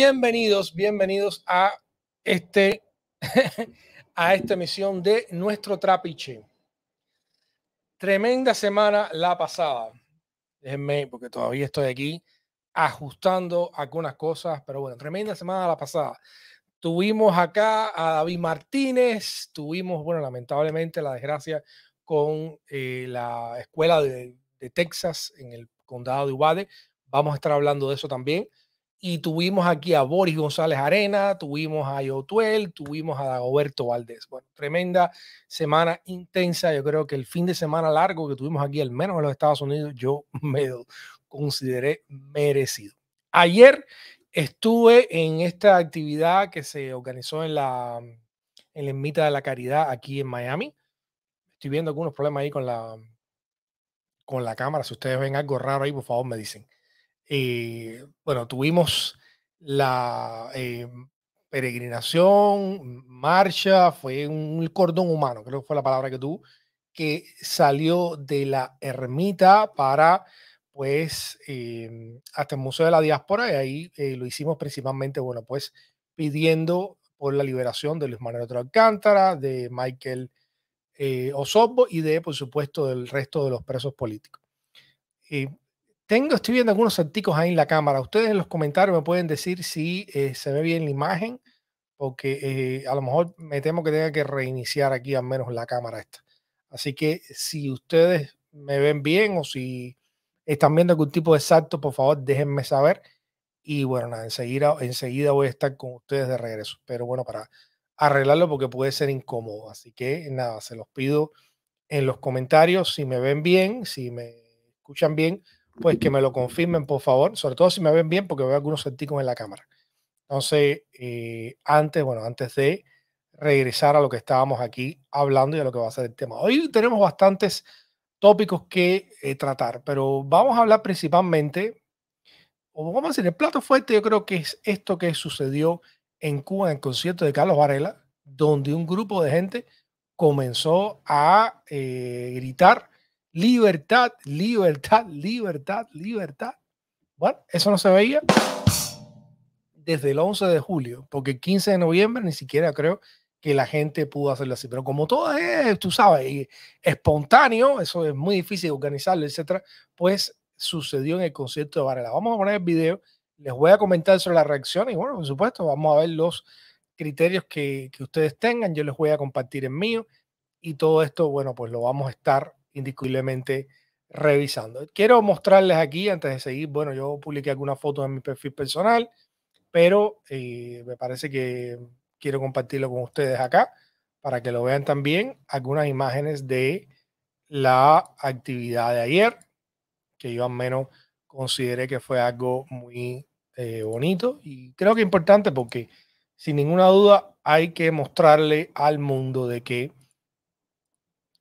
Bienvenidos, bienvenidos a este a esta emisión de nuestro trapiche. Tremenda semana la pasada. Déjenme, porque todavía estoy aquí ajustando algunas cosas, pero bueno, tremenda semana la pasada. Tuvimos acá a David Martínez, tuvimos, bueno, lamentablemente la desgracia con eh, la escuela de, de Texas en el condado de Uvalde. Vamos a estar hablando de eso también y tuvimos aquí a Boris González Arena, tuvimos a Yotuel, tuvimos a Dagoberto Valdés. Bueno, tremenda semana intensa. Yo creo que el fin de semana largo que tuvimos aquí, al menos en los Estados Unidos, yo me lo consideré merecido. Ayer estuve en esta actividad que se organizó en la, en la de la Caridad aquí en Miami. Estoy viendo algunos problemas ahí con la, con la cámara. Si ustedes ven algo raro ahí, por favor, me dicen. Eh, bueno, tuvimos la eh, peregrinación, marcha, fue un cordón humano, creo que fue la palabra que tú, que salió de la ermita para, pues, eh, hasta el Museo de la Diáspora, y ahí lo hicimos principalmente, bueno, pues, pidiendo por la liberación de Luis Manuel Otro Alcántara, de Michael Osobo y de, por supuesto, del resto de los presos políticos. Tengo, estoy viendo algunos salticos ahí en la cámara. Ustedes en los comentarios me pueden decir si eh, se ve bien la imagen, porque eh, a lo mejor me temo que tenga que reiniciar aquí al menos la cámara esta. Así que si ustedes me ven bien o si están viendo algún tipo de salto, por favor déjenme saber. Y bueno, nada, enseguida, enseguida voy a estar con ustedes de regreso. Pero bueno, para arreglarlo porque puede ser incómodo. Así que nada, se los pido en los comentarios si me ven bien, si me escuchan bien pues que me lo confirmen, por favor, sobre todo si me ven bien, porque veo algunos centicos en la cámara. Entonces, eh, antes, bueno, antes de regresar a lo que estábamos aquí hablando y a lo que va a ser el tema. Hoy tenemos bastantes tópicos que eh, tratar, pero vamos a hablar principalmente, o vamos a decir, el plato fuerte yo creo que es esto que sucedió en Cuba en el concierto de Carlos Varela, donde un grupo de gente comenzó a eh, gritar Libertad, libertad, libertad, libertad. Bueno, eso no se veía desde el 11 de julio, porque el 15 de noviembre ni siquiera creo que la gente pudo hacerlo así. Pero como todo es, tú sabes, espontáneo, eso es muy difícil organizarlo, etcétera, pues sucedió en el concierto de Varela. Vamos a poner el video, les voy a comentar sobre la reacción y bueno, por supuesto, vamos a ver los criterios que, que ustedes tengan, yo les voy a compartir el mío y todo esto, bueno, pues lo vamos a estar indiscutiblemente revisando. Quiero mostrarles aquí, antes de seguir, bueno, yo publiqué algunas fotos en mi perfil personal, pero eh, me parece que quiero compartirlo con ustedes acá para que lo vean también, algunas imágenes de la actividad de ayer, que yo al menos consideré que fue algo muy eh, bonito y creo que importante porque sin ninguna duda hay que mostrarle al mundo de que,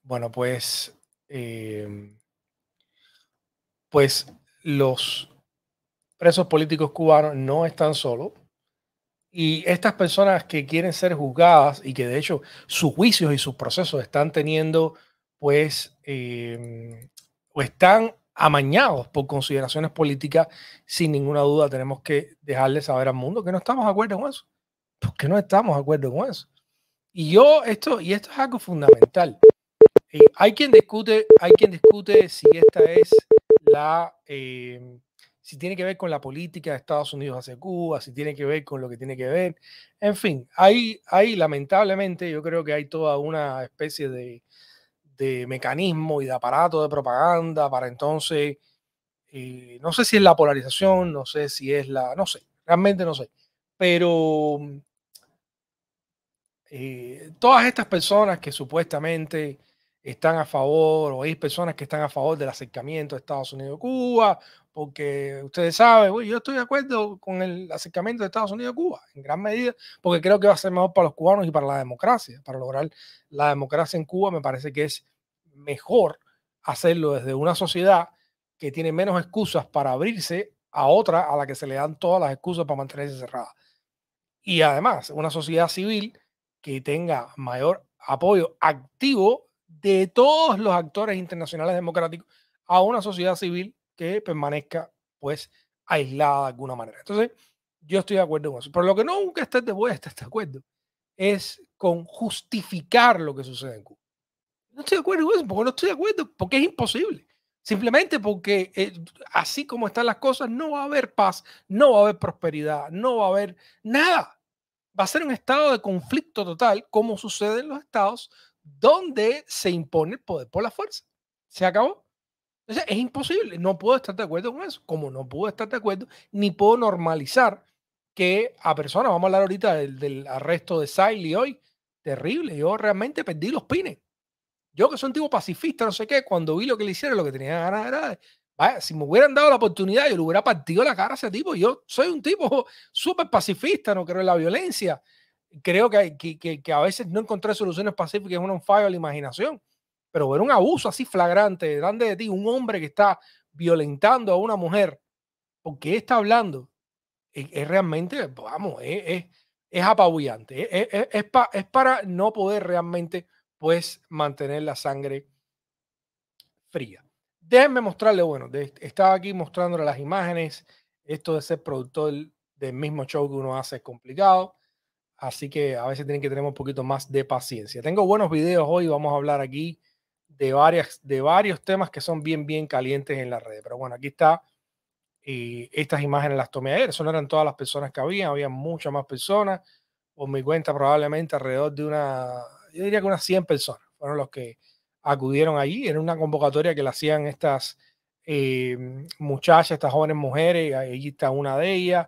bueno, pues Em, pues los presos políticos cubanos no están solos. Y estas personas que quieren ser juzgadas y que de hecho sus juicios y sus procesos están teniendo, pues, em, o están amañados por consideraciones políticas, sin ninguna duda tenemos que dejarle saber al mundo que no estamos de acuerdo con eso. Porque no estamos de acuerdo con eso. Y yo, esto, y esto es algo fundamental. Eh, hay, quien discute, hay quien discute si esta es la, eh, si tiene que ver con la política de Estados Unidos hacia Cuba, si tiene que ver con lo que tiene que ver. En fin, hay, hay lamentablemente, yo creo que hay toda una especie de, de mecanismo y de aparato de propaganda para entonces, eh, no sé si es la polarización, no sé si es la, no sé, realmente no sé, pero todas estas personas que supuestamente están a favor, o hay personas que están a favor del acercamiento de Estados Unidos-Cuba, porque ustedes saben, yo estoy de acuerdo con el acercamiento de Estados Unidos-Cuba, a en gran medida, porque creo que va a ser mejor para los cubanos y para la democracia. Para lograr la democracia en Cuba me parece que es mejor hacerlo desde una sociedad que tiene menos excusas para abrirse a otra a la que se le dan todas las excusas para mantenerse cerrada. Y además, una sociedad civil que tenga mayor apoyo activo de todos los actores internacionales democráticos a una sociedad civil que permanezca pues aislada de alguna manera. Entonces, yo estoy de acuerdo con eso. Pero lo que nunca estés de, vuelta, estás de acuerdo es con justificar lo que sucede en Cuba. No estoy de acuerdo con eso, porque no estoy de acuerdo, porque es imposible. Simplemente porque eh, así como están las cosas, no va a haber paz, no va a haber prosperidad, no va a haber nada. Va a ser un estado de conflicto total, como sucede en los estados donde se impone el poder por la fuerza. Se acabó. Entonces, es imposible. No puedo estar de acuerdo con eso. Como no puedo estar de acuerdo, ni puedo normalizar que a personas, vamos a hablar ahorita del, arresto de Siley hoy, terrible. Yo realmente perdí los pines. Yo que soy un tipo pacifista, no sé qué, cuando vi lo que le hicieron, lo que tenía ganas era, vaya, si me hubieran dado la oportunidad, yo le hubiera partido la cara a ese tipo. Yo soy un tipo súper pacifista, no creo en la violencia creo que, que, que, a veces no encontré soluciones pacíficas es un fallo de la imaginación, pero ver un abuso así flagrante delante de ti, un hombre que está violentando a una mujer, porque está hablando? Es, realmente, vamos, es, es, apabullante, es, para no poder realmente, pues, mantener la sangre fría. Déjenme mostrarle, bueno, estaba aquí mostrándole las imágenes, esto de ser productor del mismo show que uno hace es complicado. Así que a veces tienen que tener un poquito más de paciencia. Tengo buenos videos hoy, vamos a hablar aquí de, varias, de varios temas que son bien, bien calientes en la red. Pero bueno, aquí está. Eh, estas imágenes las tomé ayer. Eso no eran todas las personas que había, había muchas más personas. Por mi cuenta, probablemente alrededor de una, yo diría que unas 100 personas fueron los que acudieron allí. en una convocatoria que la hacían estas eh, muchachas, estas jóvenes mujeres. Allí está una de ellas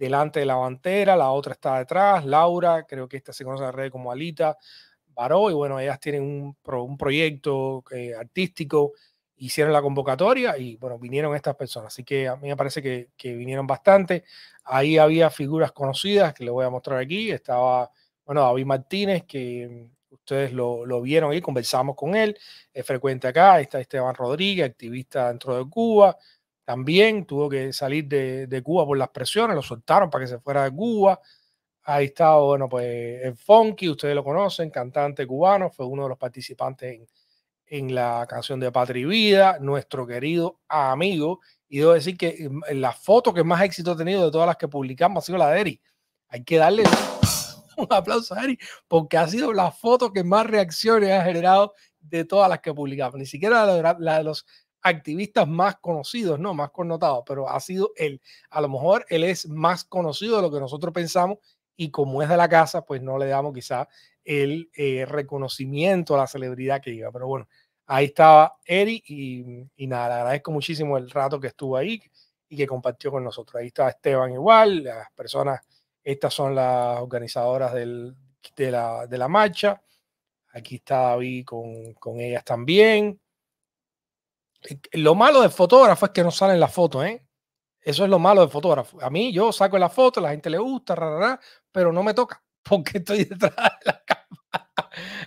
delante de la bandera, la otra está detrás, Laura, creo que esta se conoce en la red como Alita, Baró, y bueno, ellas tienen un, proyecto eh, artístico, hicieron la convocatoria y bueno, vinieron estas personas, así que a mí me parece que, vinieron bastante, ahí había figuras conocidas que les voy a mostrar aquí, estaba, bueno, David Martínez, que mm, ustedes lo, lo vieron ahí, conversamos con él, es frecuente acá, está Esteban Rodríguez, activista dentro de Cuba, también tuvo que salir de, Cuba por las presiones, lo soltaron para que se fuera de Cuba. Ahí estado bueno, pues el Funky, ustedes lo conocen, cantante cubano, fue uno de los participantes en, en la canción de Patria y Vida, nuestro querido amigo. Y debo decir que em, la foto que más éxito ha tenido de todas las que publicamos ha sido la de Eri. Hay que darle un aplauso a Eri, porque ha sido la foto que más reacciones ha generado de todas las que publicamos. Ni siquiera la de los activistas más conocidos, no más connotados, pero ha sido él. A lo mejor él es más conocido de lo que nosotros pensamos y como es de la casa, pues no le damos quizá el eh, reconocimiento a la celebridad que iba. Pero bueno, ahí estaba Eri y, y, nada, le agradezco muchísimo el rato que estuvo ahí y que compartió con nosotros. Ahí estaba Esteban igual, las personas, estas son las organizadoras del, de, la, de, la, marcha. Aquí está David con, con ellas también. Lo malo del fotógrafo es que no salen las fotos, ¿eh? Eso es lo malo de fotógrafo. A mí yo saco la foto, la gente le gusta, pero no me toca porque estoy detrás de la cámara.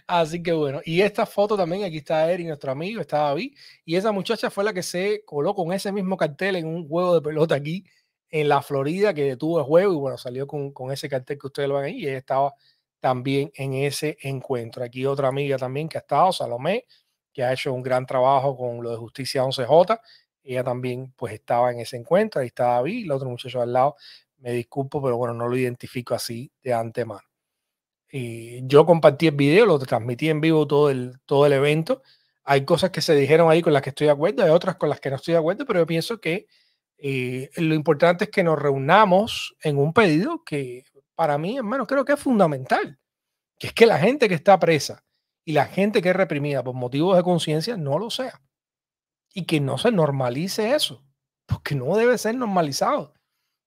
Así que bueno, y esta foto también, aquí está Erin, nuestro amigo, está David, y esa muchacha fue la que se coló con ese mismo cartel en un juego de pelota aquí en la Florida que detuvo el juego y bueno, salió con, con ese cartel que ustedes lo ven ahí y ella estaba también en ese encuentro. Aquí otra amiga también que ha estado, Salomé, que ha hecho un gran trabajo con lo de Justicia 11J. Ella también pues estaba en ese encuentro, ahí está David, el otro muchacho al lado. Me disculpo, pero bueno, no lo identifico así de antemano. Y eh, yo compartí el video, lo transmití en vivo todo el, todo el evento. Hay cosas que se dijeron ahí con las que estoy de acuerdo, hay otras con las que no estoy de acuerdo, pero yo pienso que eh, lo importante es que nos reunamos en un pedido que para mí, hermano, creo que es fundamental, que es que la gente que está presa, y la gente que es reprimida por motivos de conciencia no lo sea. Y que no se normalice eso, porque no debe ser normalizado.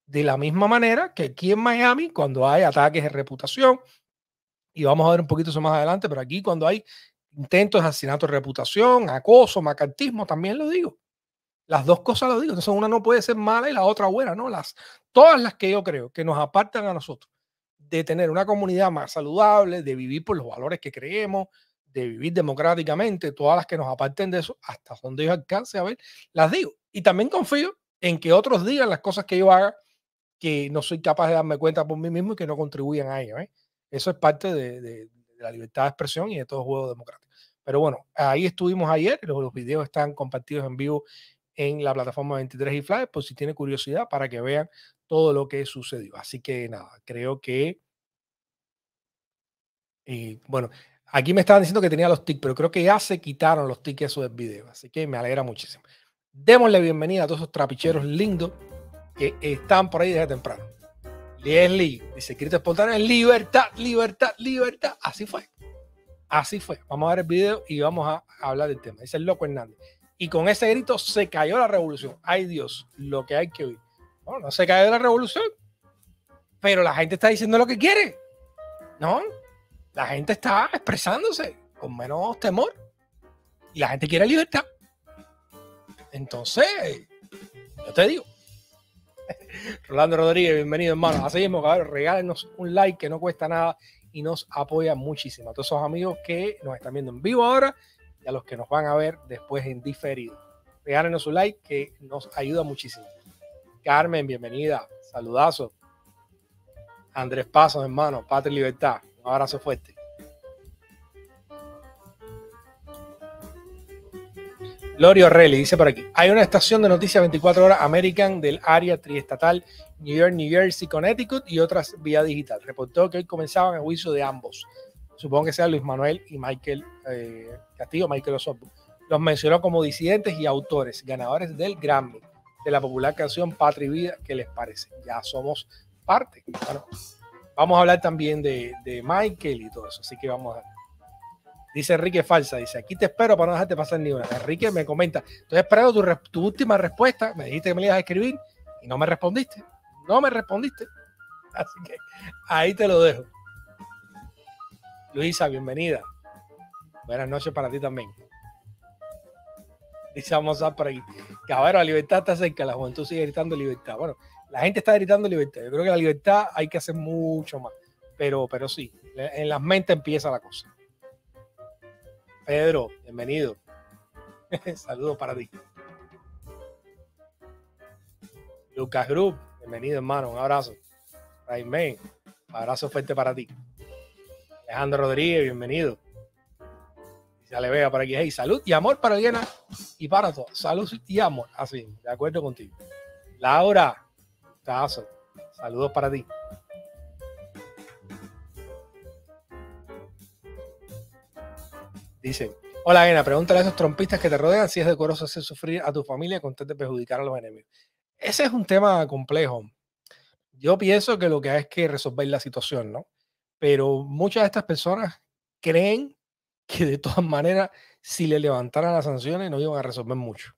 De la misma manera que aquí en Miami, cuando hay ataques de reputación, y vamos a ver un poquito eso más adelante, pero aquí cuando hay intentos de asesinato de reputación, acoso, macartismo, también lo digo. Las dos cosas lo digo. Entonces una no puede ser mala y la otra buena, ¿no? Las, todas las que yo creo que nos apartan a nosotros de tener una comunidad más saludable, de vivir por los valores que creemos, de vivir democráticamente, todas las que nos aparten de eso, hasta donde yo alcance a ver, las digo. Y también confío en que otros digan las cosas que yo haga que no soy capaz de darme cuenta por mí mismo y que no contribuyan a ello. ¿eh? Eso es parte de, la libertad de expresión y de todo juego democrático. Pero bueno, ahí estuvimos ayer, los, videos están compartidos en vivo en la plataforma 23 y Fly, por si tiene curiosidad, para que vean todo lo que sucedió. Así que nada, creo que... Y eh, bueno, Aquí me estaban diciendo que tenía los tics, pero creo que ya se quitaron los tics esos del video, así que me alegra muchísimo. Démosle bienvenida a todos esos trapicheros lindos que están por ahí desde temprano. Leslie dice, grito espontáneo, libertad, libertad, libertad. Así fue. Así fue. Vamos a ver el video y vamos a hablar del tema. Dice el loco Hernández. Y con ese grito se cayó la revolución. Ay Dios, lo que hay que oír. Bueno, no se cayó la revolución, pero la gente está diciendo lo que quiere. ¿No? La gente está expresándose con menos temor y la gente quiere libertad. Entonces, yo te digo. Rolando Rodríguez, bienvenido hermano. Así mismo, cabrón, regálenos un like que no cuesta nada y nos apoya muchísimo. A todos esos amigos que nos están viendo en vivo ahora y a los que nos van a ver después en diferido. Regálenos un like que nos ayuda muchísimo. Carmen, bienvenida. Saludazo. Andrés Pasos, hermano. Patria y Libertad abrazo fuerte. Lori O'Reilly dice por aquí, hay una estación de noticias 24 horas American del área triestatal New York, New Jersey, Connecticut y otras vía digital. Reportó que hoy comenzaban el juicio de ambos. Supongo que sean Luis Manuel y Michael eh, Castillo, Michael Osorbo. Los mencionó como disidentes y autores, ganadores del Grammy, de la popular canción Patria y Vida, que les parece? Ya somos parte. Vamos a hablar también de, Michael y todo eso, así que vamos a... Dice Enrique Falsa, dice, aquí te espero para no dejarte pasar ni una. Enrique me comenta, estoy esperando tu, última respuesta, me dijiste que me ibas a escribir y no me respondiste, no me respondiste. Así que ahí te lo dejo. Luisa, bienvenida. Buenas noches para ti también. Dice, vamos a por ahí. Cabrera, la libertad está cerca, la juventud sigue gritando libertad. Bueno, la gente está gritando libertad. Yo creo que la libertad hay que hacer mucho más. Pero, pero sí, en las mentes empieza la cosa. Pedro, bienvenido. Saludos para ti. Lucas Group, bienvenido hermano, un abrazo. Raimé, un abrazo fuerte para ti. Alejandro Rodríguez, bienvenido. Ya le vea para aquí. Hey, salud y amor para Diana y para todos. Salud y amor. Así, de acuerdo contigo. Laura, caso, Saludos para ti. dice hola Ena, pregúntale a esos trompistas que te rodean si es decoroso hacer sufrir a tu familia con tal de perjudicar a los enemigos. Ese es un tema complejo. Yo pienso que lo que hay es que resolver la situación, ¿no? Pero muchas de estas personas creen que de todas maneras, si le levantaran las sanciones, no iban a resolver mucho.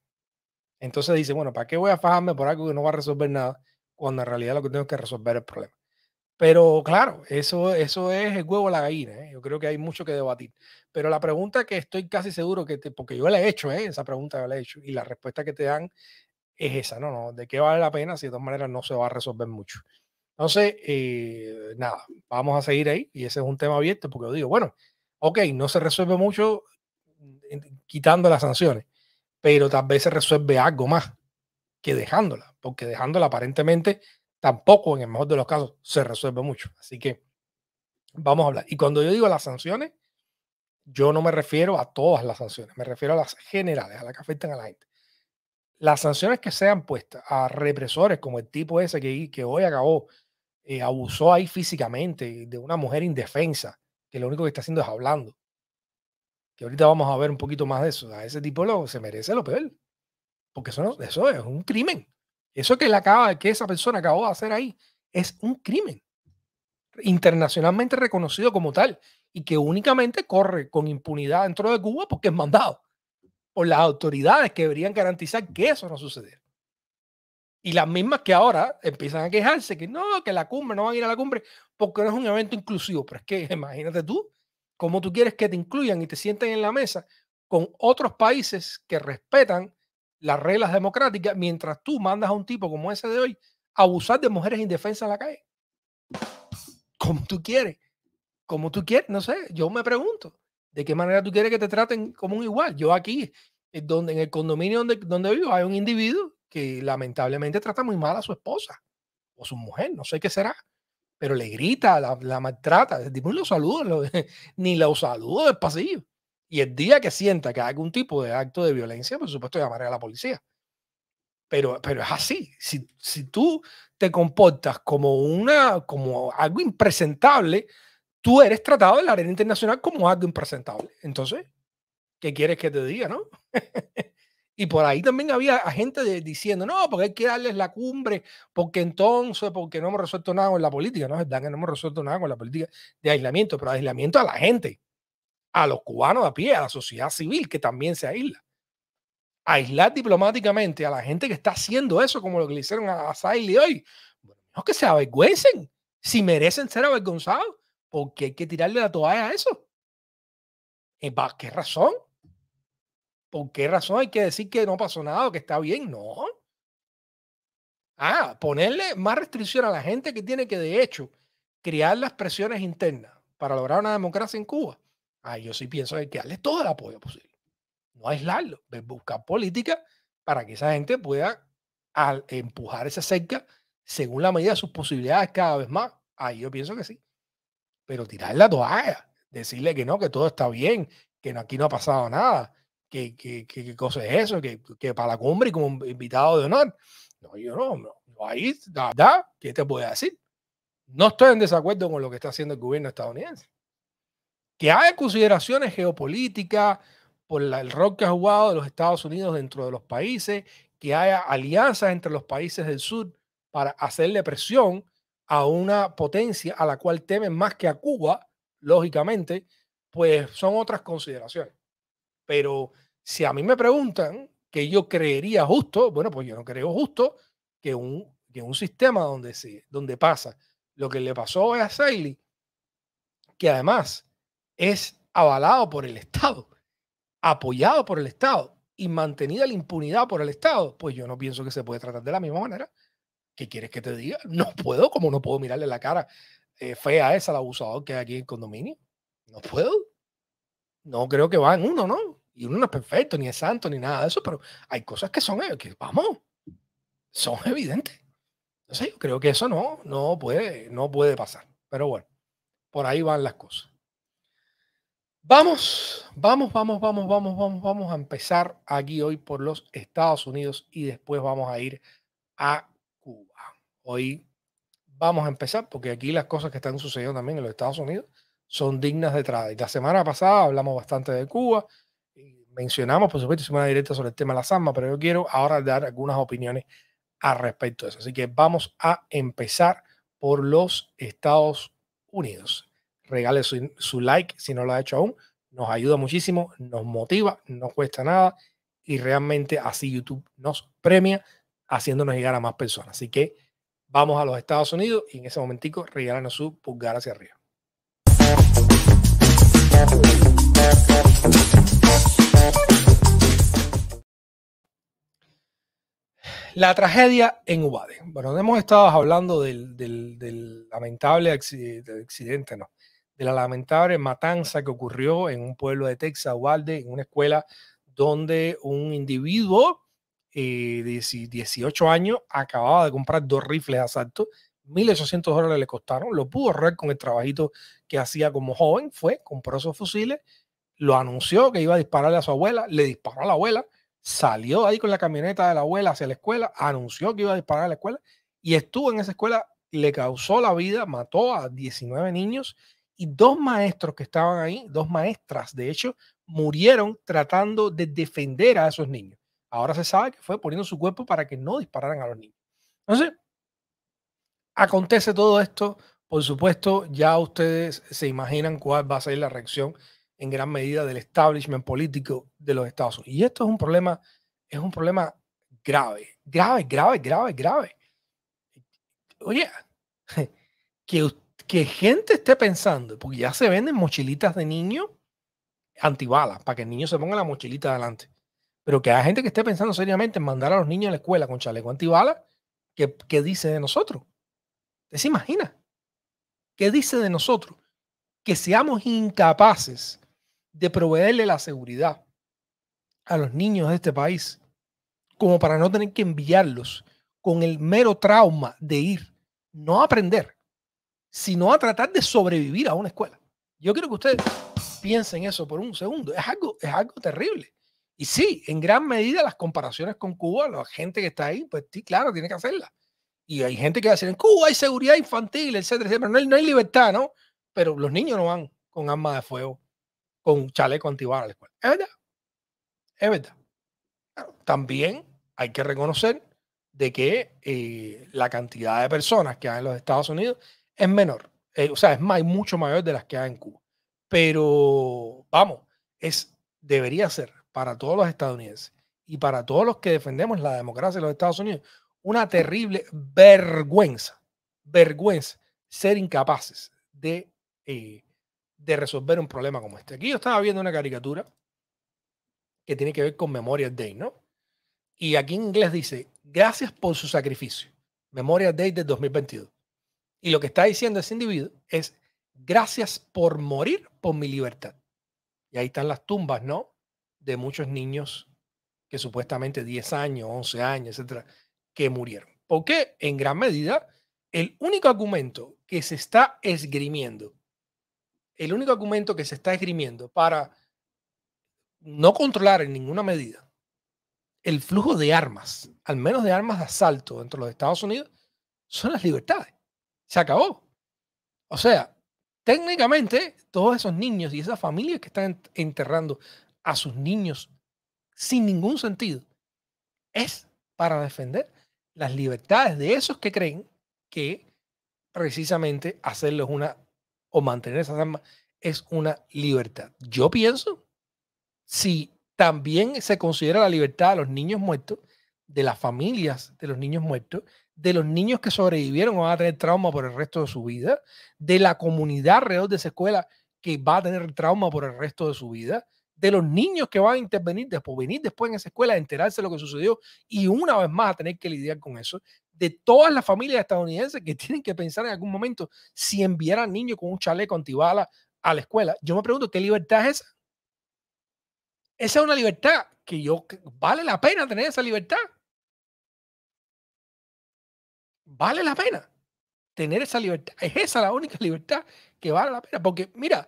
Entonces dice, bueno, ¿para qué voy a fajarme por algo que no va a resolver nada? cuando en realidad lo que tengo que resolver el problema. Pero claro, eso, eso es el huevo a la gallina. ¿eh? Yo creo que hay mucho que debatir. Pero la pregunta que estoy casi seguro que, porque yo la he hecho, ¿eh? esa pregunta yo la he hecho, y la respuesta que te dan es esa, no, no, de qué vale la pena si de todas maneras no se va a resolver mucho. Entonces, eh, nada, vamos a seguir ahí, y ese es un tema abierto, porque yo digo, bueno, ok, no se resuelve mucho mm, quitando las sanciones, pero tal vez se resuelve algo más que dejándola, porque dejándola aparentemente tampoco en el mejor de los casos se resuelve mucho. Así que vamos a hablar. Y cuando yo digo las sanciones, yo no me refiero a todas las sanciones, me refiero a las generales, a las que afectan a la gente. Las sanciones que sean puestas a represores como el tipo ese que, hoy acabó, eh, abusó ahí físicamente de una mujer indefensa, que lo único que está haciendo es hablando. Que ahorita vamos a ver un poquito más de eso. A ese tipo se merece lo peor. Porque eso, eso es un crimen. Eso que, acaba, que esa persona acabó de hacer ahí es un crimen internacionalmente reconocido como tal y que únicamente corre con impunidad dentro de Cuba porque es mandado por las autoridades que deberían garantizar que eso no sucediera. Y las mismas que ahora empiezan a quejarse que no, que la cumbre, no van a ir a la cumbre porque no es un evento inclusivo. Pero es que imagínate tú, cómo tú quieres que te incluyan y te sienten en la mesa con otros países que respetan las reglas democráticas mientras tú mandas a un tipo como ese de hoy a abusar de mujeres indefensas en la calle. Como tú quieres. Como tú quieres, no sé, yo me pregunto, ¿de qué manera tú quieres que te traten como un igual? Yo aquí, eh, donde, en el condominio donde, donde vivo, hay un individuo que lamentablemente trata muy mal a su esposa o su mujer, no sé qué será, pero le grita, la, maltrata, Ni los lo ni lo saludo es pasillo. Y el día que sienta que hay algún tipo de acto de violencia, por supuesto llamaré a la policía. Pero, pero es así. Si, tú te comportas como, una, como algo impresentable, tú eres tratado en la arena internacional como algo impresentable. Entonces, ¿qué quieres que te diga, no? y por ahí también había gente diciendo, no, porque hay que darles la cumbre, porque entonces, porque no hemos resuelto nada con la política. No es verdad que no hemos resuelto nada con la política de aislamiento, pero aislamiento a la gente a los cubanos de a pie, a la sociedad civil que también se aísla. Aislar diplomáticamente a la gente que está haciendo eso, como lo que le hicieron a Saili hoy, bueno, no que se avergüencen, si merecen ser avergonzados, porque hay que tirarle la toalla a eso. ¿Y eh, qué razón? ¿Por qué razón hay que decir que no pasó nada que está bien? No. Ah, ponerle más restricción a la gente que tiene que, de hecho, crear las presiones internas para lograr una democracia en Cuba Ahí yo sí pienso que hay que darle todo el apoyo posible. No aislarlo, buscar política para que esa gente pueda empujar esa cerca según la medida de sus posibilidades cada vez más. Ahí yo pienso que sí. Pero tirar la toalla, decirle que no, que todo está bien, que aquí no ha pasado nada, que, qué cosa es eso, que, para la cumbre y como invitado de honor. No, yo no, no. Ahí, da, ¿qué te puedo decir? No estoy en desacuerdo con lo que está haciendo el gobierno estadounidense que haya consideraciones geopolíticas por el rol que ha jugado de los Estados Unidos dentro de los países, que haya alianzas entre los países del sur para hacerle presión a una potencia a la cual temen más que a Cuba, lógicamente, pues son otras consideraciones. Pero si a mí me preguntan que yo creería justo, bueno, pues yo no creo justo que un, que un sistema donde, se, donde pasa lo que le pasó a Sailey, que además es avalado por el Estado, apoyado por el Estado y mantenida la impunidad por el Estado, pues yo no pienso que se puede tratar de la misma manera. ¿Qué quieres que te diga? No puedo, como no puedo mirarle la cara eh, fea esa al abusador que hay aquí en el condominio. No puedo. No creo que va en uno, ¿no? Y uno no es perfecto, ni es santo, ni nada de eso, pero hay cosas que son, eh, que vamos, son evidentes. Entonces yo creo que eso no, no puede, no puede pasar. Pero bueno, por ahí van las cosas. Vamos, vamos, vamos, vamos, vamos, vamos, vamos a empezar aquí hoy por los Estados Unidos y después vamos a ir a Cuba. Hoy vamos a empezar porque aquí las cosas que están sucediendo también en los Estados Unidos son dignas de traer. La semana pasada hablamos bastante de Cuba, mencionamos por supuesto semana directa sobre el tema de las armas, pero yo quiero ahora dar algunas opiniones al respecto de eso. Así que vamos a empezar por los Estados Unidos regale su, like si no lo ha hecho aún. Nos ayuda muchísimo, nos motiva, no cuesta nada y realmente así YouTube nos premia haciéndonos llegar a más personas. Así que vamos a los Estados Unidos y en ese momentico regálanos su pulgar hacia arriba. La tragedia en Ubade. Bueno, hemos estado hablando del, lamentable accidente, no, de la lamentable matanza que ocurrió en un pueblo de Texas, Walde, en una escuela donde un individuo eh, de 18 años acababa de comprar dos rifles de asalto. 1.800 dólares le costaron, lo pudo ahorrar con el trabajito que hacía como joven, fue, compró esos fusiles, lo anunció que iba a dispararle a su abuela, le disparó a la abuela, salió ahí con la camioneta de la abuela hacia la escuela, anunció que iba a disparar a la escuela y estuvo en esa escuela, le causó la vida, mató a 19 niños y dos maestros que estaban ahí, dos maestras, de hecho, murieron tratando de defender a esos niños. Ahora se sabe que fue poniendo su cuerpo para que no dispararan a los niños. Entonces, acontece todo esto. Por supuesto, ya ustedes se imaginan cuál va a ser la reacción en gran medida del establishment político de los Estados Unidos. Y esto es un problema, es un problema grave, grave, grave, grave, grave. Oye, que usted que gente esté pensando, porque ya se venden mochilitas de niño antibalas, para que el niño se ponga la mochilita adelante. Pero que haya gente que esté pensando seriamente en mandar a los niños a la escuela con chaleco antibalas, ¿qué, qué dice de nosotros? ¿Te se imagina? ¿Qué dice de nosotros? Que seamos incapaces de proveerle la seguridad a los niños de este país, como para no tener que enviarlos con el mero trauma de ir, no aprender, sino a tratar de sobrevivir a una escuela. Yo quiero que ustedes piensen eso por un segundo. Es algo, es algo terrible. Y sí, en gran medida las comparaciones con Cuba, la gente que está ahí, pues sí, claro, tiene que hacerla. Y hay gente que va a decir, en Cuba hay seguridad infantil, etcétera, etcétera. No hay, no hay libertad, ¿no? Pero los niños no van con armas de fuego, con chaleco antibalas a la escuela. Es verdad. Es verdad. también hay que reconocer de que eh, la cantidad de personas que hay en los Estados Unidos es menor. Eh, o sea, es, más, mucho mayor de las que hay en Cuba. Pero, vamos, es, debería ser para todos los estadounidenses y para todos los que defendemos la democracia de los Estados Unidos una terrible vergüenza, vergüenza ser incapaces de, eh, de resolver un problema como este. Aquí yo estaba viendo una caricatura que tiene que ver con Memorial Day, ¿no? Y aquí en inglés dice, gracias por su sacrificio. Memorial Day de 2022. Y lo que está diciendo ese individuo es, gracias por morir por mi libertad. Y ahí están las tumbas, ¿no? De muchos niños que supuestamente 10 años, 11 años, etcétera, que murieron. Porque en gran medida el único argumento que se está esgrimiendo, el único argumento que se está esgrimiendo para no controlar en ninguna medida el flujo de armas, al menos de armas de asalto dentro de los Estados Unidos, son las libertades. Se acabó. O sea, técnicamente todos esos niños y esas familias que están enterrando a sus niños sin ningún sentido es para defender las libertades de esos que creen que precisamente hacerlos una o mantener esas armas es una libertad. Yo pienso, si también se considera la libertad de los niños muertos, de las familias de los niños muertos, de los niños que sobrevivieron van a tener trauma por el resto de su vida, de la comunidad alrededor de esa escuela que va a tener trauma por el resto de su vida, de los niños que van a intervenir después, venir después en esa escuela, a enterarse de lo que sucedió y una vez más a tener que lidiar con eso, de todas las familias estadounidenses que tienen que pensar en algún momento si enviar al niño con un chaleco antibala a la escuela. Yo me pregunto, ¿qué libertad es esa? Esa es una libertad que yo, vale la pena tener esa libertad vale la pena tener esa libertad. Es esa la única libertad que vale la pena. Porque, mira,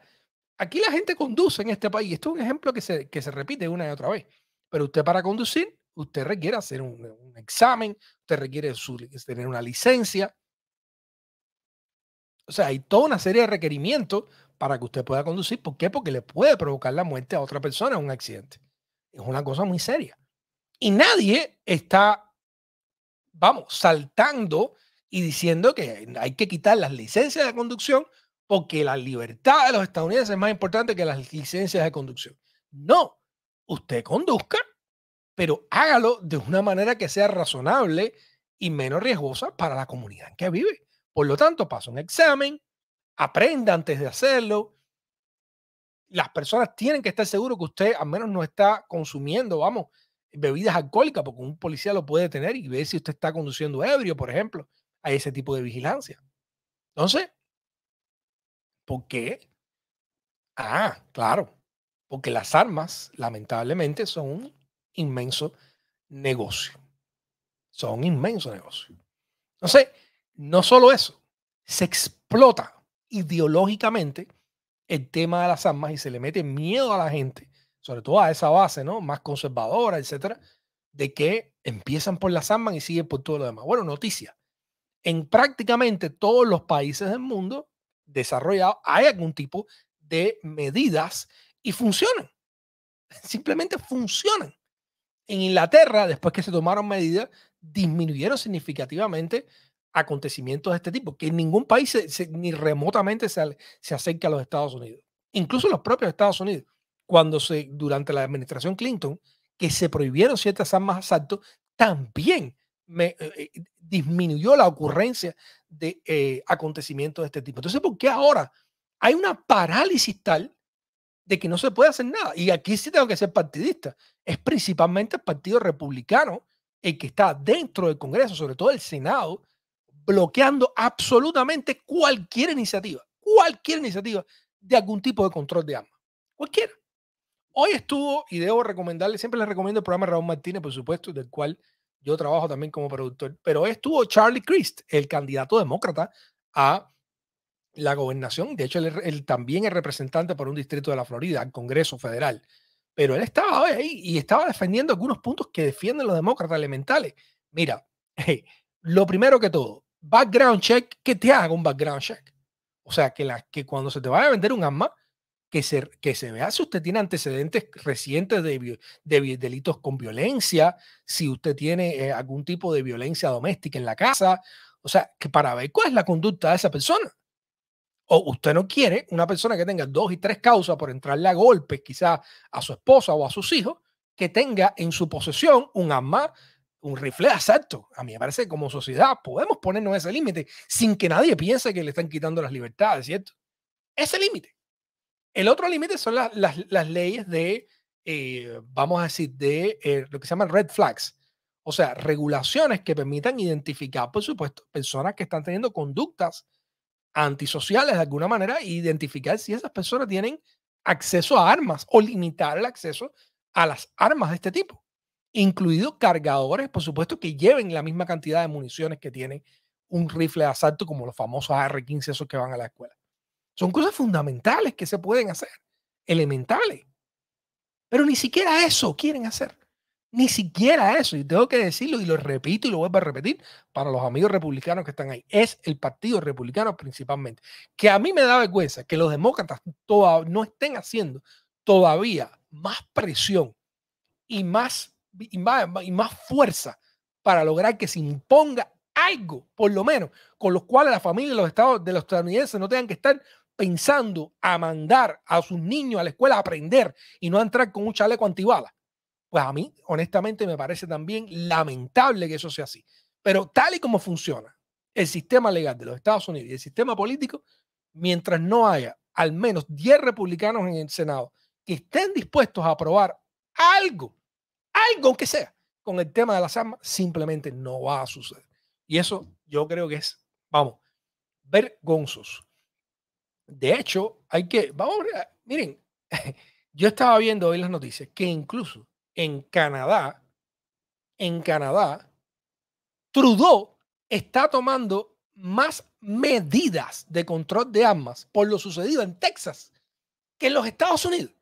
aquí la gente conduce en este país. Esto es un ejemplo que se, que se repite una y otra vez. Pero usted para conducir, usted requiere hacer un, examen, usted requiere tener una licencia. O sea, hay toda una serie de requerimientos para que usted pueda conducir. ¿Por qué? Porque le puede provocar la muerte a otra persona en un accidente. Es una cosa muy seria. Y nadie está vamos, saltando y diciendo que hay que quitar las licencias de conducción porque la libertad de los estadounidenses es más importante que las licencias de conducción. No, usted conduzca, pero hágalo de una manera que sea razonable y menos riesgosa para la comunidad en que vive. Por lo tanto, pasa un examen, aprenda antes de hacerlo. Las personas tienen que estar seguras que usted al menos no está consumiendo, vamos, bebidas alcohólicas, porque un policía lo puede tener y ver si usted está conduciendo ebrio, por ejemplo. a ese tipo de vigilancia. Entonces, ¿por qué? Ah, claro, porque las armas, lamentablemente, son un inmenso negocio. Son un inmenso negocio. Entonces, no solo eso, se explota ideológicamente el tema de las armas y se le mete miedo a la gente sobre todo a esa base, ¿no? Más conservadora, etcétera, de que empiezan por la Sandman y siguen por todo lo demás. Bueno, noticia. En prácticamente todos los países del mundo desarrollado hay algún tipo de medidas y funcionan. Simplemente funcionan. En Inglaterra, después que se tomaron medidas, disminuyeron significativamente acontecimientos de este tipo, que en ningún país ni remotamente se, se acerca a los Estados Unidos, incluso los propios Estados Unidos cuando se, durante la administración Clinton, que se prohibieron ciertas armas de asalto, también eh, eh, disminuyó la ocurrencia de eh, acontecimientos de este tipo. Entonces, ¿por qué ahora hay una parálisis tal de que no se puede hacer nada? Y aquí sí tengo que ser partidista. Es principalmente el Partido Republicano el que está dentro del Congreso, sobre todo el Senado, bloqueando absolutamente cualquier iniciativa, cualquier iniciativa de algún tipo de control de armas. Cualquiera. Hoy estuvo, y debo recomendarle, siempre les recomiendo el programa Raúl Martínez, por supuesto, del cual yo trabajo también como productor, pero hoy estuvo Charlie Crist, el candidato demócrata a la gobernación, de hecho él, también es representante por un distrito de la Florida, el Congreso Federal, pero él estaba ahí y estaba defendiendo algunos puntos que defienden los demócratas elementales. Mira, lo primero que todo, background check, que te haga un background check. O sea, que, que cuando se te vaya a vender un arma, que se, que se vea si usted tiene antecedentes recientes de, delitos con violencia, si usted tiene eh, algún tipo de violencia doméstica en la casa, o sea, que para ver cuál es la conducta de esa persona. O usted no quiere una persona que tenga dos y tres causas por entrarle a golpes, quizás a su esposa o a sus hijos, que tenga en su posesión un arma, un rifle de A mí me parece que como sociedad podemos ponernos ese límite sin que nadie piense que le están quitando las libertades, ¿cierto? Ese límite. El otro límite son las, leyes de, eh, vamos a decir, de eh, lo que se llaman red flags. O sea, regulaciones que permitan identificar, por supuesto, personas que están teniendo conductas antisociales de alguna manera e identificar si esas personas tienen acceso a armas o limitar el acceso a las armas de este tipo, incluidos cargadores, por supuesto, que lleven la misma cantidad de municiones que tiene un rifle de asalto como los famosos AR-15, esos que van a la escuela. Son cosas fundamentales que se pueden hacer, elementales. Pero ni siquiera eso quieren hacer. Ni siquiera eso. Y tengo que decirlo y lo repito y lo vuelvo a repetir para los amigos republicanos que están ahí. Es el Partido Republicano principalmente. Que a mí me da vergüenza que los demócratas no estén haciendo todavía más presión y más, y más, fuerza para lograr que se imponga algo, por lo menos, con los cuales la familia los estados de los estadounidenses no tengan que estar pensando a mandar a sus niños a la escuela a aprender y no a entrar con un chaleco antibala. Pues a mí, honestamente, me parece también lamentable que eso sea así. Pero tal y como funciona el sistema legal de los Estados Unidos y el sistema político, mientras no haya al menos 10 republicanos en el Senado que estén dispuestos a aprobar algo, algo que sea, con el tema de las armas, simplemente no va a suceder. Y eso yo creo que es, vamos, vergonzoso de hecho, hay que, vamos, ah, miren, yo estaba viendo hoy las noticias que incluso en Canadá, en Canadá, Trudeau está tomando más medidas de control de armas por lo sucedido en Texas que en los Estados Unidos.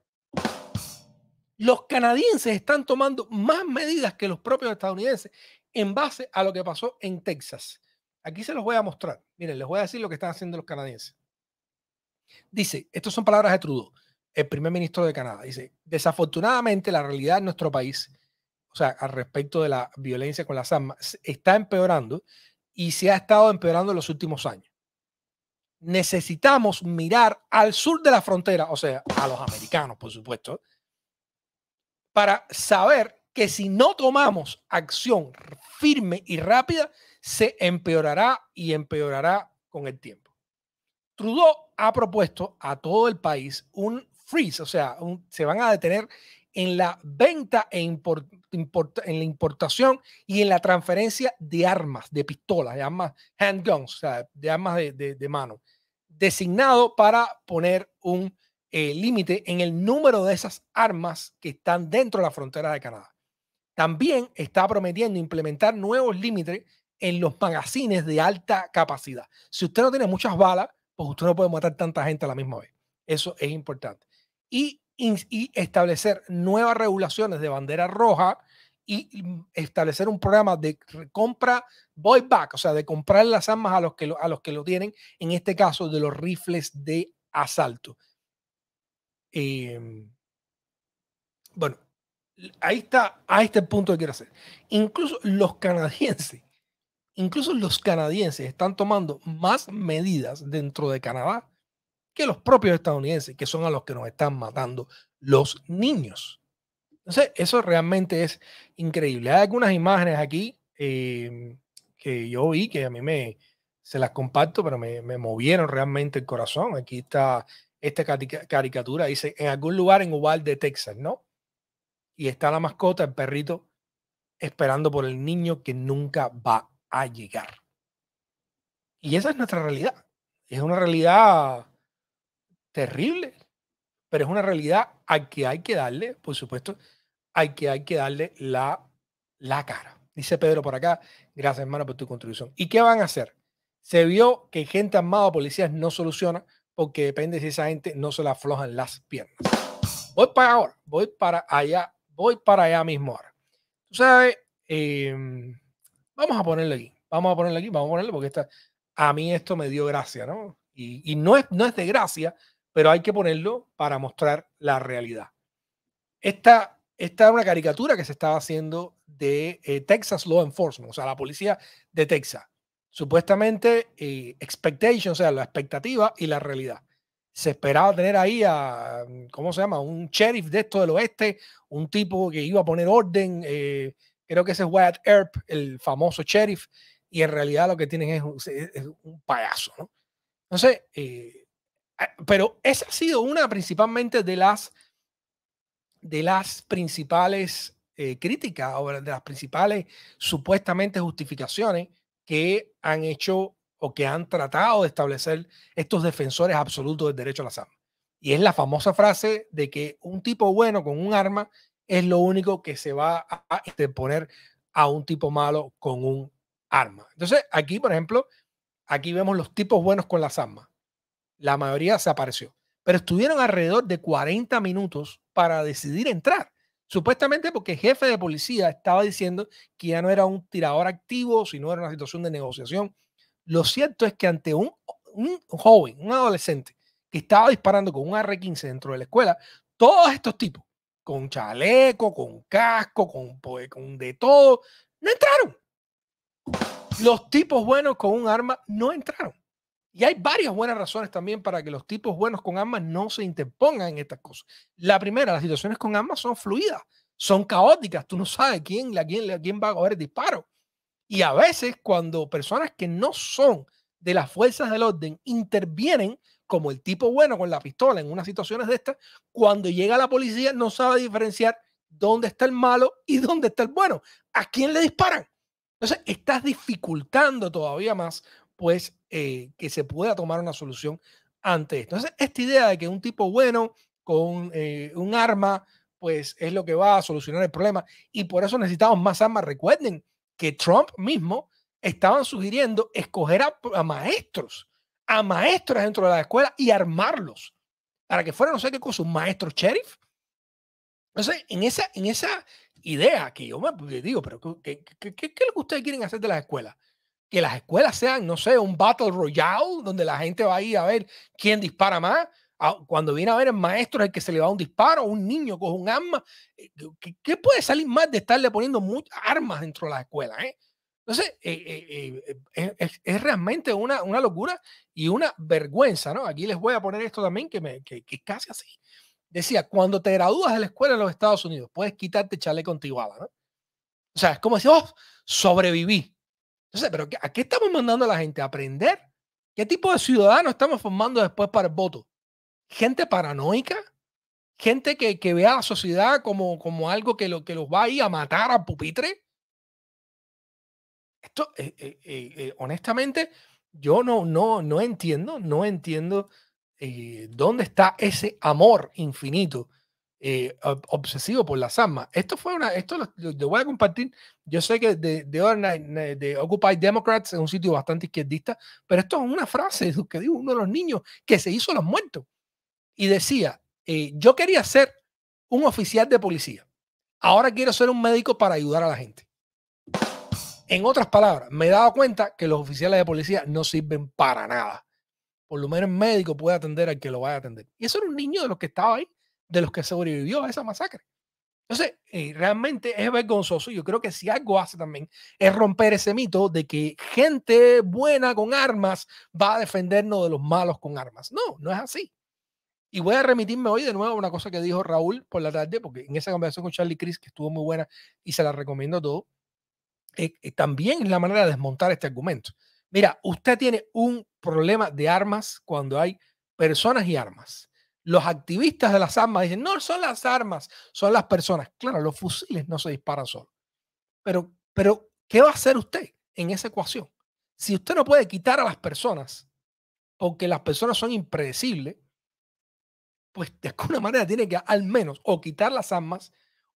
Los canadienses están tomando más medidas que los propios estadounidenses en base a lo que pasó en Texas. Aquí se los voy a mostrar. Miren, les voy a decir lo que están haciendo los canadienses. Dice, estas son palabras de Trudeau, el primer ministro de Canadá. Dice, desafortunadamente la realidad en nuestro país, o sea, al respecto de la violencia con las armas, está empeorando y se ha estado empeorando en los últimos años. Necesitamos mirar al sur de la frontera, o sea, a los americanos, por supuesto, para saber que si no tomamos acción firme y rápida, se empeorará y empeorará con el tiempo. Trudeau ha propuesto a todo el país un freeze, o sea, se van a detener en la venta e en la importación y en la transferencia de armas, de pistolas, de armas handguns, o sea, de armas de, mano, designado para poner un eh, límite en el número de esas armas que están dentro de la frontera de Canadá. También está prometiendo implementar nuevos límites en los magazines de alta capacidad. Si usted no tiene muchas balas, porque usted no puede matar tanta gente a la misma vez. Eso es importante. Y, establecer nuevas regulaciones de bandera roja y mm, establecer un programa de compra boy back, o sea, de comprar las armas a los que lo, a los que lo tienen, en este caso de los rifles de asalto. Em, bueno, ahí está, a este punto que quiero hacer. Incluso los canadienses incluso los canadienses están tomando más medidas dentro de Canadá que los propios estadounidenses, que son a los que nos están matando los niños. Entonces, eso realmente es increíble. Hay algunas imágenes aquí em, que yo vi que a mí me, se las comparto, pero me, me movieron realmente el corazón. Aquí está esta caricatura, dice, en algún lugar en Uvalde, Texas, ¿no? Y está la mascota, el perrito, esperando por el niño que nunca va a llegar. Y esa es nuestra realidad. Es una realidad terrible, pero es una realidad a que hay que darle, por supuesto, a que hay que darle la, la cara. Dice Pedro por acá, gracias hermano por tu contribución. ¿Y qué van a hacer? Se vio que gente armada o policías no soluciona porque depende si esa gente no se la aflojan las piernas. Voy para ahora, voy para allá, voy para allá mismo ahora. Tú sabes, eh, Vamos a ponerle aquí, vamos a ponerle aquí, vamos a ponerle porque esta, a mí esto me dio gracia, ¿no? Y, y no, es, no es de gracia, pero hay que ponerlo para mostrar la realidad. Esta, esta es una caricatura que se estaba haciendo de eh, Texas Law Enforcement, o sea, la policía de Texas. Supuestamente, eh, expectation, o sea, la expectativa y la realidad se esperaba tener ahí a, ¿cómo se llama? Un sheriff de esto del oeste, un tipo que iba a poner orden, eh, Creo que ese es Wyatt Earp, el famoso sheriff, y en realidad lo que tienen es un, payaso, ¿no? Entonces, eh, ah, pero esa ha sido una principalmente de las, de las principales eh, críticas o de las principales supuestamente justificaciones que han hecho o que han tratado de establecer estos defensores absolutos del derecho a las armas. Y es la famosa frase de que un tipo bueno con un arma es lo único que se va a interponer a un tipo malo con un arma. Entonces, aquí, por ejemplo, aquí vemos los tipos buenos con las armas. La mayoría se apareció, pero estuvieron alrededor de 40 minutos para decidir entrar. Supuestamente porque el jefe de policía estaba diciendo que ya no era un tirador activo, sino era una situación de negociación. Lo cierto es que ante un, joven, un adolescente, que estaba disparando con un r 15 dentro de la escuela, todos estos tipos con chaleco, con casco, con, eh, con de todo. No entraron. Los tipos buenos con un arma no entraron. Y hay varias buenas razones también para que los tipos buenos con armas no se interpongan en estas cosas. La primera, las situaciones con armas son fluidas, son caóticas. Tú no sabes quién, quién, quién va a coger el disparo. Y a veces cuando personas que no son de las fuerzas del orden intervienen como el tipo bueno con la pistola en unas situaciones de estas, cuando llega la policía no sabe diferenciar dónde está el malo y dónde está el bueno. ¿A quién le disparan? Entonces, estás dificultando todavía más, pues, eh, que se pueda tomar una solución ante esto. Entonces, esta idea de que un tipo bueno con eh, un arma, pues, es lo que va a solucionar el problema y por eso necesitamos más armas. Recuerden que Trump mismo estaban sugiriendo escoger a maestros a maestros dentro de la escuela y armarlos para que fuera no sé qué cosa, un maestro sheriff. Entonces, en esa, en esa idea que yo me pues, digo, pero ¿qué, qué, es lo que ustedes quieren hacer de las escuelas? Que las escuelas sean, no sé, un battle royale donde la gente va ir a ver quién dispara más. Cuando viene a ver el maestro el que se le va un disparo, un niño coge un arma. Eh, ¿Qué, puede salir más de estarle poniendo armas dentro de las escuelas? Eh? Entonces, eh, eh, eh, es, realmente una, una, locura y una vergüenza, ¿no? Aquí les voy a poner esto también, que, me, casi así. Decía, cuando te gradúas de la escuela en los Estados Unidos, puedes quitarte chaleco contiguada ¿no? O sea, es como decir, oh, sobreviví. Entonces, ¿pero ¿a qué estamos mandando a la gente? ¿A aprender? ¿Qué tipo de ciudadanos estamos formando después para el voto? ¿Gente paranoica? ¿Gente que, vea a la sociedad como, como algo que, lo, que los va a ir a matar al pupitre? Esto, eh, eh, eh, honestamente, yo no, no, no entiendo, no entiendo dónde está ese amor infinito obsesivo por las armas. Esto fue una, esto lo, voy a compartir. Yo sé que de, de, de, Occupy Democrats es un sitio bastante izquierdista, pero esto es una frase que dijo uno de los niños que se hizo los muertos. Y decía, yo quería ser un oficial de policía. Ahora quiero ser un médico para ayudar a la gente. En otras palabras, me he dado cuenta que los oficiales de policía no sirven para nada. Por lo menos el médico puede atender al que lo vaya a atender. Y eso era un niño de los que estaba ahí, de los que sobrevivió a esa masacre. Entonces, eh, realmente es vergonzoso. Yo creo que si algo hace también es romper ese mito de que gente buena con armas va a defendernos de los malos con armas. No, no es así. Y voy a remitirme hoy de nuevo a una cosa que dijo Raúl por la tarde, porque en esa conversación con Charlie Chris, que estuvo muy buena y se la recomiendo a todos, eh, eh, también es la manera de desmontar este argumento. Mira, usted tiene un problema de armas cuando hay personas y armas. Los activistas de las armas dicen, no son las armas, son las personas. Claro, los fusiles no se disparan solo. Pero, pero, ¿qué va a hacer usted en esa ecuación? Si usted no puede quitar a las personas, o que las personas son impredecibles, pues de alguna manera tiene que al menos o quitar las armas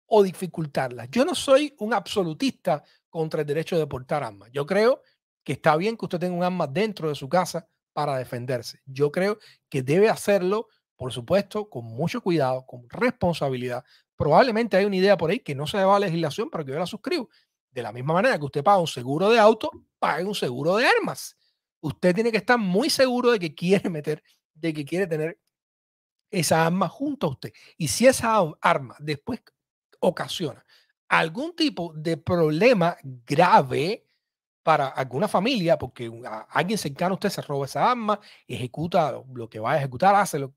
o dificultarlas. Yo no soy un absolutista contra el derecho de portar armas. Yo creo que está bien que usted tenga un arma dentro de su casa para defenderse. Yo creo que debe hacerlo, por supuesto, con mucho cuidado, con responsabilidad. Probablemente hay una idea por ahí que no se va a legislación, pero que yo la suscribo. De la misma manera que usted paga un seguro de auto, pague un seguro de armas. Usted tiene que estar muy seguro de que quiere meter, de que quiere tener esa arma junto a usted. Y si esa arma después ocasiona algún tipo de problema grave para alguna familia, porque alguien cercano a usted se roba esa arma, ejecuta lo que va a ejecutar, hace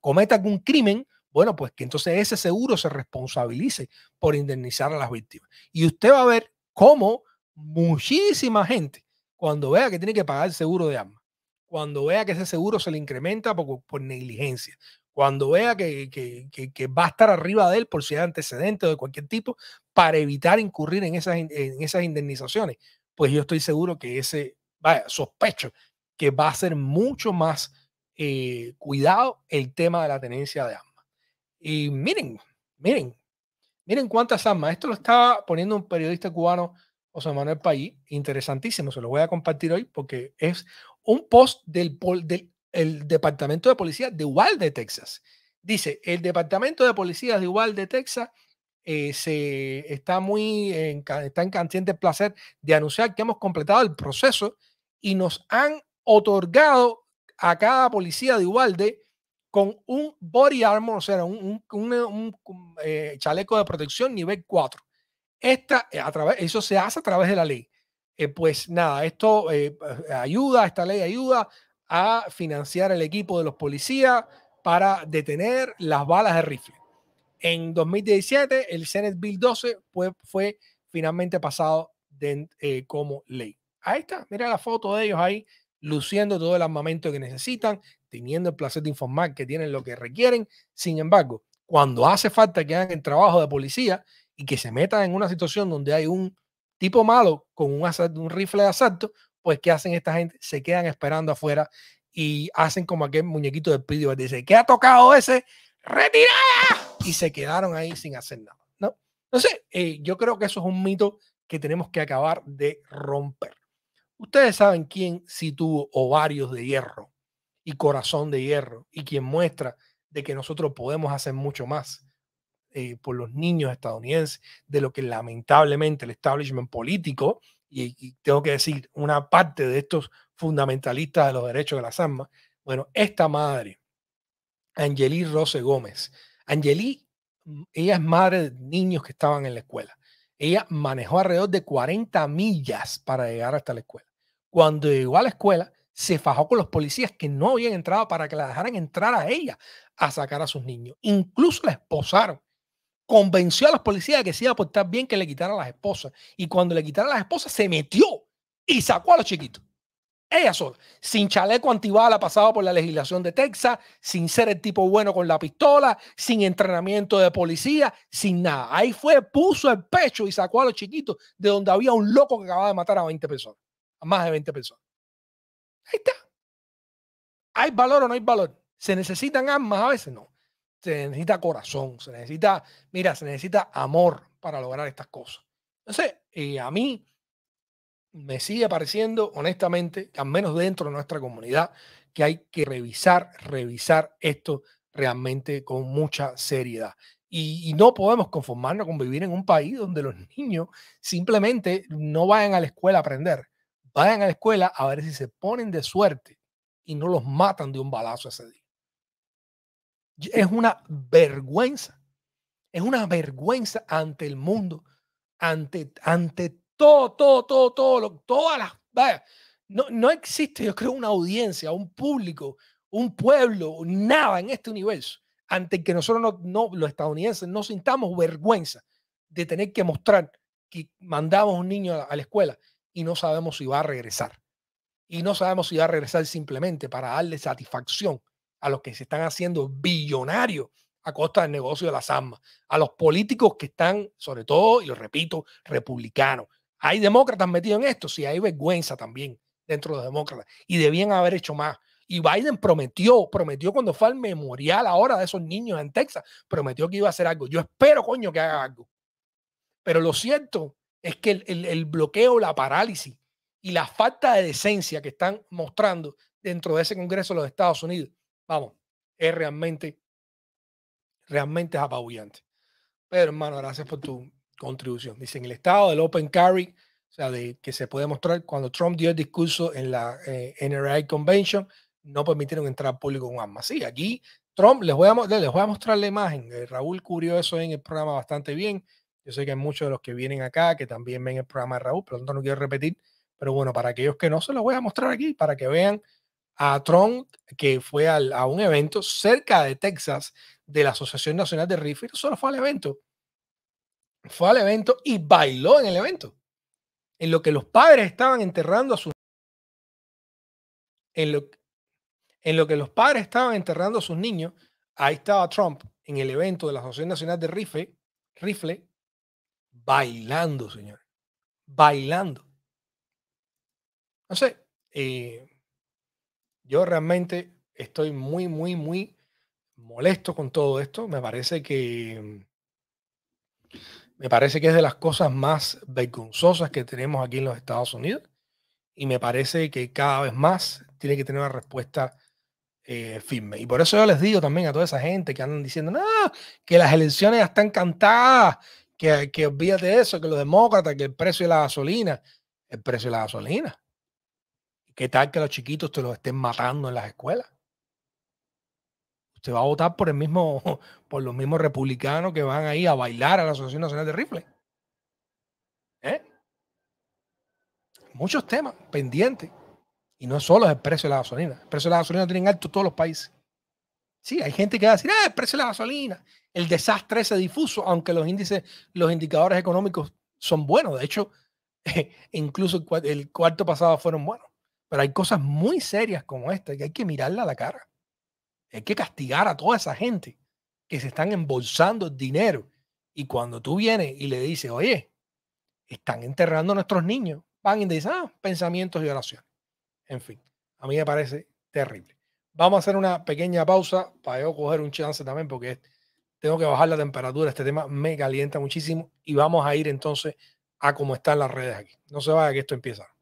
cometa algún crimen, bueno, pues que entonces ese seguro se responsabilice por indemnizar a las víctimas. Y usted va a ver cómo muchísima gente, cuando vea que tiene que pagar el seguro de arma, cuando vea que ese seguro se le incrementa por, por negligencia, cuando vea que, va a estar arriba de él por si hay antecedentes o de cualquier tipo, para evitar incurrir en esas, indemnizaciones, pues yo estoy seguro que ese, vaya, sospecho que va a ser mucho más eh, cuidado el tema de la tenencia de armas. Y miren, miren, miren cuántas armas. Esto lo estaba poniendo un periodista cubano, José Manuel país interesantísimo, se lo voy a compartir hoy porque es un post del, del el Departamento de Policía de Uvalde, Texas. Dice, el Departamento de Policía de Uvalde, Texas, eh, se, está muy en, está en placer de anunciar que hemos completado el proceso y nos han otorgado a cada policía de Uvalde con un body armor, o sea, un, eh, chaleco de protección nivel 4. Esta, eh, a través, eso se hace a través de la ley. pues nada, esto ayuda, esta ley ayuda a financiar el equipo de los policías para detener las balas de rifle. En 2017, el Senate Bill 12 fue, finalmente pasado eh, como ley. Ahí está, mira la foto de ellos ahí, luciendo todo el armamento que necesitan, teniendo el placer de informar que tienen lo que requieren. Sin embargo, cuando hace falta que hagan el trabajo de policía y que se metan en una situación donde hay un tipo malo con un, un rifle de asalto, pues ¿qué hacen esta gente? Se quedan esperando afuera y hacen como aquel muñequito de Pidio, dice, ¿qué ha tocado ese? ¡Retirada! Y se quedaron ahí sin hacer nada, ¿no? Entonces, eh, yo creo que eso es un mito que tenemos que acabar de romper. Ustedes saben quién si tuvo ovarios de hierro y corazón de hierro y quien muestra de que nosotros podemos hacer mucho más eh, por los niños estadounidenses de lo que lamentablemente el establishment político y, tengo que decir, una parte de estos fundamentalistas de los derechos de las armas, bueno, esta madre, Angelí Rose Gómez, Angelí, mm, ella es madre de niños que estaban en la escuela. Ella manejó alrededor de 40 millas para llegar hasta la escuela. Cuando llegó a la escuela, se fajó con los policías que no habían entrado para que la dejaran entrar a ella a sacar a sus niños. Incluso la esposaron convenció a las policías de que se iba a portar bien que le quitaran las esposas. Y cuando le a las esposas, se metió y sacó a los chiquitos. Ella sola, sin chaleco antibala pasado por la legislación de Texas, sin ser el tipo bueno con la pistola, sin entrenamiento de policía, sin nada. Ahí fue, puso el pecho y sacó a los chiquitos de donde había un loco que acababa de matar a 20 personas, a más de 20 personas. Ahí está. ¿Hay valor o no hay valor? ¿Se necesitan armas? A veces no se necesita corazón, se necesita, mira, se necesita amor para lograr estas cosas. Entonces, eh, a mí me sigue pareciendo, honestamente, al menos dentro de nuestra comunidad, que hay que revisar, revisar esto realmente con mucha seriedad. Y, y, no podemos conformarnos con vivir en un país donde los niños simplemente no vayan a la escuela a aprender, vayan a la escuela a ver si se ponen de suerte y no los matan de un balazo ese día. Es una vergüenza. Es una vergüenza ante el mundo, ante, ante todo, todo, todo, todo, lo, todas las... Vaya, no, no existe, yo creo, una audiencia, un público, un pueblo, nada en este universo ante que nosotros, no, no, los estadounidenses, no sintamos vergüenza de tener que mostrar que mandamos un niño a la escuela y no sabemos si va a regresar. Y no sabemos si va a regresar simplemente para darle satisfacción a los que se están haciendo billonarios a costa del negocio de las armas, a los políticos que están, sobre todo, y lo repito, republicanos. Hay demócratas metidos en esto, sí, hay vergüenza también dentro de los demócratas y debían haber hecho más. Y Biden prometió, prometió cuando fue al memorial ahora de esos niños en Texas, prometió que iba a hacer algo. Yo espero, coño, que haga algo. Pero lo cierto es que el, el bloqueo, la parálisis y la falta de decencia que están mostrando dentro de ese Congreso de los Estados Unidos Vamos, es realmente, realmente es apabullante. Pero hermano, gracias por tu contribución. Dicen, el estado del open carry, o sea, de, que se puede mostrar cuando Trump dio el discurso en la eh, NRI NRA Convention, no permitieron entrar al público con armas. Sí, aquí Trump, les voy a, les voy a mostrar la imagen. Eh, Raúl cubrió eso en el programa bastante bien. Yo sé que hay muchos de los que vienen acá que también ven el programa de Raúl, pero no quiero repetir. Pero bueno, para aquellos que no, se los voy a mostrar aquí para que vean a Trump, que fue a un evento cerca de Texas de la Asociación Nacional de Rifle solo fue al evento, fue al evento y bailó en el evento. En lo que los padres estaban enterrando a sus en lo, en lo que los padres estaban enterrando a sus niños, ahí estaba Trump en el evento de la Asociación Nacional de Rifle, Rifle bailando, señor. Bailando. No sé, eh, yo realmente estoy muy, muy, muy molesto con todo esto. Me parece que mm, me parece que es de las cosas más vergonzosas que tenemos aquí en los Estados Unidos y me parece que cada vez más tiene que tener una respuesta eh, firme. Y por eso yo les digo también a toda esa gente que andan diciendo, que las elecciones ya están cantadas, que, que olvídate de eso, que los demócratas, que el precio de la gasolina, el precio de la gasolina. ¿Qué tal que los chiquitos te los estén matando en las escuelas? Usted va a votar por el mismo, por los mismos republicanos que van ahí a bailar a la Asociación Nacional de Rifles? ¿Eh? Muchos temas pendientes. Y no solo es el precio de la gasolina. El precio de la gasolina tiene alto todos los países. Sí, hay gente que va a decir, ah, el precio de la gasolina, el desastre se difuso, aunque los índices, los indicadores económicos son buenos. De hecho, incluso el cuarto pasado fueron buenos. Pero hay cosas muy serias como esta que hay que mirarla a la cara. Hay que castigar a toda esa gente que se están embolsando dinero. Y cuando tú vienes y le dices, oye, están enterrando a nuestros niños, van y dicen, ah, pensamientos y oraciones. En fin, a mí me parece terrible. Vamos a hacer una pequeña pausa para yo coger un chance también, porque tengo que bajar la temperatura. Este tema me calienta muchísimo y vamos a ir entonces a cómo están las redes aquí. No se vaya que esto empieza.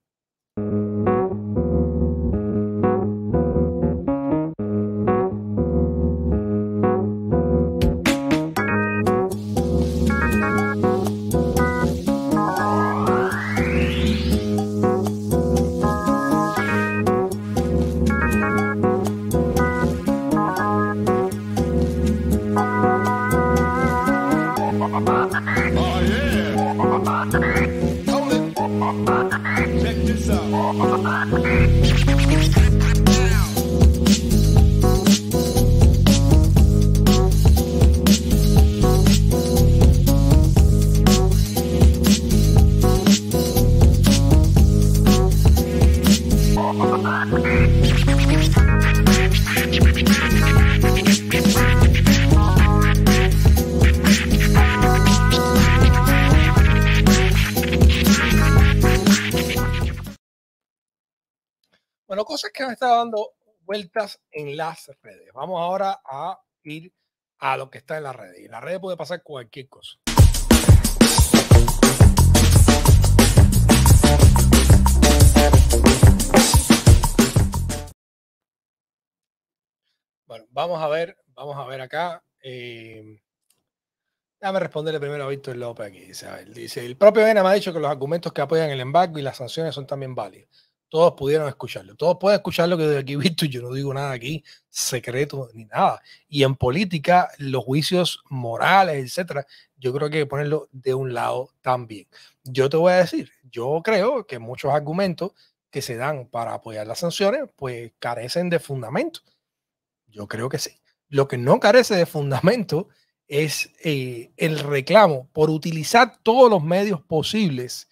en las redes. Vamos ahora a ir a lo que está en la red. Y en la red puede pasar cualquier cosa. Bueno, vamos a ver, vamos a ver acá. Eh, déjame responderle primero a Víctor López aquí. Dice, el propio ENA ha dicho que los argumentos que apoyan el embargo y las sanciones son también válidos todos pudieron escucharlo. Todos pueden escuchar lo que de aquí visto, yo no digo nada aquí secreto ni nada. Y en política, los juicios morales, etcétera, yo creo que hay que ponerlo de un lado también. Yo te voy a decir, yo creo que muchos argumentos que se dan para apoyar las sanciones, pues carecen de fundamento. Yo creo que sí. Lo que no carece de fundamento es eh, el reclamo por utilizar todos los medios posibles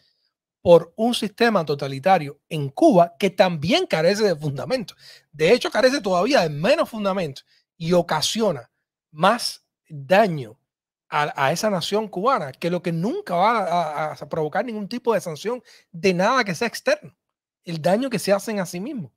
por un sistema totalitario en Cuba que también carece de fundamento. De hecho, carece todavía de menos fundamento y ocasiona más daño a, esa nación cubana que lo que nunca va a, provocar ningún tipo de sanción de nada que sea externo. El daño que se hacen a sí mismos.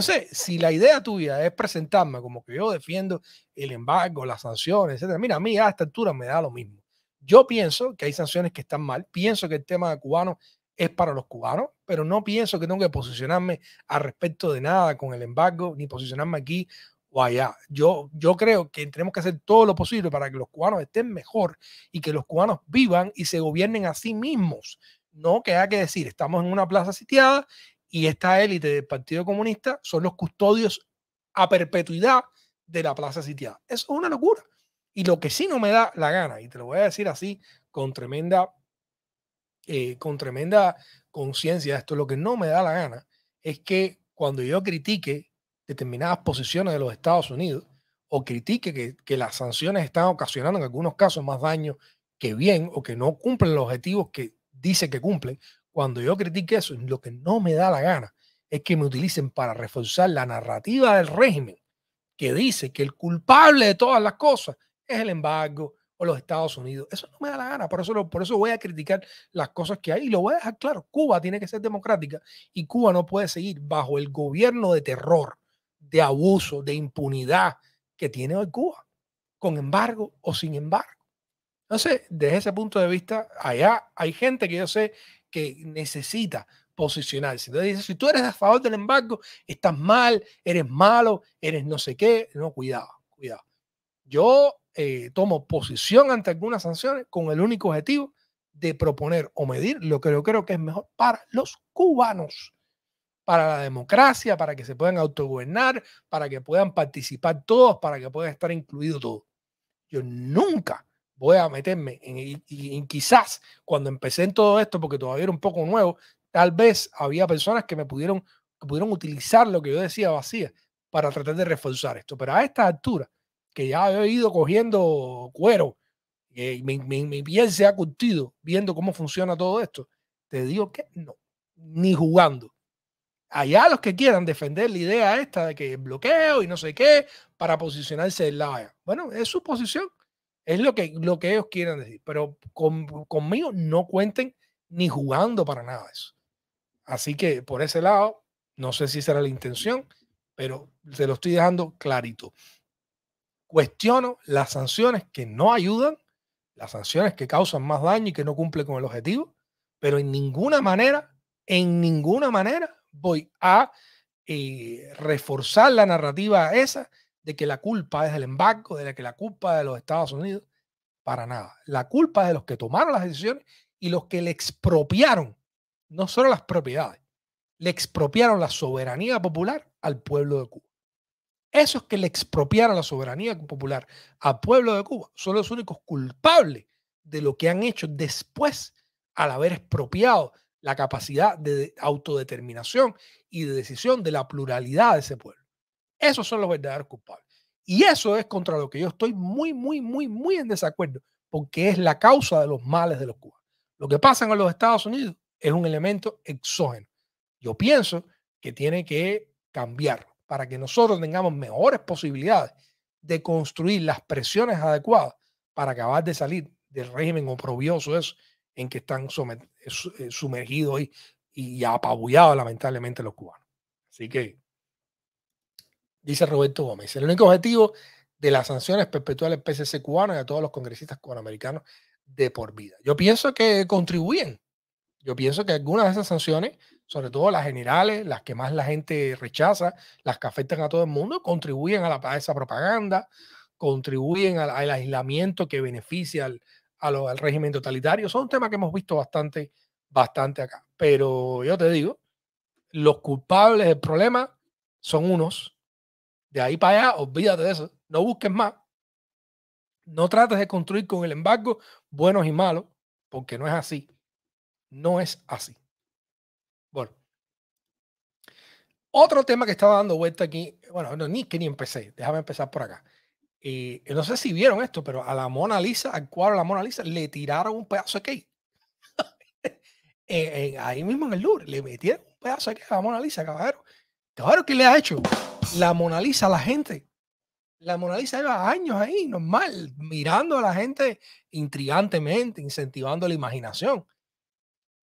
sé, si la idea tuya es presentarme como que yo defiendo el embargo, las sanciones, etc. mira, a mí a esta altura me da lo mismo. Yo pienso que hay sanciones que están mal, pienso que el tema cubano es para los cubanos, pero no pienso que tengo que posicionarme al respecto de nada con el embargo, ni posicionarme aquí o allá. Yo, yo creo que tenemos que hacer todo lo posible para que los cubanos estén mejor y que los cubanos vivan y se gobiernen a sí mismos. No que haya que decir, estamos en una plaza sitiada y esta élite del Partido Comunista son los custodios a perpetuidad de la plaza sitiada. Eso es una locura. Y lo que sí no me da la gana, y te lo voy a decir así con tremenda eh, con tremenda conciencia, de esto lo que no me da la gana, es que cuando yo critique determinadas posiciones de los Estados Unidos o critique que, que las sanciones están ocasionando en algunos casos más daño que bien o que no cumplen los objetivos que dice que cumplen, cuando yo critique eso, lo que no me da la gana es que me utilicen para reforzar la narrativa del régimen que dice que el culpable de todas las cosas es el embargo, o los Estados Unidos. Eso no me da la gana, por eso, por eso voy a criticar las cosas que hay y lo voy a dejar claro. Cuba tiene que ser democrática y Cuba no puede seguir bajo el gobierno de terror, de abuso, de impunidad que tiene hoy Cuba, con embargo o sin embargo. Entonces, desde ese punto de vista, allá hay gente que yo sé que necesita posicionarse. Entonces dice, si tú eres a favor del embargo, estás mal, eres malo, eres no sé qué. No, cuidado, cuidado. Yo eh, tomo posición ante algunas sanciones con el único objetivo de proponer o medir lo que yo creo que es mejor para los cubanos, para la democracia, para que se puedan autogobernar, para que puedan participar todos, para que pueda estar incluido todo Yo nunca voy a meterme en, quizás cuando empecé en todo esto, porque todavía era un poco nuevo, tal vez había personas que me pudieron, pudieron utilizar lo que yo decía vacía para tratar de reforzar esto, pero a esta altura que ya he ido cogiendo cuero, eh, y mi, piel se ha curtido viendo cómo funciona todo esto, te digo que no, ni jugando. Allá los que quieran defender la idea esta de que bloqueo y no sé qué para posicionarse en la Bueno, es su posición, es lo que, lo que ellos quieran decir, pero conmigo no cuenten ni jugando para nada eso. Así que por ese lado, no sé si será la intención, pero se lo estoy dejando clarito cuestiono las sanciones que no ayudan, las sanciones que causan más daño y que no cumplen con el objetivo, pero en ninguna manera, en ninguna manera voy a eh, reforzar la narrativa esa de que la culpa es el embargo, de que la culpa es de los Estados Unidos, para nada. La culpa es de los que tomaron las decisiones y los que le expropiaron, no solo las propiedades, le expropiaron la soberanía popular al pueblo de Cuba. Esos que le expropiaron la soberanía popular al pueblo de Cuba son los únicos culpables de lo que han hecho después al haber expropiado la capacidad de autodeterminación y de decisión de la pluralidad de ese pueblo. Esos son los verdaderos culpables. Y eso es contra lo que yo estoy muy, muy, muy, muy en desacuerdo, porque es la causa de los males de los cubanos. Lo que pasa en los Estados Unidos es un elemento exógeno. Yo pienso que tiene que cambiarlo para que nosotros tengamos mejores posibilidades de construir las presiones adecuadas para acabar de salir del régimen oprobioso en que están eh, sumergidos y, y apabullados lamentablemente los cubanos. Así que, dice Roberto Gómez, el único objetivo de las sanciones perpetuales al PCC cubano y a todos los congresistas cubanoamericanos de por vida. Yo pienso que contribuyen. Yo pienso que algunas de esas sanciones sobre todo las generales, las que más la gente rechaza, las que afectan a todo el mundo, contribuyen a, esa propaganda, contribuyen al, aislamiento que beneficia al, al, régimen totalitario. Son temas que hemos visto bastante, bastante acá. Pero yo te digo, los culpables del problema son unos. De ahí para allá, olvídate de eso. No busques más. No trates de construir con el embargo buenos y malos, porque no es así. No es así. Otro tema que estaba dando vuelta aquí, bueno, ni que ni empecé, déjame empezar por acá. Eh, no sé si vieron esto, pero a la Mona Lisa, al cuadro de la Mona Lisa, le tiraron un pedazo de cake. ahí mismo en el Louvre, le metieron un pedazo de cake a la Mona Lisa, caballero. Caballero, ¿qué le ha hecho? La Mona Lisa a la gente. La Mona Lisa lleva años ahí, normal, mirando a la gente intrigantemente, incentivando la imaginación.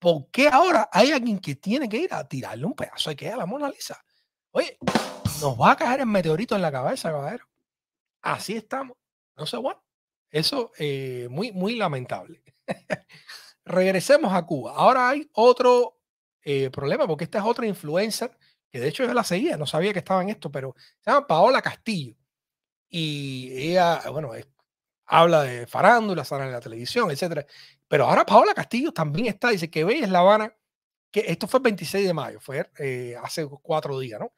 ¿Por qué ahora hay alguien que tiene que ir a tirarle un pedazo de que a la Mona Lisa? Oye, nos va a caer el meteorito en la cabeza, caballero. Así estamos. No sé, bueno. Eso es eh, muy, muy lamentable. Regresemos a Cuba. Ahora hay otro eh, problema, porque esta es otra influencer, que de hecho yo la seguía, no sabía que estaba en esto, pero se llama Paola Castillo. Y ella, bueno, habla de farándula, sale en la televisión, etcétera. Pero ahora Paola Castillo también está, dice que ve en La Habana, que esto fue el 26 de mayo, fue eh, hace cuatro días, ¿no?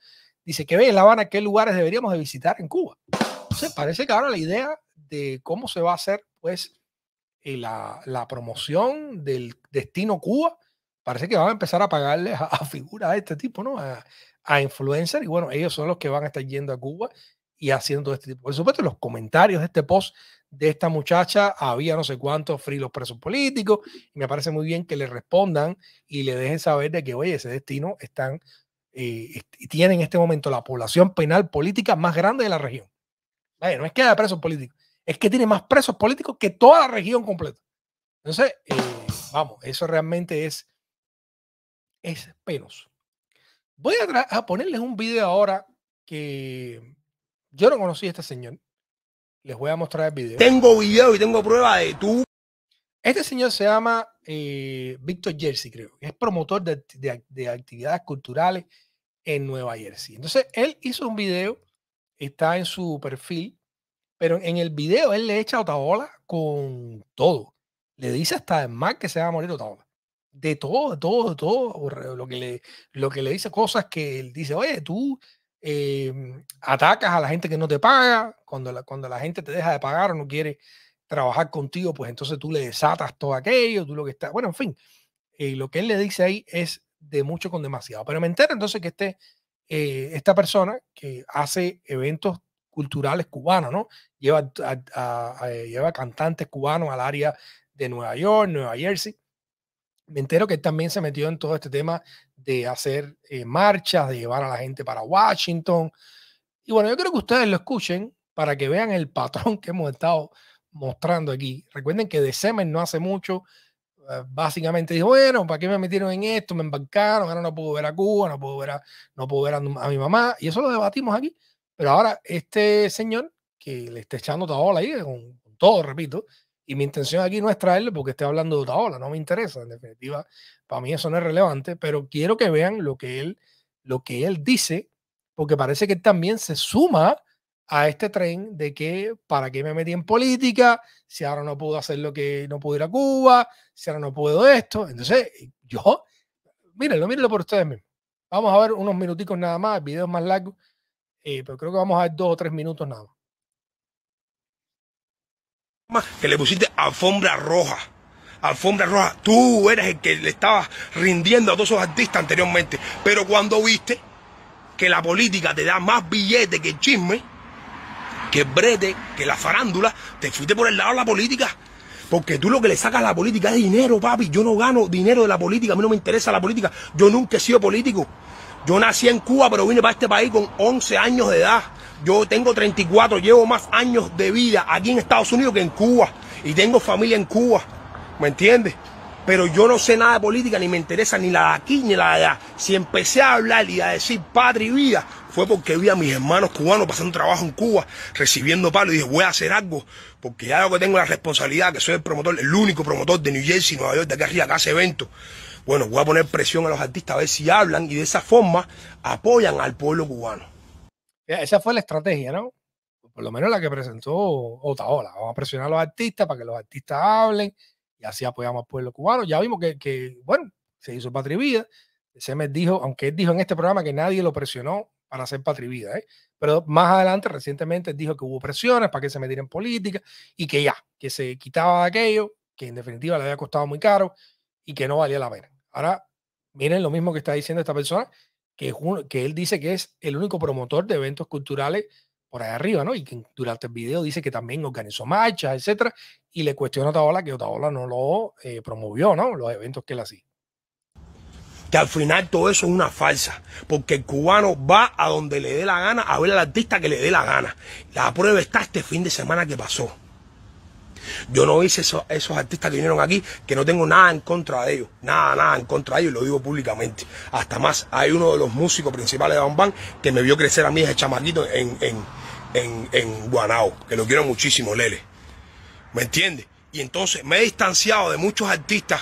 Dice que ve en La Habana, qué lugares deberíamos de visitar en Cuba. Entonces, parece que ahora la idea de cómo se va a hacer, pues, eh, la, promoción del destino Cuba, parece que van a empezar a pagarle a, a figuras de este tipo, ¿no? A, a influencers, y bueno, ellos son los que van a estar yendo a Cuba y haciendo este tipo. Por supuesto, los comentarios de este post de esta muchacha, había no sé cuántos fríos presos políticos, y me parece muy bien que le respondan y le dejen saber de que, oye, ese destino están, eh, y tienen en este momento la población penal política más grande de la región. no es que haya presos políticos, es que tiene más presos políticos que toda la región completa. Entonces, eh, vamos, eso realmente es, es penoso. Voy a, a ponerles un video ahora que yo no conocí a este señor. Les voy a mostrar el video. Tengo video y tengo prueba de tú. Este señor se llama eh, Víctor Jersey, creo, es promotor de, de, actividades culturales en Nueva Jersey. Entonces, él hizo un video, está en su perfil, pero en el video él le echa otra bola con todo. Le dice hasta el que se va a morir Otaola. De todo, de todo, de todo. Lo que le, lo que le dice cosas que él dice, oye, tú Em, atacas a la gente que no te paga, cuando la, cuando la gente te deja de pagar o no quiere trabajar contigo, pues entonces tú le desatas todo aquello, tú lo que está, bueno, en fin, eh, lo que él le dice ahí es de mucho con demasiado. Pero me entero entonces que este, eh, esta persona que hace eventos culturales cubanos, ¿no? Lleva, a, lleva cantantes cubanos al área de Nueva York, Nueva Jersey. Me entero que él también se metió en todo este tema de hacer eh, marchas, de llevar a la gente para Washington. Y bueno, yo creo que ustedes lo escuchen para que vean el patrón que hemos estado mostrando aquí. Recuerden que de Semen no hace mucho, eh, básicamente dijo, bueno, ¿para qué me metieron en esto? Me embarcaron, ahora no puedo ver a Cuba, no puedo ver a, no puedo ver a, mi mamá. Y eso lo debatimos aquí. Pero ahora este señor que le está echando toda la ahí, con todo, repito, y mi intención aquí no es traerlo porque esté hablando de otra ola, no me interesa, en definitiva, para mí eso no es relevante, pero quiero que vean lo que él, lo que él dice, porque parece que también se suma a este tren de que para qué me metí en política, si ahora no puedo hacer lo que no a Cuba, si ahora no puedo esto. Entonces, yo, mírenlo, mírenlo por ustedes mismos. Vamos a ver unos minuticos nada más, videos más largos, eh, pero creo que vamos a ver dos o tres minutos nada más que le pusiste alfombra roja. Alfombra roja, tú eres el que le estabas rindiendo a todos esos artistas anteriormente. Pero cuando viste que la política te da más billete que el chisme, que brete, que la farándula, te fuiste por el lado de la política. Porque tú lo que le sacas a la política es dinero, papi. Yo no gano dinero de la política, a mí no me interesa la política. Yo nunca he sido político. Yo nací en Cuba, pero vine para este país con 11 años de edad. Yo tengo 34, llevo más años de vida aquí en Estados Unidos que en Cuba. Y tengo familia en Cuba. ¿Me entiendes? Pero yo no sé nada de política, ni me interesa ni la de aquí ni la de allá. Si empecé a hablar y a decir padre y vida, fue porque vi a mis hermanos cubanos pasando trabajo en Cuba, recibiendo palo, y dije, voy a hacer algo, porque ya lo que tengo la responsabilidad, que soy el promotor, el único promotor de New Jersey, Nueva York, de aquí arriba, que hace eventos. Bueno, voy a poner presión a los artistas a ver si hablan y de esa forma apoyan al pueblo cubano. Esa fue la estrategia, ¿no? Por lo menos la que presentó Otaola. Vamos a presionar a los artistas para que los artistas hablen y así apoyamos al pueblo cubano. Ya vimos que, que bueno, se hizo Patria Vida. me dijo, aunque él dijo en este programa que nadie lo presionó para hacer Patria Vida, ¿eh? pero más adelante, recientemente, dijo que hubo presiones para que se metiera en política y que ya, que se quitaba de aquello, que en definitiva le había costado muy caro y que no valía la pena. Ahora, miren lo mismo que está diciendo esta persona que, él dice que es el único promotor de eventos culturales por ahí arriba, ¿no? Y que durante el video dice que también organizó marchas, etcétera, y le cuestiona a Otaola que Otaola no lo eh, promovió, ¿no? Los eventos que él hacía. Que al final todo eso es una falsa, porque el cubano va a donde le dé la gana, a ver al artista que le dé la gana. La prueba está este fin de semana que pasó. Yo no hice esos, esos artistas que vinieron aquí, que no tengo nada en contra de ellos, nada, nada en contra de ellos, lo digo públicamente. Hasta más, hay uno de los músicos principales de Bambán que me vio crecer a mí, ese chamaquito, en, en, Guanao, que lo quiero muchísimo, Lele. ¿Me entiendes? Y entonces me he distanciado de muchos artistas,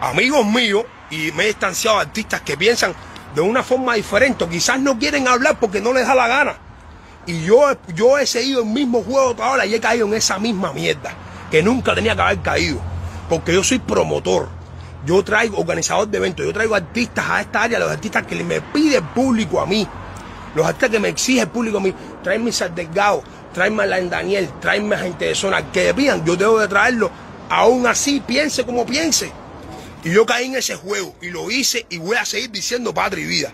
amigos míos, y me he distanciado de artistas que piensan de una forma diferente, o quizás no quieren hablar porque no les da la gana y yo, yo he seguido el mismo juego toda ahora y he caído en esa misma mierda, que nunca tenía que haber caído, porque yo soy promotor. Yo traigo organizador de eventos, yo traigo artistas a esta área, los artistas que me pide público a mí, los artistas que me exige público a mí, tráeme a Delgado, tráeme a Daniel, tráeme a gente de zona, que pidan, yo debo de traerlo, aún así piense como piense. Y yo caí en ese juego y lo hice y voy a seguir diciendo padre y vida.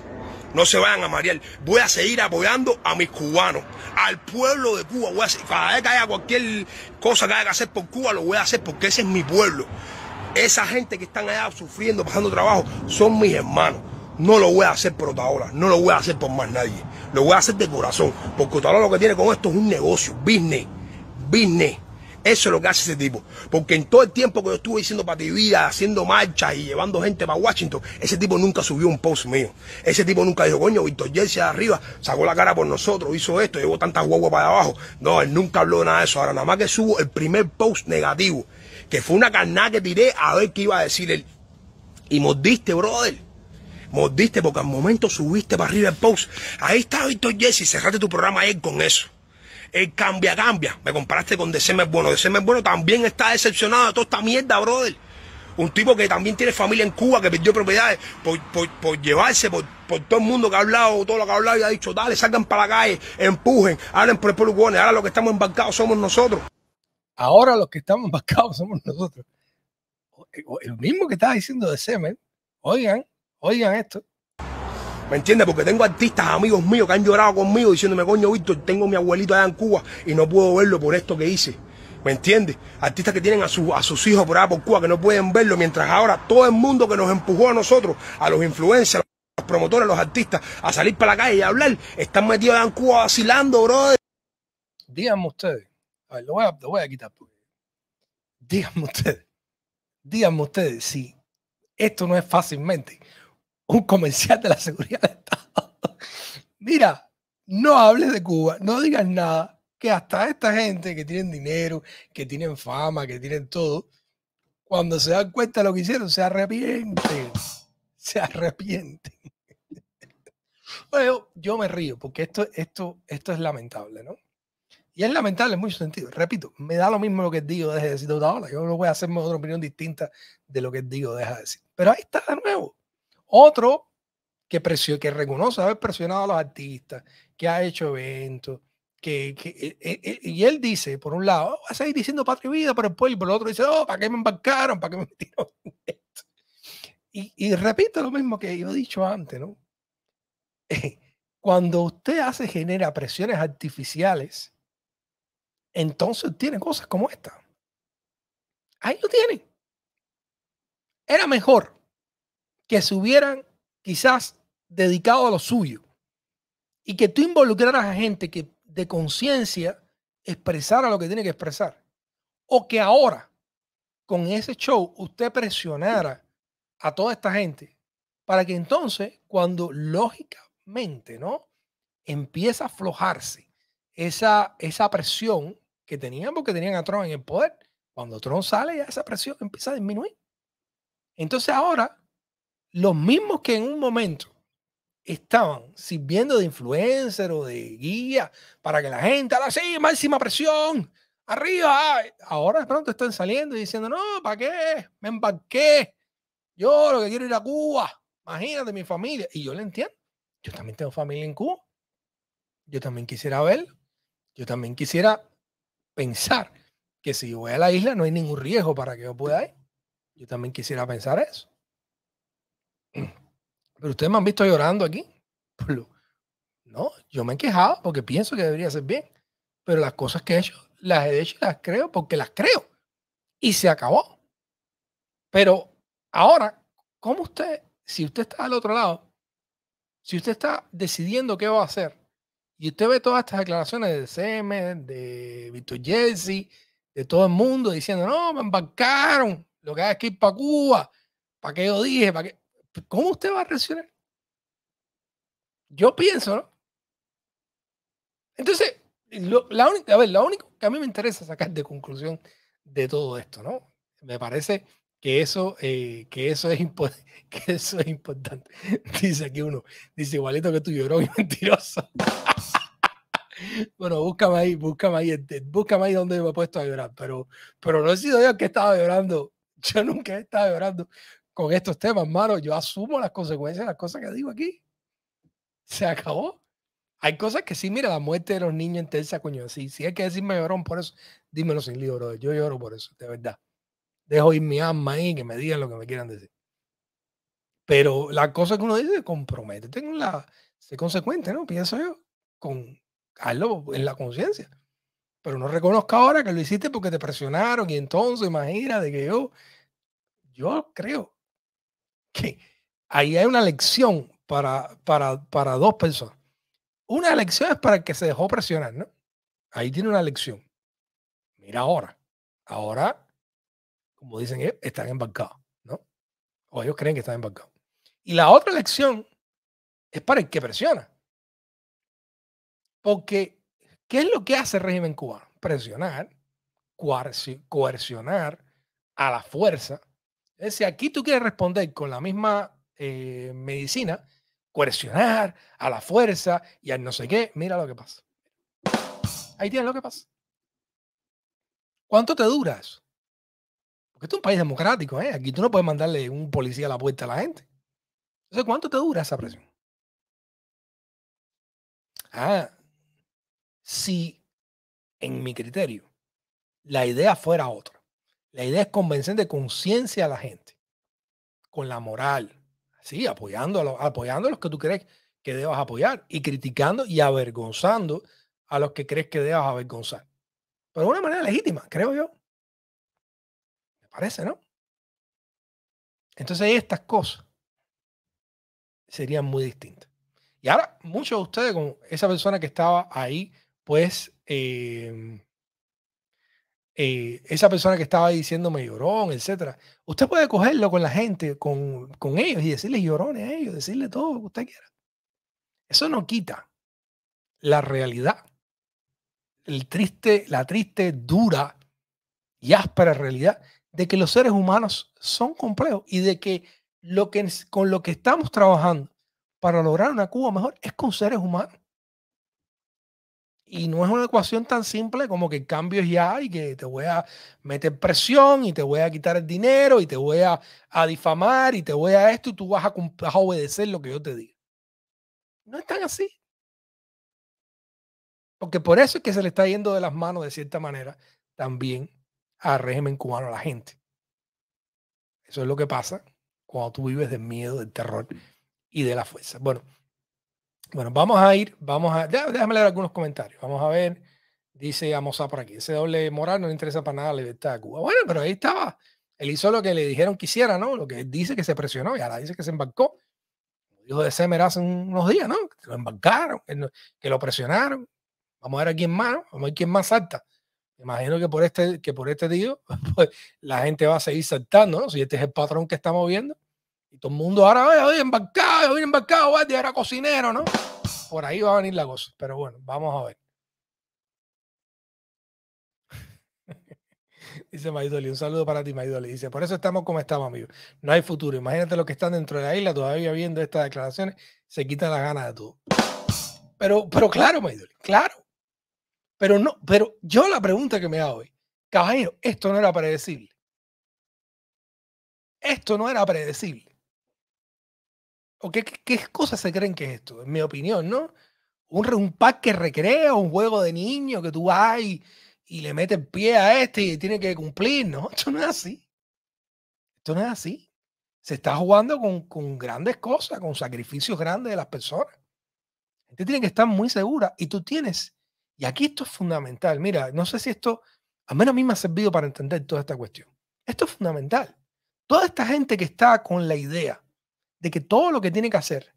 No se vayan a marear. Voy a seguir apoyando a mis cubanos, al pueblo de Cuba. Voy a cada vez que haya cualquier cosa que haya que hacer por Cuba, lo voy a hacer porque ese es mi pueblo. Esa gente que están allá sufriendo, pasando trabajo, son mis hermanos. No lo voy a hacer por hora, no lo voy a hacer por más nadie. Lo voy a hacer de corazón, porque todo lo que tiene con esto es un negocio, business, business. Eso es lo que hace ese tipo. Porque en todo el tiempo que yo estuve diciendo para ti vida, haciendo marchas y llevando gente para Washington, ese tipo nunca subió un post mío. Ese tipo nunca dijo, coño, Víctor Jesse de arriba sacó la cara por nosotros, hizo esto, llevó tantas guaguas para abajo. No, él nunca habló de nada de eso. Ahora, nada más que subo el primer post negativo, que fue una carnada que tiré a ver qué iba a decir él. Y mordiste, brother mordiste porque al momento subiste para arriba el post. Ahí está Víctor Jesse, cerraste tu programa ahí con eso. El cambia, cambia. Me comparaste con Decemer bueno. Decemer bueno también está decepcionado de toda esta mierda, brother. Un tipo que también tiene familia en Cuba, que perdió propiedades por, llevarse, por, todo el mundo que ha hablado, todo lo que ha hablado y ha dicho, dale, salgan para la calle, empujen, hablen por el pueblo Ahora los que estamos embarcados somos nosotros. Ahora los que estamos embarcados somos nosotros. El eh, mismo que estaba diciendo de oigan, oigan esto. ¿Me entiendes? Porque tengo artistas, amigos míos, que han llorado conmigo diciéndome, coño, Víctor, tengo mi abuelito allá en Cuba y no puedo verlo por esto que hice. ¿Me entiendes? Artistas que tienen a, a sus hijos por allá por Cuba que no pueden verlo, mientras ahora todo el mundo que nos empujó a nosotros, a los influencers, a los promotores, a los artistas, a salir para la calle y a hablar, están metidos allá en Cuba vacilando, brother. Díganme ustedes, a ver, lo voy a, lo voy a quitar. Pues. Díganme ustedes, díganme ustedes si esto no es fácilmente un comerciante de la seguridad del Estado. Mira, no hables de Cuba, no digas nada, que hasta esta gente que tienen dinero, que tienen fama, que tienen todo, cuando se dan cuenta de lo que hicieron, se arrepienten. Se arrepienten. Bueno, yo, me río porque esto, esto, esto es lamentable, ¿no? Y es lamentable en mucho sentido. Repito, me da lo mismo lo que digo de decir otra hora. Yo no voy a hacerme otra opinión distinta de lo que digo deja de decir. Pero ahí está de nuevo. Otro que, que reconoce haber presionado a los artistas, que ha hecho eventos, que, e, e, e, y él dice, por un lado, oh, va a seguir diciendo patria y vida, pero después el otro dice, oh, ¿para qué me embarcaron? ¿Para qué me metieron? y, repito lo mismo que yo he dicho antes, ¿no? Cuando usted hace, genera presiones artificiales, entonces tiene cosas como esta. Ahí lo tiene. Era mejor que se hubieran quizás dedicado a lo suyo y que tú involucraras a gente que de conciencia expresara lo que tiene que expresar. O que ahora, con ese show, usted presionara a toda esta gente para que entonces, cuando lógicamente, ¿no? Empieza a aflojarse esa, esa presión que tenían porque tenían a Trump en el poder. Cuando Trump sale, ya esa presión empieza a disminuir. Entonces ahora los mismos que en un momento estaban sirviendo de influencer o de guía para que la gente, haga sí, máxima presión, arriba, ahora de pronto están saliendo y diciendo, no, ¿para qué? Me embarqué, yo lo que quiero ir a Cuba, imagínate mi familia, y yo le entiendo, yo también tengo familia en Cuba, yo también quisiera ver, yo también quisiera pensar que si voy a la isla no hay ningún riesgo para que yo pueda ir, yo también quisiera pensar eso. Pero ustedes me han visto llorando aquí. No, yo me he quejado porque pienso que debería ser bien. Pero las cosas que he hecho, las he hecho y las creo porque las creo. Y se acabó. Pero ahora, ¿cómo usted, si usted está al otro lado, si usted está decidiendo qué va a hacer, y usted ve todas estas declaraciones de CM, de Víctor Jesse, de todo el mundo diciendo, no, me embarcaron, lo que hay es que ir para Cuba, para qué yo dije, para que... ¿Cómo usted va a reaccionar? Yo pienso, ¿no? Entonces, la única, a ver, lo único que a mí me interesa sacar de conclusión de todo esto, ¿no? Me parece que eso, eh, que eso, es, que eso es importante. Dice aquí uno, dice igualito que tú lloró y mentiroso. bueno, búscame ahí, búscame ahí, este, búscame ahí donde me he puesto a llorar, pero, pero no he sido yo el que estaba llorando. Yo nunca he estado llorando con estos temas, hermano, yo asumo las consecuencias de las cosas que digo aquí. Se acabó. Hay cosas que sí, mira, la muerte de los niños en Terza, coño, así. Si hay que decirme llorón por eso, dímelo sin lío, bro. Yo lloro por eso, de verdad. Dejo ir mi alma ahí, que me digan lo que me quieran decir. Pero la cosa que uno dice, compromete. Tengo la, sé consecuente, ¿no? Pienso yo, con, hazlo en la conciencia. Pero no reconozca ahora que lo hiciste porque te presionaron y entonces, imagina de que yo, yo creo, que ahí hay una lección para, para, para dos personas. Una lección es para el que se dejó presionar, ¿no? Ahí tiene una lección. Mira ahora. Ahora, como dicen están embarcados, ¿no? O ellos creen que están embarcados. Y la otra lección es para el que presiona. Porque, ¿qué es lo que hace el régimen cubano? Presionar, coercionar a la fuerza es si aquí tú quieres responder con la misma eh, medicina, coercionar a la fuerza y al no sé qué, mira lo que pasa. Ahí tienes lo que pasa. ¿Cuánto te dura eso? Porque esto es un país democrático, ¿eh? Aquí tú no puedes mandarle un policía a la puerta a la gente. Entonces, ¿cuánto te dura esa presión? Ah, si en mi criterio la idea fuera otra, la idea es convencer de conciencia a la gente, con la moral, sí, apoyando a, los, apoyando a los que tú crees que debas apoyar y criticando y avergonzando a los que crees que debas avergonzar. Pero de una manera legítima, creo yo. Me parece, ¿no? Entonces estas cosas serían muy distintas. Y ahora muchos de ustedes, con esa persona que estaba ahí, pues em, eh, esa persona que estaba diciéndome llorón, etcétera. Usted puede cogerlo con la gente, con, ellos y decirles llorones a ellos, decirle todo lo que usted quiera. Eso no quita la realidad, el triste, la triste, dura y áspera realidad de que los seres humanos son complejos y de que, lo que con lo que estamos trabajando para lograr una Cuba mejor es con seres humanos. Y no es una ecuación tan simple como que el ya y que te voy a meter presión y te voy a quitar el dinero y te voy a, difamar y te voy a esto y tú vas a, obedecer lo que yo te diga. No es tan así. Porque por eso es que se le está yendo de las manos de cierta manera también al régimen cubano, a la gente. Eso es lo que pasa cuando tú vives del miedo, del terror y de la fuerza. Bueno. Bueno, vamos a ir, vamos a, déjame leer algunos comentarios, vamos a ver, dice Amosá por aquí, ese doble moral no le interesa para nada la libertad de Cuba. Bueno, pero ahí estaba, él hizo lo que le dijeron que hiciera, ¿no? Lo que dice que se presionó y ahora dice que se embarcó. Dijo de Semer hace unos días, ¿no? Que lo embarcaron, que lo presionaron. Vamos a ver a quién más, ¿no? vamos a ver quién más salta. Imagino que por este, que por este tío, pues, la gente va a seguir saltando, ¿no? Si este es el patrón que estamos viendo, y todo el mundo ahora, oye, embarcado, oye, embarcado, oye, era cocinero, ¿no? Por ahí va a venir la cosa. Pero bueno, vamos a ver. Dice Maidoli, un saludo para ti, Maidoli. Dice, por eso estamos como estamos, amigos. No hay futuro. Imagínate los que están dentro de la isla todavía viendo estas declaraciones, se quitan las ganas de todo. Pero, pero claro, Maidoli, claro. Pero no, pero yo la pregunta que me hago hoy, caballero, esto no era predecible. Esto no era predecible o qué, cosas se creen que es esto, en mi opinión, ¿no? Un, un pack que recrea, un juego de niño que tú vas y, le metes pie a este y tiene que cumplir, ¿no? Esto no es así. Esto no es así. Se está jugando con, grandes cosas, con sacrificios grandes de las personas. gente tiene que estar muy segura y tú tienes, y aquí esto es fundamental, mira, no sé si esto, al menos a mí me ha servido para entender toda esta cuestión. Esto es fundamental. Toda esta gente que está con la idea que todo lo que tiene que hacer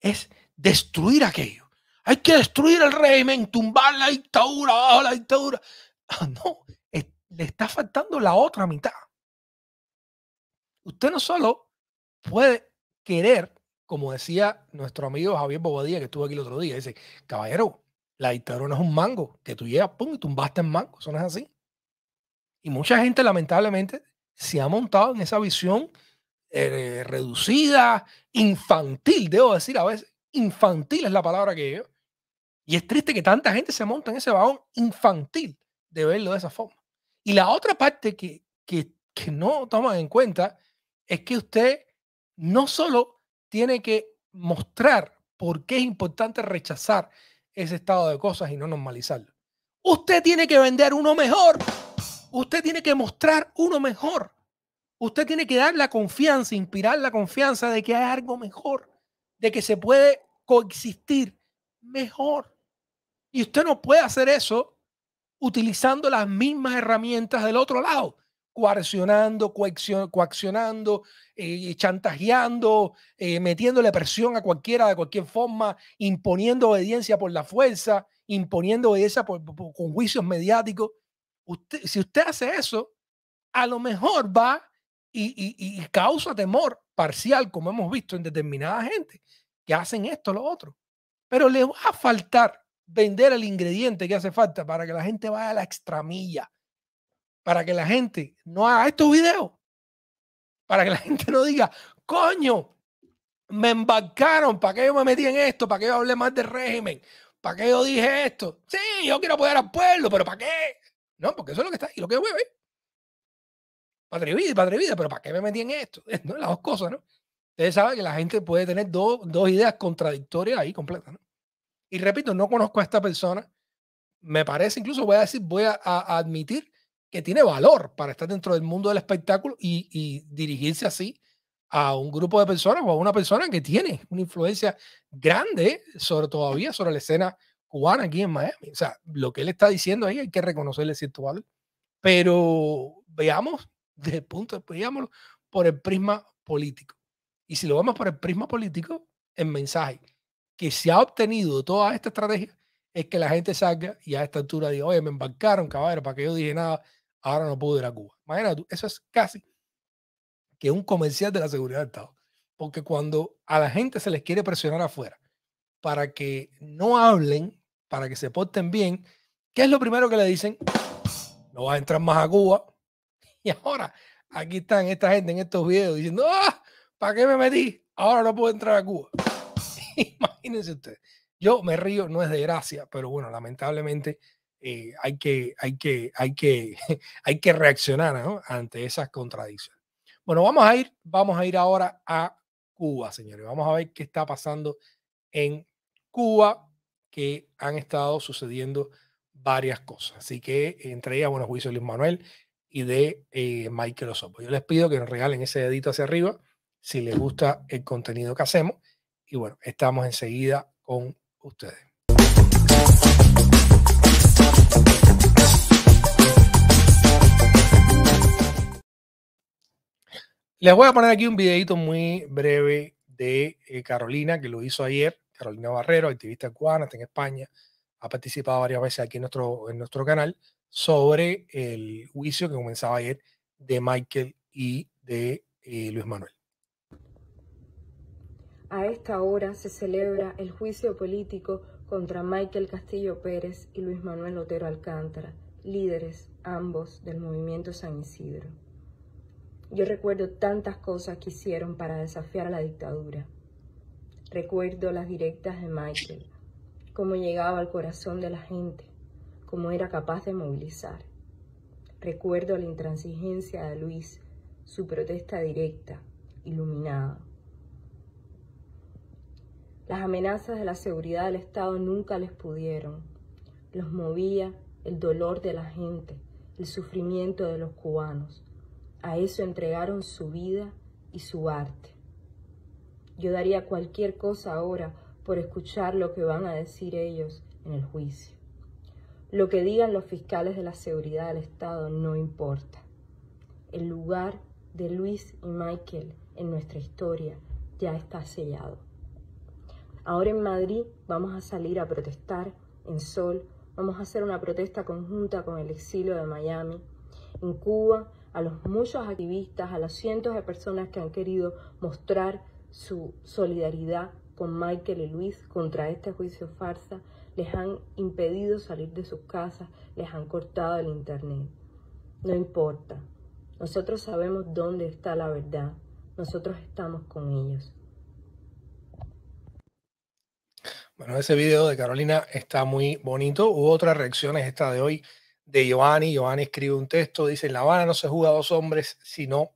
es destruir aquello. Hay que destruir el régimen, tumbar la dictadura, la dictadura. Ah, no, le está faltando la otra mitad. Usted no solo puede querer, como decía nuestro amigo Javier Bobadilla, que estuvo aquí el otro día, dice, caballero, la dictadura no es un mango, que tú llegas, pum, y tumbaste el mango, eso no es así. Y mucha gente lamentablemente se ha montado en esa visión eh, reducida, infantil, debo decir a veces, infantil es la palabra que yo. Y es triste que tanta gente se monta en ese vagón infantil de verlo de esa forma. Y la otra parte que, que, que no toman en cuenta es que usted no solo tiene que mostrar por qué es importante rechazar ese estado de cosas y no normalizarlo. Usted tiene que vender uno mejor. Usted tiene que mostrar uno mejor usted tiene que dar la confianza, inspirar la confianza de que hay algo mejor, de que se puede coexistir mejor. Y usted no puede hacer eso utilizando las mismas herramientas del otro lado, coaccionando, coaccionando, eh, chantajeando, eh, metiéndole presión a cualquiera de cualquier forma, imponiendo obediencia por la fuerza, imponiendo obediencia con juicios mediáticos. si usted hace eso, a lo mejor va y, causa temor parcial, como hemos visto en determinada gente que hacen esto o lo otro. Pero le va a faltar vender el ingrediente que hace falta para que la gente vaya a la extramilla, para que la gente no haga estos videos, para que la gente no diga, coño, me embarcaron, ¿para qué yo me metí en esto? ¿Para qué yo hablé más de régimen? ¿Para qué yo dije esto? Sí, yo quiero apoyar al pueblo, pero ¿para qué? No, porque eso es lo que está ahí, lo que voy a ver. Padre vida y Padre vida, pero ¿para qué me metí en esto? Las dos cosas, ¿no? Ustedes saben que la gente puede tener dos ideas contradictorias ahí completas, ¿no? Y repito, no conozco a esta persona. Me parece, incluso voy a decir, voy a, admitir que tiene valor para estar dentro del mundo del espectáculo y, dirigirse así a un grupo de personas o a una persona que tiene una influencia grande sobre todavía sobre la escena cubana aquí en Miami. O sea, lo que él está diciendo ahí hay que reconocerle cierto valor. Pero veamos de punto, por el prisma político. Y si lo vamos por el prisma político, el mensaje que se ha obtenido de toda esta estrategia es que la gente salga y a esta altura diga, oye, me embarcaron, caballero, para que yo dije nada, ahora no puedo ir a Cuba. Imagínate tú, eso es casi que un comercial de la seguridad del Estado. Porque cuando a la gente se les quiere presionar afuera para que no hablen, para que se porten bien, ¿qué es lo primero que le dicen? No vas a entrar más a Cuba, Y ahora aquí están esta gente en estos videos diciendo, ¡ah! ¿Para qué me metí? Ahora no puedo entrar a Cuba. Imagínense ustedes. Yo me río, no es de gracia, pero bueno, lamentablemente eh, hay, que, hay, que, hay, que, hay que reaccionar ante esas contradicciones. Bueno, vamos a ir, vamos a ir ahora a Cuba, señores. Vamos a ver qué está pasando en Cuba, que han estado sucediendo varias cosas. Así que entre ellas, bueno, juicio Luis Manuel, y de eh, Microsoft. Pues yo les pido que nos regalen ese dedito hacia arriba si les gusta el contenido que hacemos. Y bueno, estamos enseguida con ustedes. Les voy a poner aquí un videito muy breve de eh, Carolina, que lo hizo ayer. Carolina Barrero, activista cubana, está en España, ha participado varias veces aquí en nuestro, en nuestro canal sobre el juicio que comenzaba ayer de Michael y de eh, Luis Manuel. A esta hora se celebra el juicio político contra Michael Castillo Pérez y Luis Manuel Lotero Alcántara, líderes ambos del movimiento San Isidro. Yo recuerdo tantas cosas que hicieron para desafiar a la dictadura. Recuerdo las directas de Michael, cómo llegaba al corazón de la gente, como era capaz de movilizar. Recuerdo la intransigencia de Luis, su protesta directa, iluminada. Las amenazas de la seguridad del Estado nunca les pudieron. Los movía el dolor de la gente, el sufrimiento de los cubanos. A eso entregaron su vida y su arte. Yo daría cualquier cosa ahora por escuchar lo que van a decir ellos en el juicio. Lo que digan los fiscales de la seguridad del Estado no importa. El lugar de Luis y Michael en nuestra historia ya está sellado. Ahora en Madrid vamos a salir a protestar en Sol, vamos a hacer una protesta conjunta con el exilio de Miami. En Cuba, a los muchos activistas, a los cientos de personas que han querido mostrar su solidaridad con Michael y Luis contra este juicio farsa, les han impedido salir de sus casas, les han cortado el internet. No importa, nosotros sabemos dónde está la verdad, nosotros estamos con ellos. Bueno, ese video de Carolina está muy bonito. Hubo otras reacciones, esta de hoy, de Giovanni. Giovanni escribe un texto, dice, en La Habana no se juega a dos hombres, sino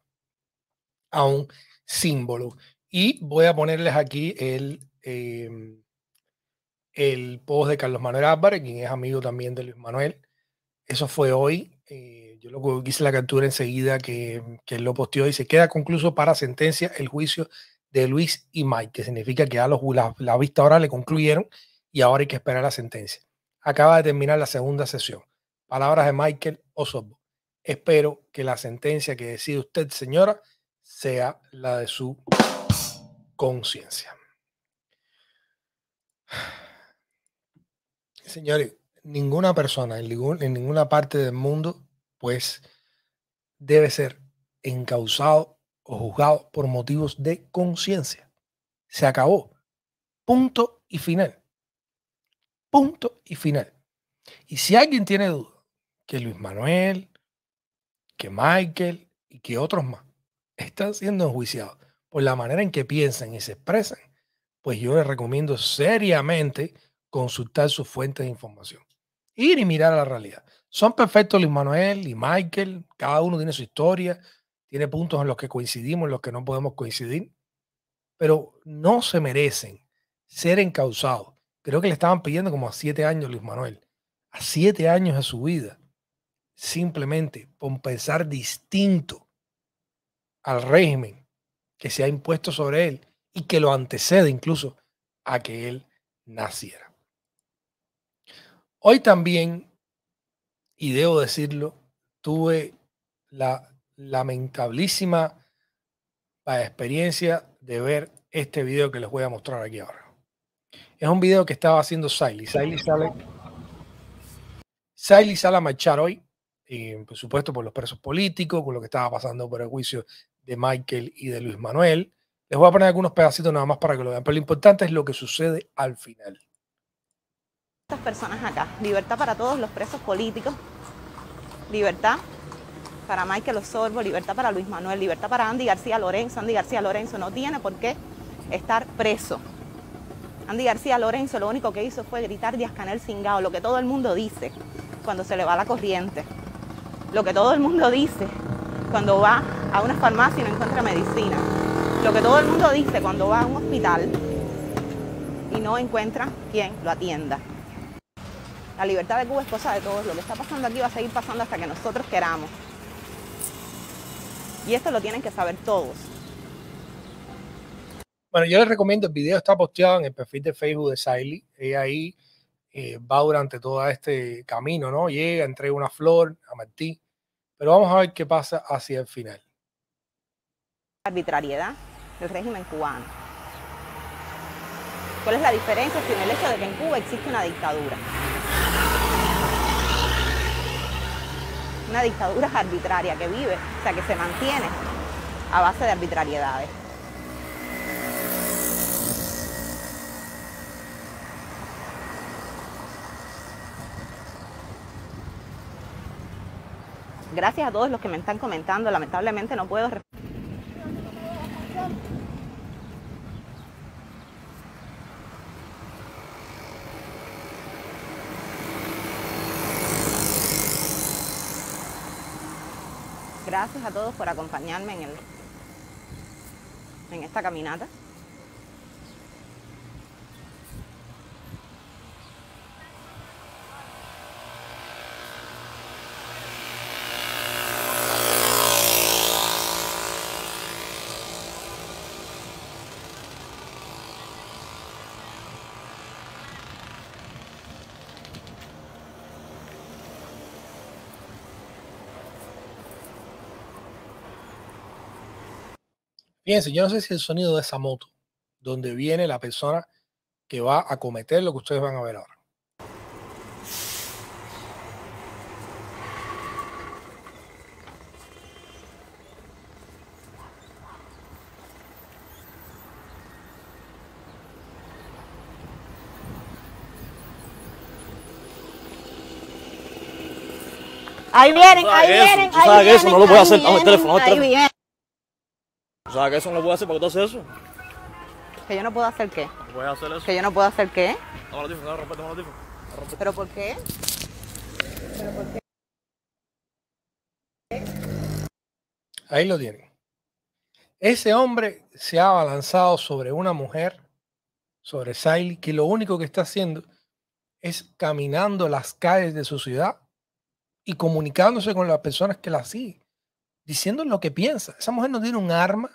a un símbolo. Y voy a ponerles aquí el, em, el post de Carlos Manuel Álvarez, quien es amigo también de Luis Manuel. Eso fue hoy. Eh, yo lo hice la captura enseguida que, que él lo posteó. Dice, queda concluso para sentencia el juicio de Luis y Mike, que significa que a los, la, vista ahora le concluyeron y ahora hay que esperar la sentencia. Acaba de terminar la segunda sesión. Palabras de Michael Osorbo. Espero que la sentencia que decide usted, señora, sea la de su conciencia. Señores, ninguna persona en, ninguna parte del mundo, pues, debe ser encausado o juzgado por motivos de conciencia. Se acabó. Punto y final. Punto y final. Y si alguien tiene duda que Luis Manuel, que Michael y que otros más están siendo enjuiciados por la manera en que piensan y se expresan, pues yo les recomiendo seriamente consultar sus fuentes de información. Ir y mirar a la realidad. Son perfectos Luis Manuel y Michael, cada uno tiene su historia, tiene puntos en los que coincidimos, en los que no podemos coincidir, pero no se merecen ser encausados. Creo que le estaban pidiendo como a siete años Luis Manuel, a siete años de su vida, simplemente por pensar distinto al régimen que se ha impuesto sobre él y que lo antecede incluso a que él naciera. Hoy también, y debo decirlo, tuve la lamentablísima experiencia de ver este video que les voy a mostrar aquí ahora. Es un video que estaba haciendo Siley. Siley sale, a marchar hoy, por supuesto por los presos políticos, con lo que estaba pasando por el juicio de Michael y de Luis Manuel. Les voy a poner algunos pedacitos nada más para que lo vean, pero lo importante es lo que sucede al final estas personas acá. Libertad para todos los presos políticos. Libertad para Michael Osorbo, libertad para Luis Manuel, libertad para Andy García Lorenzo. Andy García Lorenzo no tiene por qué estar preso. Andy García Lorenzo lo único que hizo fue gritar Díaz Canel Singao, lo que todo el mundo dice cuando se le va la corriente. Lo que todo el mundo dice cuando va a una farmacia y no encuentra medicina. Lo que todo el mundo dice cuando va a un hospital y no encuentra quien lo atienda. La libertad de Cuba es cosa de todos. Lo que está pasando aquí va a seguir pasando hasta que nosotros queramos. Y esto lo tienen que saber todos. Bueno, yo les recomiendo, el video está posteado en el perfil de Facebook de Siley. Ella ahí eh, va durante todo este camino, ¿no? Llega, entrega una flor a Martí. Pero vamos a ver qué pasa hacia el final. Arbitrariedad del régimen cubano. ¿Cuál es la diferencia sin el hecho de que en Cuba existe una dictadura? una dictadura arbitraria que vive, o sea, que se mantiene a base de arbitrariedades. Gracias a todos los que me están comentando, lamentablemente no puedo Gracias a todos por acompañarme en, en esta caminata. Fíjense, yo no sé si el sonido de esa moto, donde viene la persona que va a cometer lo que ustedes van a ver ahora. Ahí vienen, ahí vienen, ahí vienen. Eso no lo voy a hacer. teléfono, o sea, que eso no lo puedo hacer. ¿Por qué tú haces eso? ¿Que yo no puedo hacer qué? ¿Que yo no puedo hacer qué? No, lo no, ¿Pero por qué? ¿Pero por qué? Ahí lo tienen. Ese hombre se ha abalanzado sobre una mujer, sobre Siley, que lo único que está haciendo es caminando las calles de su ciudad y comunicándose con las personas que la siguen, diciendo lo que piensa. Esa mujer no tiene un arma,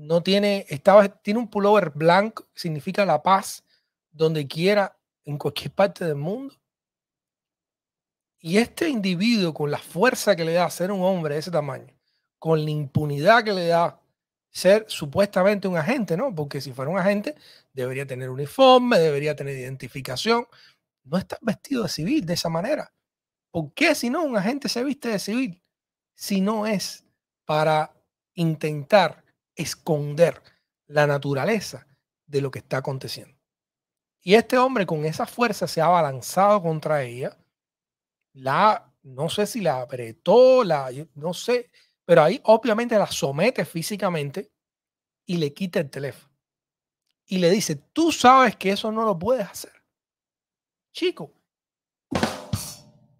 no tiene, estaba, tiene un pullover blanco, significa la paz, donde quiera, en cualquier parte del mundo. Y este individuo, con la fuerza que le da ser un hombre de ese tamaño, con la impunidad que le da ser supuestamente un agente, ¿no? Porque si fuera un agente, debería tener uniforme, debería tener identificación. No está vestido de civil de esa manera. ¿Por qué si no un agente se viste de civil? Si no es para intentar esconder la naturaleza de lo que está aconteciendo. Y este hombre con esa fuerza se ha abalanzado contra ella, la, no sé si la apretó, la, no sé, pero ahí obviamente la somete físicamente y le quita el teléfono. Y le dice, tú sabes que eso no lo puedes hacer. Chico,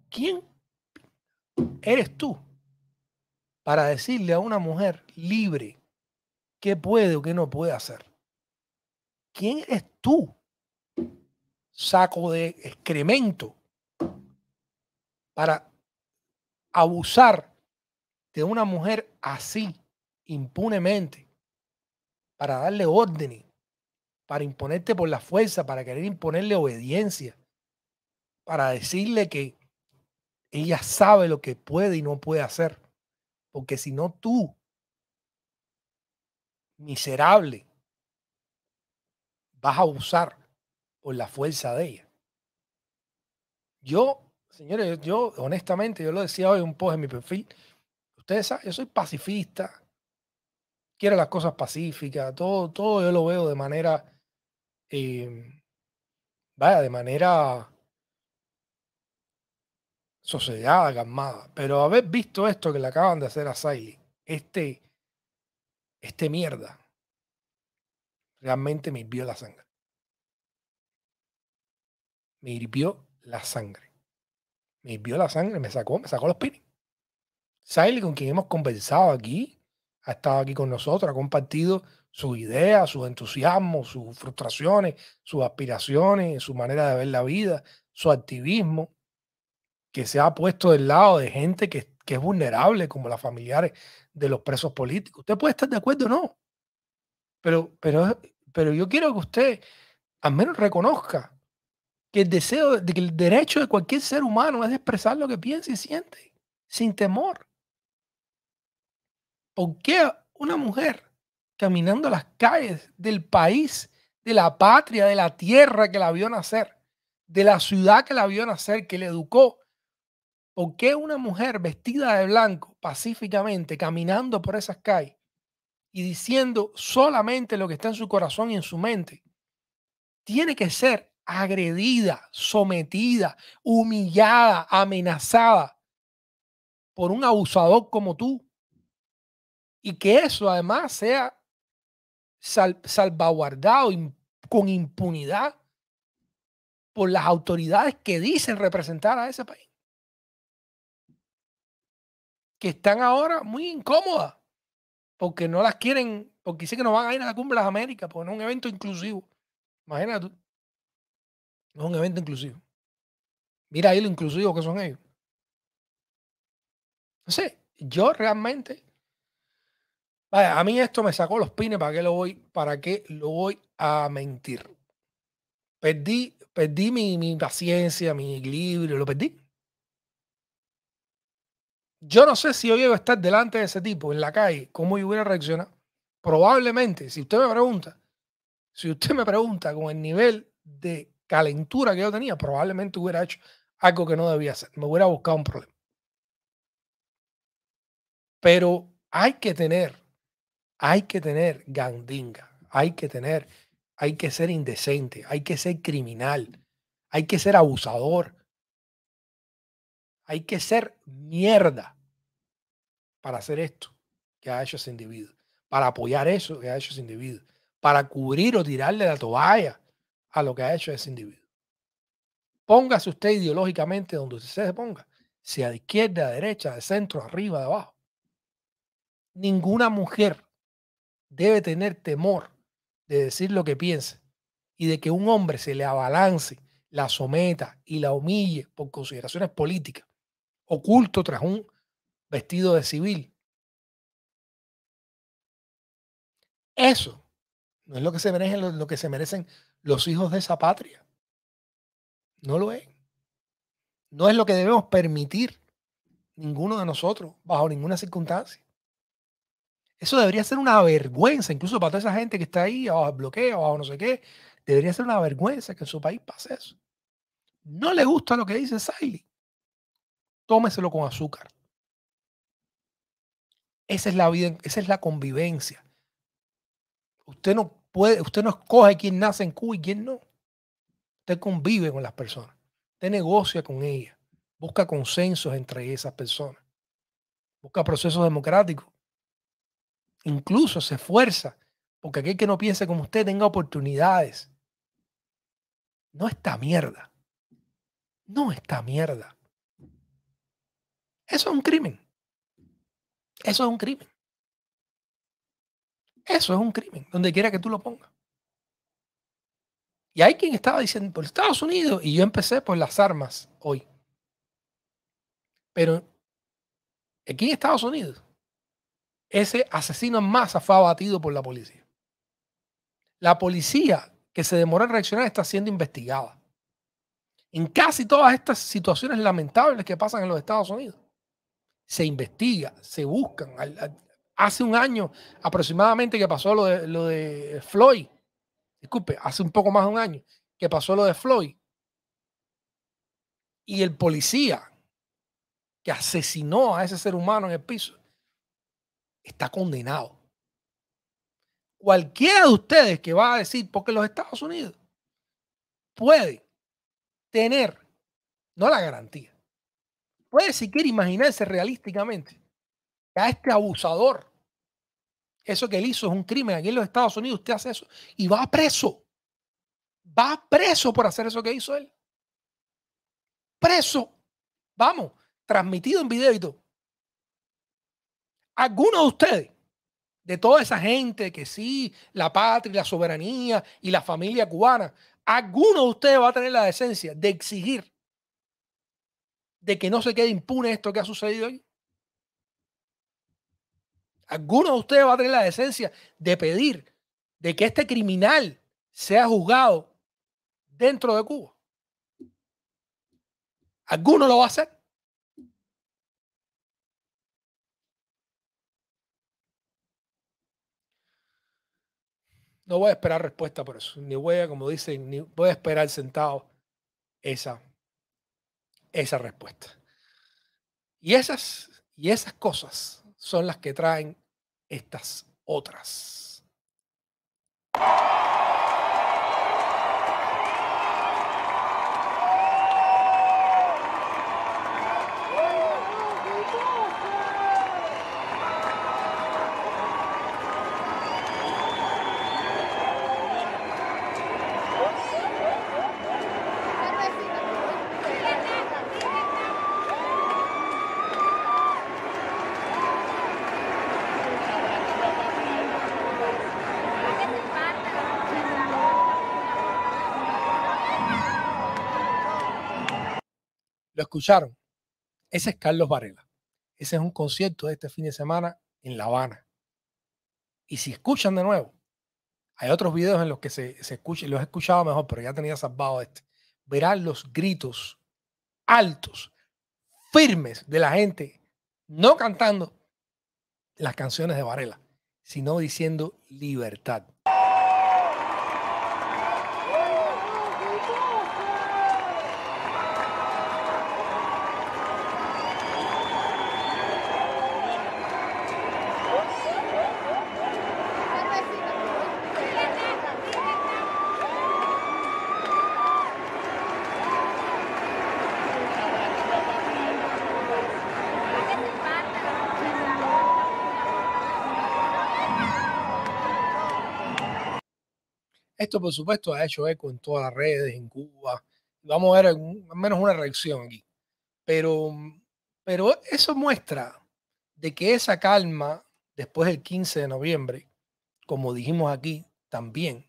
¿quién eres tú para decirle a una mujer libre qué puede o qué no puede hacer. ¿Quién es tú? Saco de excremento para abusar de una mujer así, impunemente, para darle órdenes, para imponerte por la fuerza, para querer imponerle obediencia, para decirle que ella sabe lo que puede y no puede hacer. Porque si no tú miserable, vas a usar por la fuerza de ella. Yo, señores, yo, honestamente, yo lo decía hoy un poco en mi perfil, ustedes saben, yo soy pacifista, quiero las cosas pacíficas, todo, todo yo lo veo de manera, em, vaya, de manera sociedad calmada. Pero haber visto esto que le acaban de hacer a Siley, este este mierda realmente me hirvió la sangre. Me hirvió la sangre. Me hirvió la sangre, me sacó, me sacó los pines. Siley, con quien hemos conversado aquí, ha estado aquí con nosotros, ha compartido sus ideas, sus entusiasmos, sus frustraciones, sus aspiraciones, su manera de ver la vida, su activismo, que se ha puesto del lado de gente que que es vulnerable, como las familiares de los presos políticos. Usted puede estar de acuerdo o no, pero, pero, pero yo quiero que usted al menos reconozca que el deseo, de, que el derecho de cualquier ser humano es expresar lo que piensa y siente, sin temor. ¿Por qué una mujer caminando las calles del país, de la patria, de la tierra que la vio nacer, de la ciudad que la vio nacer, que le educó, ¿Por qué una mujer vestida de blanco, pacíficamente, caminando por esas calles y diciendo solamente lo que está en su corazón y en su mente, tiene que ser agredida, sometida, humillada, amenazada por un abusador como tú? Y que eso además sea salvaguardado con impunidad por las autoridades que dicen representar a ese país que están ahora muy incómodas porque no las quieren, porque dicen que no van a ir a la Cumbre de las Américas, porque no es un evento inclusivo. Imagínate tú. No es un evento inclusivo. Mira ahí lo inclusivo que son ellos. No sé, yo realmente. a mí esto me sacó los pines, ¿para qué lo voy, para lo voy a mentir? Perdí, perdí mi, mi paciencia, mi equilibrio, lo perdí. Yo no sé si yo llego a estar delante de ese tipo en la calle, cómo yo hubiera reaccionado. Probablemente, si usted me pregunta, si usted me pregunta con el nivel de calentura que yo tenía, probablemente hubiera hecho algo que no debía hacer. Me hubiera buscado un problema. Pero hay que tener, hay que tener gandinga, hay que tener, hay que ser indecente, hay que ser criminal, hay que ser abusador, hay que ser mierda para hacer esto que ha hecho ese individuo, para apoyar eso que ha hecho ese individuo, para cubrir o tirarle la toalla a lo que ha hecho ese individuo. Póngase usted ideológicamente donde usted se ponga, sea de izquierda, de derecha, de centro, arriba, de abajo. Ninguna mujer debe tener temor de decir lo que piensa y de que un hombre se le abalance, la someta y la humille por consideraciones políticas oculto tras un vestido de civil. Eso no es lo que se merecen, lo que se merecen los hijos de esa patria. No lo es. No es lo que debemos permitir ninguno de nosotros bajo ninguna circunstancia. Eso debería ser una vergüenza, incluso para toda esa gente que está ahí, o bloqueo, o no sé qué. Debería ser una vergüenza que en su país pase eso. No le gusta lo que dice Siley tómeselo con azúcar. Esa es la vida, esa es la convivencia. Usted no puede, usted no escoge quién nace en Cuba y quién no. Usted convive con las personas, usted negocia con ellas, busca consensos entre esas personas, busca procesos democráticos. Incluso se esfuerza porque aquel que no piense como usted tenga oportunidades. No está mierda. No está mierda. Eso es un crimen. Eso es un crimen. Eso es un crimen, donde quiera que tú lo pongas. Y hay quien estaba diciendo por Estados Unidos y yo empecé por las armas hoy. Pero aquí en Estados Unidos, ese asesino en masa fue abatido por la policía. La policía que se demoró en reaccionar está siendo investigada. En casi todas estas situaciones lamentables que pasan en los Estados Unidos, se investiga, se buscan. Hace un año aproximadamente que pasó lo de, lo de Floyd, disculpe, hace un poco más de un año que pasó lo de Floyd. Y el policía que asesinó a ese ser humano en el piso está condenado. Cualquiera de ustedes que va a decir, porque los Estados Unidos puede tener, no la garantía, puede siquiera imaginarse realísticamente que a este abusador, eso que él hizo es un crimen. Aquí en los Estados Unidos usted hace eso y va preso. Va preso por hacer eso que hizo él. Preso. Vamos, transmitido en video y todo. de ustedes, de toda esa gente que sí, la patria, la soberanía y la familia cubana, alguno de ustedes va a tener la decencia de exigir de que no se quede impune esto que ha sucedido hoy? ¿Alguno de ustedes va a tener la decencia de pedir de que este criminal sea juzgado dentro de Cuba? ¿Alguno lo va a hacer? No voy a esperar respuesta por eso, ni voy a, como dicen, ni voy a esperar sentado esa esa respuesta. Y esas, y esas cosas son las que traen estas otras. escucharon, ese es Carlos Varela. Ese es un concierto de este fin de semana en La Habana. Y si escuchan de nuevo, hay otros videos en los que se, se escucha, los he escuchado mejor, pero ya tenía salvado este. Verán los gritos altos, firmes de la gente, no cantando las canciones de Varela, sino diciendo libertad. esto, por supuesto, ha hecho eco en todas las redes, en Cuba. Vamos a ver al menos una reacción aquí. Pero, pero eso muestra de que esa calma, después del 15 de noviembre, como dijimos aquí también,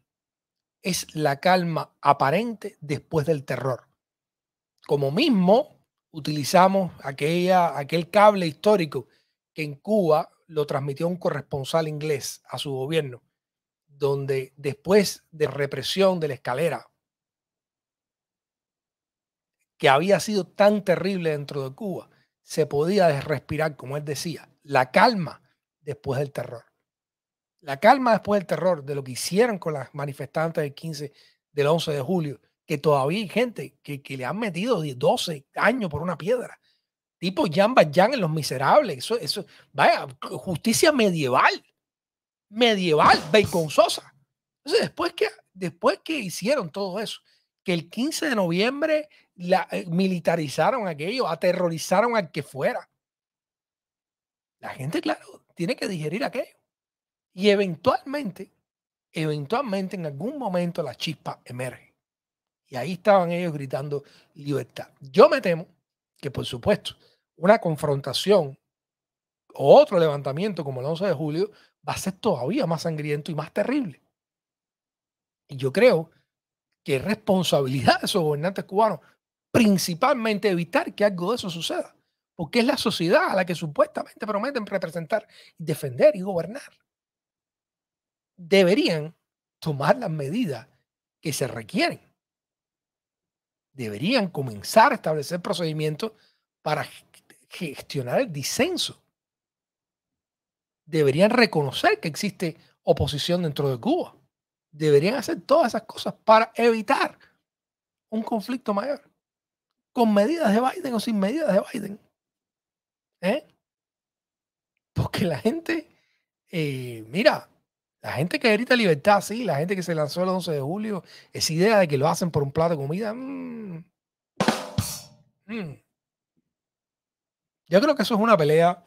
es la calma aparente después del terror. Como mismo utilizamos aquella, aquel cable histórico que en Cuba lo transmitió un corresponsal inglés a su gobierno donde después de represión de la escalera, que había sido tan terrible dentro de Cuba, se podía respirar, como él decía, la calma después del terror. La calma después del terror, de lo que hicieron con las manifestantes del 15, del 11 de julio, que todavía hay gente que, le han metido 12 años por una piedra. Tipo Jean Valjean en Los Miserables. Eso, eso, vaya, justicia medieval medieval, Bacon Sosa. Entonces, después que, después que hicieron todo eso, que el 15 de noviembre la, eh, militarizaron aquello, aterrorizaron al que fuera. La gente, claro, tiene que digerir aquello. Y eventualmente, eventualmente en algún momento la chispa emerge. Y ahí estaban ellos gritando libertad. Yo me temo que, por supuesto, una confrontación o otro levantamiento como el 11 de julio va a ser todavía más sangriento y más terrible. Y yo creo que es responsabilidad de esos gobernantes cubanos principalmente evitar que algo de eso suceda, porque es la sociedad a la que supuestamente prometen representar, defender y gobernar. Deberían tomar las medidas que se requieren. Deberían comenzar a establecer procedimientos para gestionar el disenso deberían reconocer que existe oposición dentro de Cuba. Deberían hacer todas esas cosas para evitar un conflicto mayor. Con medidas de Biden o sin medidas de Biden. ¿Eh? Porque la gente, eh, mira, la gente que grita libertad, sí, la gente que se lanzó el 11 de julio, esa idea de que lo hacen por un plato de comida, mm, mm. yo creo que eso es una pelea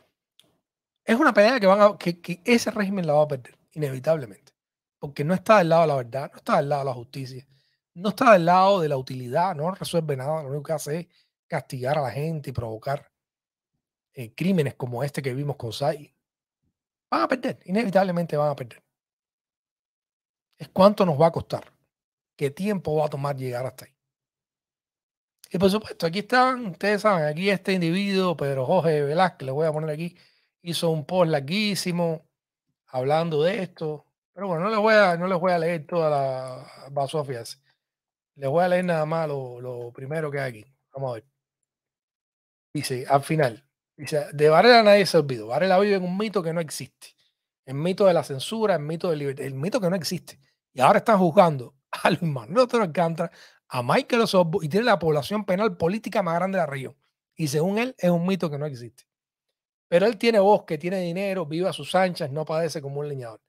es una pelea que, van ese régimen la va a perder, inevitablemente. Porque no está del lado de la verdad, no está del lado de la justicia, no está del lado de la utilidad, no resuelve nada, lo único que hace es castigar a la gente y provocar eh, crímenes como este que vimos con Sai. Van a perder, inevitablemente van a perder. Es cuánto nos va a costar, qué tiempo va a tomar llegar hasta ahí. Y por supuesto, aquí están, ustedes saben, aquí este individuo, Pedro Jorge Velázquez, le voy a poner aquí, hizo un post larguísimo hablando de esto. Pero bueno, no les voy a, no les voy a leer toda la basofias. Les voy a leer nada más lo, primero que hay aquí. Vamos a ver. Dice, al final, dice, de Varela nadie se olvidó. Varela vive en un mito que no existe. El mito de la censura, el mito de libertad, el mito que no existe. Y ahora están juzgando a Luis Manuel Otero Alcántara, a Michael Osorbo y tiene la población penal política más grande de la región. Y según él, es un mito que no existe. Pero él tiene voz, que tiene dinero, vive a sus anchas, no padece como un leñador.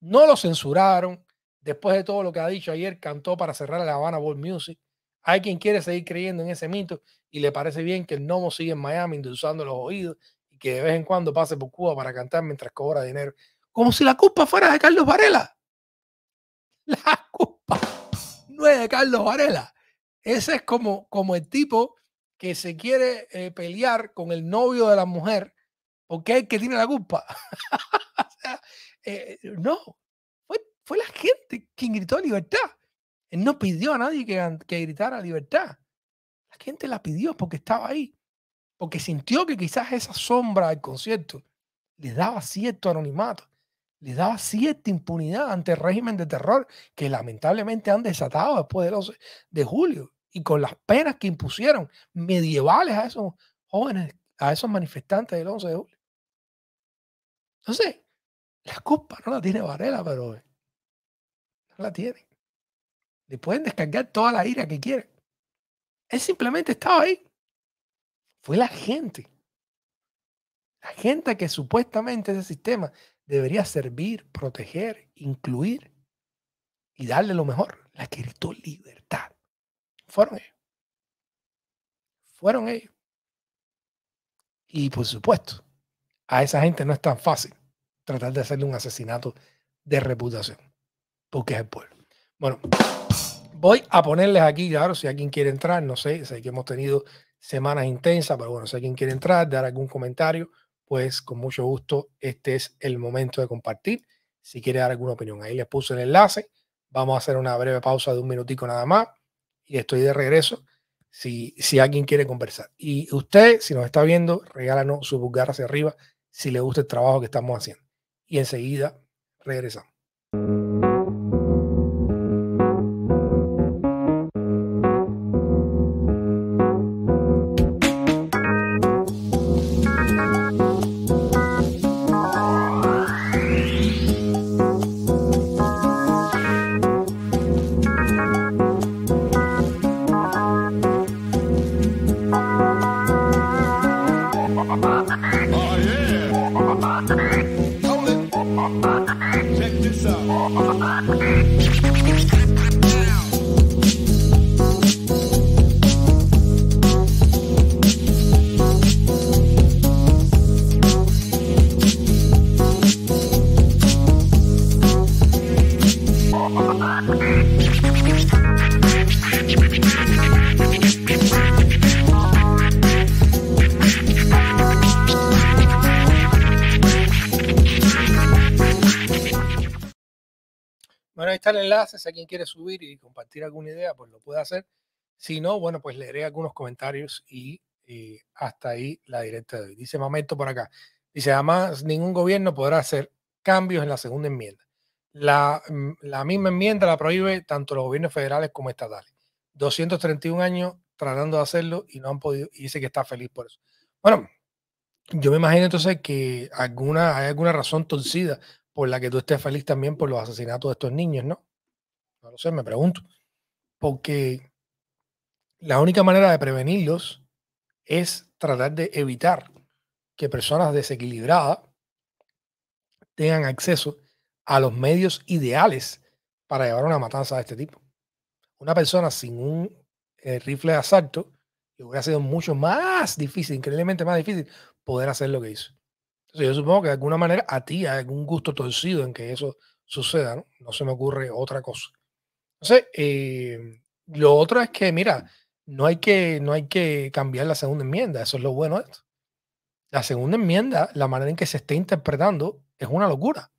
No lo censuraron. Después de todo lo que ha dicho ayer, cantó para cerrar la Habana Ball Music. Hay quien quiere seguir creyendo en ese mito y le parece bien que el gnomo sigue en Miami endulzando los oídos y que de vez en cuando pase por Cuba para cantar mientras cobra dinero. Como si la culpa fuera de Carlos Varela. La culpa no es de Carlos Varela. Ese es como, como el tipo que se quiere eh, pelear con el novio de la mujer el Que tiene la culpa. Eh, no, fue, fue, la gente quien gritó libertad. Él no pidió a nadie que, que gritara libertad. La gente la pidió porque estaba ahí, porque sintió que quizás esa sombra del concierto le daba cierto anonimato, le daba cierta impunidad ante el régimen de terror que lamentablemente han desatado después del 11 de julio y con las penas que impusieron medievales a esos jóvenes, a esos manifestantes del 11 de julio. No sé, la culpa no la tiene Varela, pero eh, no la tiene. Le pueden descargar toda la ira que quieran. Él simplemente estaba ahí. Fue la gente. La gente que supuestamente ese sistema debería servir, proteger, incluir y darle lo mejor. La que gritó libertad. Fueron ellos. Fueron ellos. Y por supuesto, a esa gente no es tan fácil tratar de hacerle un asesinato de reputación, porque es el pueblo. Bueno, voy a ponerles aquí, claro, si alguien quiere entrar, no sé, sé que hemos tenido semanas intensas, pero bueno, si alguien quiere entrar, dar algún comentario, pues con mucho gusto, este es el momento de compartir. Si quiere dar alguna opinión, ahí les puse el enlace. Vamos a hacer una breve pausa de un minutico nada más y estoy de regreso si, si alguien quiere conversar. Y usted, si nos está viendo, regálanos su pulgar hacia arriba si le gusta el trabajo que estamos haciendo. Y enseguida regresamos. ahí está el enlace. Si alguien quiere subir y compartir alguna idea, pues lo puede hacer. Si no, bueno, pues leeré algunos comentarios y, hasta ahí la directa de hoy. Dice Mamento por acá. Dice, además, ningún gobierno podrá hacer cambios en la segunda enmienda. La, mm, la misma enmienda la prohíbe tanto los gobiernos federales como estatales. 231 años tratando de hacerlo y no han podido, y dice que está feliz por eso. Bueno, yo me imagino entonces que alguna, hay alguna razón torcida por la que tú estés feliz también por los asesinatos de estos niños, ¿no? No lo sé, me pregunto. Porque la única manera de prevenirlos es tratar de evitar que personas desequilibradas tengan acceso a los medios ideales para llevar una matanza de este tipo. Una persona sin un eh, rifle de asalto hubiera sido mucho más difícil, increíblemente más difícil, poder hacer lo que hizo yo supongo que de alguna manera a ti hay algún gusto torcido en que eso suceda, ¿no? se me ocurre otra cosa. Entonces, eh, lo otro es que, mira, no hay que, no hay que cambiar la segunda enmienda, eso es lo bueno de esto. La segunda enmienda, la manera en que se está interpretando, es una locura.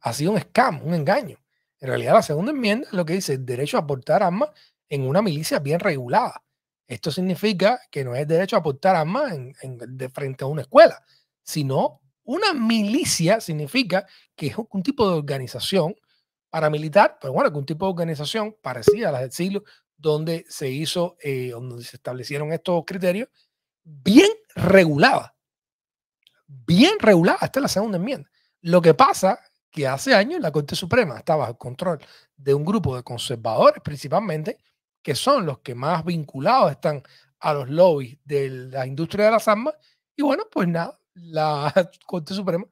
Ha sido un scam, un engaño. En realidad, la segunda enmienda es lo que dice derecho a aportar armas en una milicia bien regulada. Esto significa que no es derecho a aportar armas de frente a una escuela, sino una milicia significa que es un tipo de organización paramilitar, pero bueno, que un tipo de organización parecida a las del siglo donde se hizo, eh, donde se establecieron estos criterios, bien regulada. Bien regulada. Esta es la segunda enmienda. Lo que pasa que hace años la Corte Suprema estaba al control de un grupo de conservadores principalmente, que son los que más vinculados están a los lobbies de la industria de las armas. Y bueno, pues nada, la Corte Suprema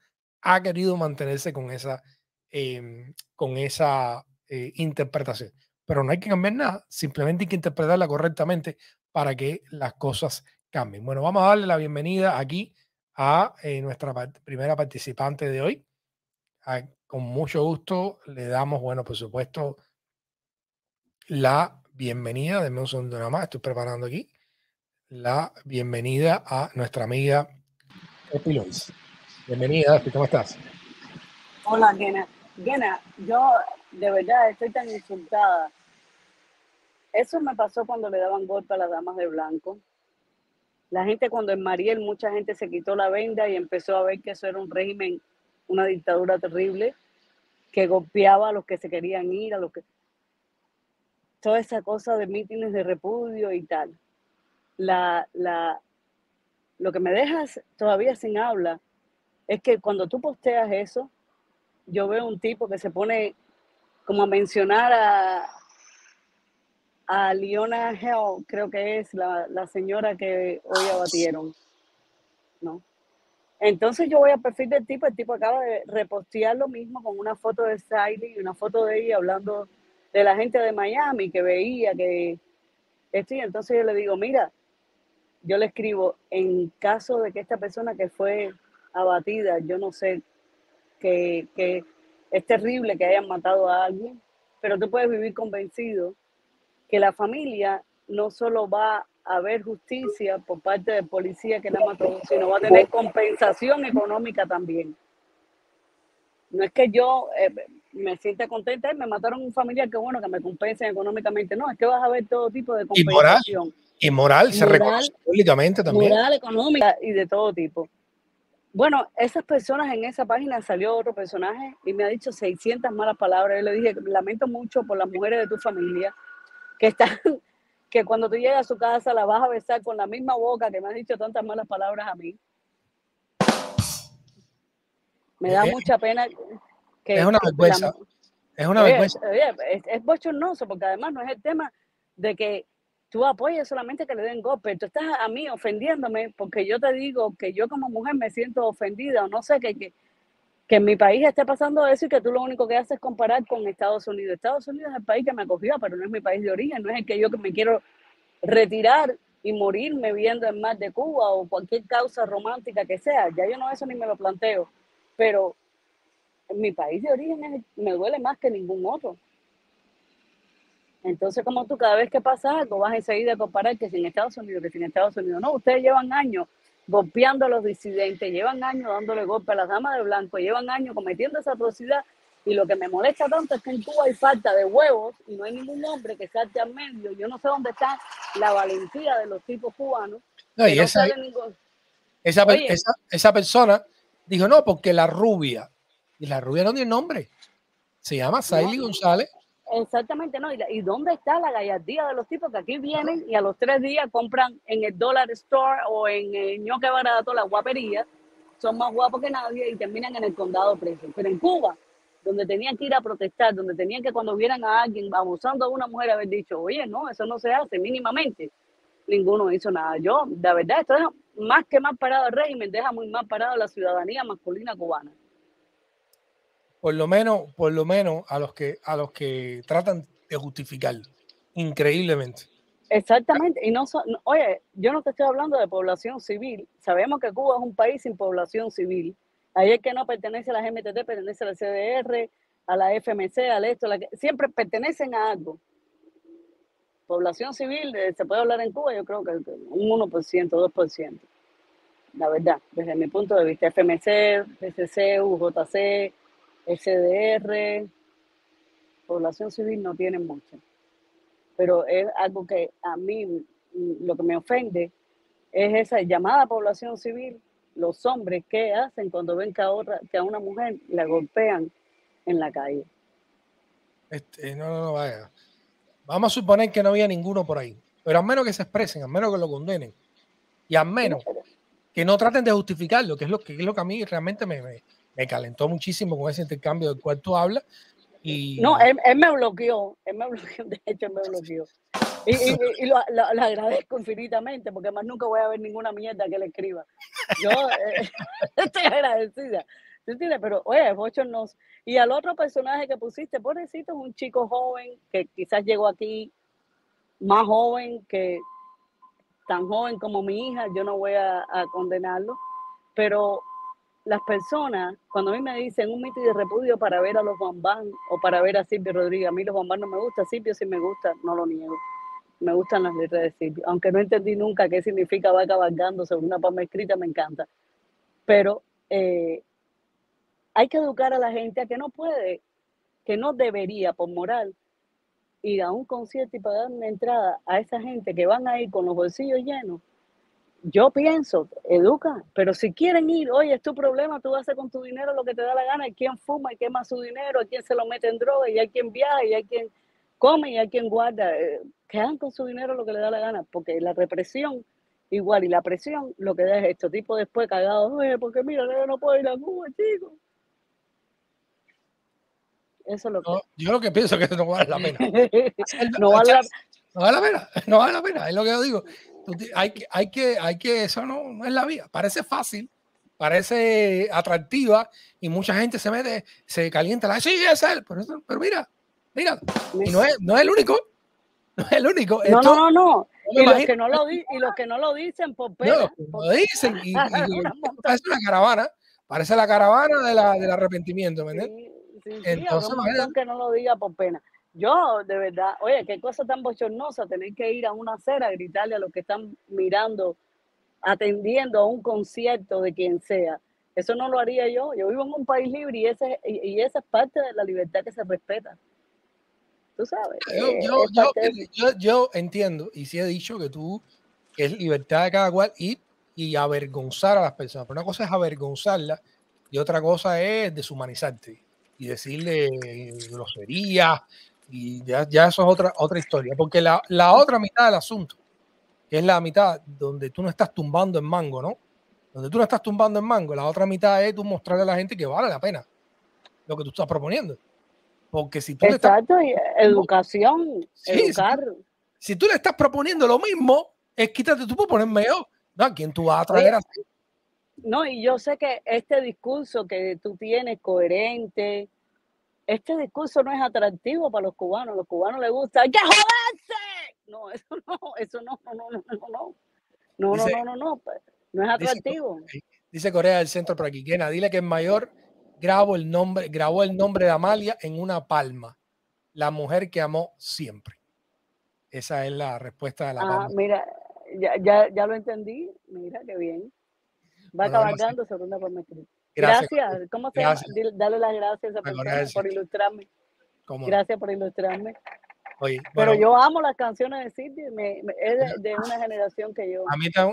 ha querido mantenerse con esa, em, con esa eh, interpretación. Pero no hay que cambiar nada, simplemente hay que interpretarla correctamente para que las cosas cambien. Bueno, vamos a darle la bienvenida aquí a eh, nuestra primera participante de hoy. Ah, con mucho gusto le damos, bueno, por supuesto, la bienvenida, de un segundo nada más, estoy preparando aquí, la bienvenida a nuestra amiga Pilones. Bienvenida, ¿cómo estás? Hola, Gena. Gena, yo de verdad estoy tan insultada. Eso me pasó cuando le daban golpe a las damas de blanco. La gente cuando en Mariel mucha gente se quitó la venda y empezó a ver que eso era un régimen, una dictadura terrible, que golpeaba a los que se querían ir, a los que... Toda esa cosa de mítines de repudio y tal. La, la, lo que me dejas todavía sin habla es que cuando tú posteas eso, yo veo un tipo que se pone como a mencionar a, a Leona Hell, creo que es la, señora que hoy abatieron. ¿no? Entonces yo voy al perfil del tipo, el tipo acaba de repostear lo mismo con una foto de Siley y una foto de ella hablando de la gente de Miami que veía que esto y entonces yo le digo, mira, yo le escribo, en caso de que esta persona que fue abatida, yo no sé, que, que es terrible que hayan matado a alguien, pero tú puedes vivir convencido que la familia no solo va a haber justicia por parte del policía que la mató, sino va a tener compensación económica también. No es que yo eh, me sienta contenta, me mataron un familiar, que bueno, que me compensen económicamente. No, es que vas a ver todo tipo de compensación. Y moral, se reconoce públicamente también. Moral, económica y de todo tipo. Bueno, esas personas en esa página salió otro personaje y me ha dicho 600 malas palabras. Yo le dije, lamento mucho por las mujeres de tu familia que están, que cuando tú llegas a su casa la vas a besar con la misma boca que me has dicho tantas malas palabras a mí. Me da eh, mucha pena que... Es una vergüenza. es una vergüenza. Eh, eh, es bochornoso porque además no es el tema de que tú apoyas solamente que le den golpe. Tú estás a mí ofendiéndome porque yo te digo que yo como mujer me siento ofendida o no sé, que, que, en mi país está pasando eso y que tú lo único que haces es comparar con Estados Unidos. Estados Unidos es el país que me acogió, pero no es mi país de origen, no es el que yo que me quiero retirar y morirme viendo el mar de Cuba o cualquier causa romántica que sea. Ya yo no eso ni me lo planteo, pero mi país de origen me duele más que ningún otro. Entonces, como tú cada vez que pasa algo, vas enseguida a comparar que en Estados Unidos, que en Estados Unidos. No, ustedes llevan años golpeando a los disidentes, llevan años dándole golpe a las damas de blanco, llevan años cometiendo esa atrocidad. Y lo que me molesta tanto es que en Cuba hay falta de huevos y no hay ningún hombre que salte al medio. Yo no sé dónde está la valentía de los tipos cubanos. No, esa, esa, persona dijo, no, porque la rubia, y la rubia no tiene nombre, se llama Saily González. Exactamente, ¿no? ¿Y, dónde está la gallardía de los tipos que aquí vienen y a los tres días compran en el Dollar Store o en el ñoque barato, las guaperías, son más guapos que nadie y terminan en el condado preso? Pero en Cuba, donde tenían que ir a protestar, donde tenían que cuando vieran a alguien abusando a una mujer haber dicho, oye, no, eso no se hace mínimamente, ninguno hizo nada. Yo, la verdad, esto es más que más parado el régimen, deja muy más parado la ciudadanía masculina cubana por lo menos, por lo menos a los que a los que tratan de justificar increíblemente. Exactamente, y no, oye, yo no te estoy hablando de población civil, sabemos que Cuba es un país sin población civil, ahí es que no pertenece a la MTT, pertenece a la CDR, a la FMC, al esto, la que, siempre pertenecen a algo. Población civil, eh, se puede hablar en Cuba, yo creo que un 1%, 2%, la verdad, desde mi punto de vista, FMC, CCC, UJC, SDR, población civil no tienen mucho. Pero es algo que a mí mm, lo que me ofende es esa llamada población civil, los hombres, ¿qué hacen cuando ven que a, que a una mujer la golpean en la calle? Este, no, no, no, vaya. Vamos a suponer que no había ninguno por ahí, pero al menos que se expresen, al menos que lo condenen y al menos que no traten de justificarlo, que es lo que, es lo que a mí realmente me, me calentó muchísimo con ese intercambio del cual tú hablas. Y... No, él, me bloqueó, él me bloqueó, de hecho él me bloqueó. Y, lo, agradezco infinitamente, porque más nunca voy a ver ninguna mierda que le escriba. Yo eh, estoy agradecida. Pero, oye, nos... Y al otro personaje que pusiste, pobrecito, es un chico joven que quizás llegó aquí más joven que tan joven como mi hija, yo no voy a, a condenarlo, pero las personas, cuando a mí me dicen un mito de repudio para ver a los bambán o para ver a Silvio Rodríguez, a mí los bambán no me gusta, Silvio sí me gusta, no lo niego. Me gustan las letras de Silvio, aunque no entendí nunca qué significa va cabalgando según una palma escrita, me encanta. Pero eh, hay que educar a la gente a que no puede, que no debería por moral ir a un concierto y pagar una entrada a esa gente que van ahí con los bolsillos llenos yo pienso, educa, pero si quieren ir, oye, es tu problema, tú haces con tu dinero lo que te da la gana, hay quien fuma, y quema su dinero, hay quien se lo mete en droga, y hay quien viaja, y hay quien come, y hay quien guarda, eh, quedan con su dinero lo que le da la gana, porque la represión igual y la presión lo que da es esto, tipo después cagado porque mira, yo no puedo ir a Cuba, chico. Eso lo que... yo lo que pienso es que no vale la pena. no vale la pena, no vale la pena, es lo que yo digo hay, que, hay, que, hay que, eso no, es la vía. Parece fácil, parece atractiva y mucha gente se mete, se calienta, la, sí, es él, pero, pero mira, mira, y no es, no es el único, no es el único. no, no, no, Y los, que no lo y los que no lo dicen, por pues, pena, pues, lo dicen, y, parece una caravana, parece la caravana de la, del arrepentimiento, que no lo diga por pena yo, de verdad, oye, qué cosa tan bochornosa tener que ir a una acera a gritarle a los que están mirando, atendiendo a un concierto de quien sea. Eso no lo haría yo. Yo vivo en un país libre y, ese, y, esa es parte de la libertad que se respeta. Tú sabes. Yo, eh, entiendo y sí he dicho que tú es libertad de cada cual ir y avergonzar a las personas. Pero una cosa es avergonzarla y otra cosa es deshumanizarte y decirle groserías y ya, ya eso es otra, otra historia, porque la, la otra mitad del asunto, que es la mitad donde tú no estás tumbando en mango, ¿no? Donde tú no estás tumbando en mango, la otra mitad es tú mostrarle a la gente que vale la pena lo que tú estás proponiendo. Porque si tú Exacto, le educación, educar. Si, tú le estás proponiendo lo mismo, es quítate tú por ponerme yo. ¿No? ¿A quién tú vas a traer No, y yo sé que este discurso que tú tienes coherente, este discurso no es atractivo para los cubanos, los cubanos les gusta, ¡hay que joderse! No, eso no, eso no, no, no, no, no, no, no, no, no, no, no pues, es atractivo. Dice, Corea del Centro para Quiquena, dile que es mayor grabó el nombre, grabó el nombre de Amalia en una palma, la mujer que amó siempre. Esa es la respuesta de la ah, Mira, ya, ya, ya, lo entendí, mira qué bien. Va cabalgando sobre una palma Gracias. ¿Cómo se Llama? Dale las gracias por ilustrarme. Gracias por ilustrarme. Pero yo amo las canciones de Citi, es de, una generación que yo.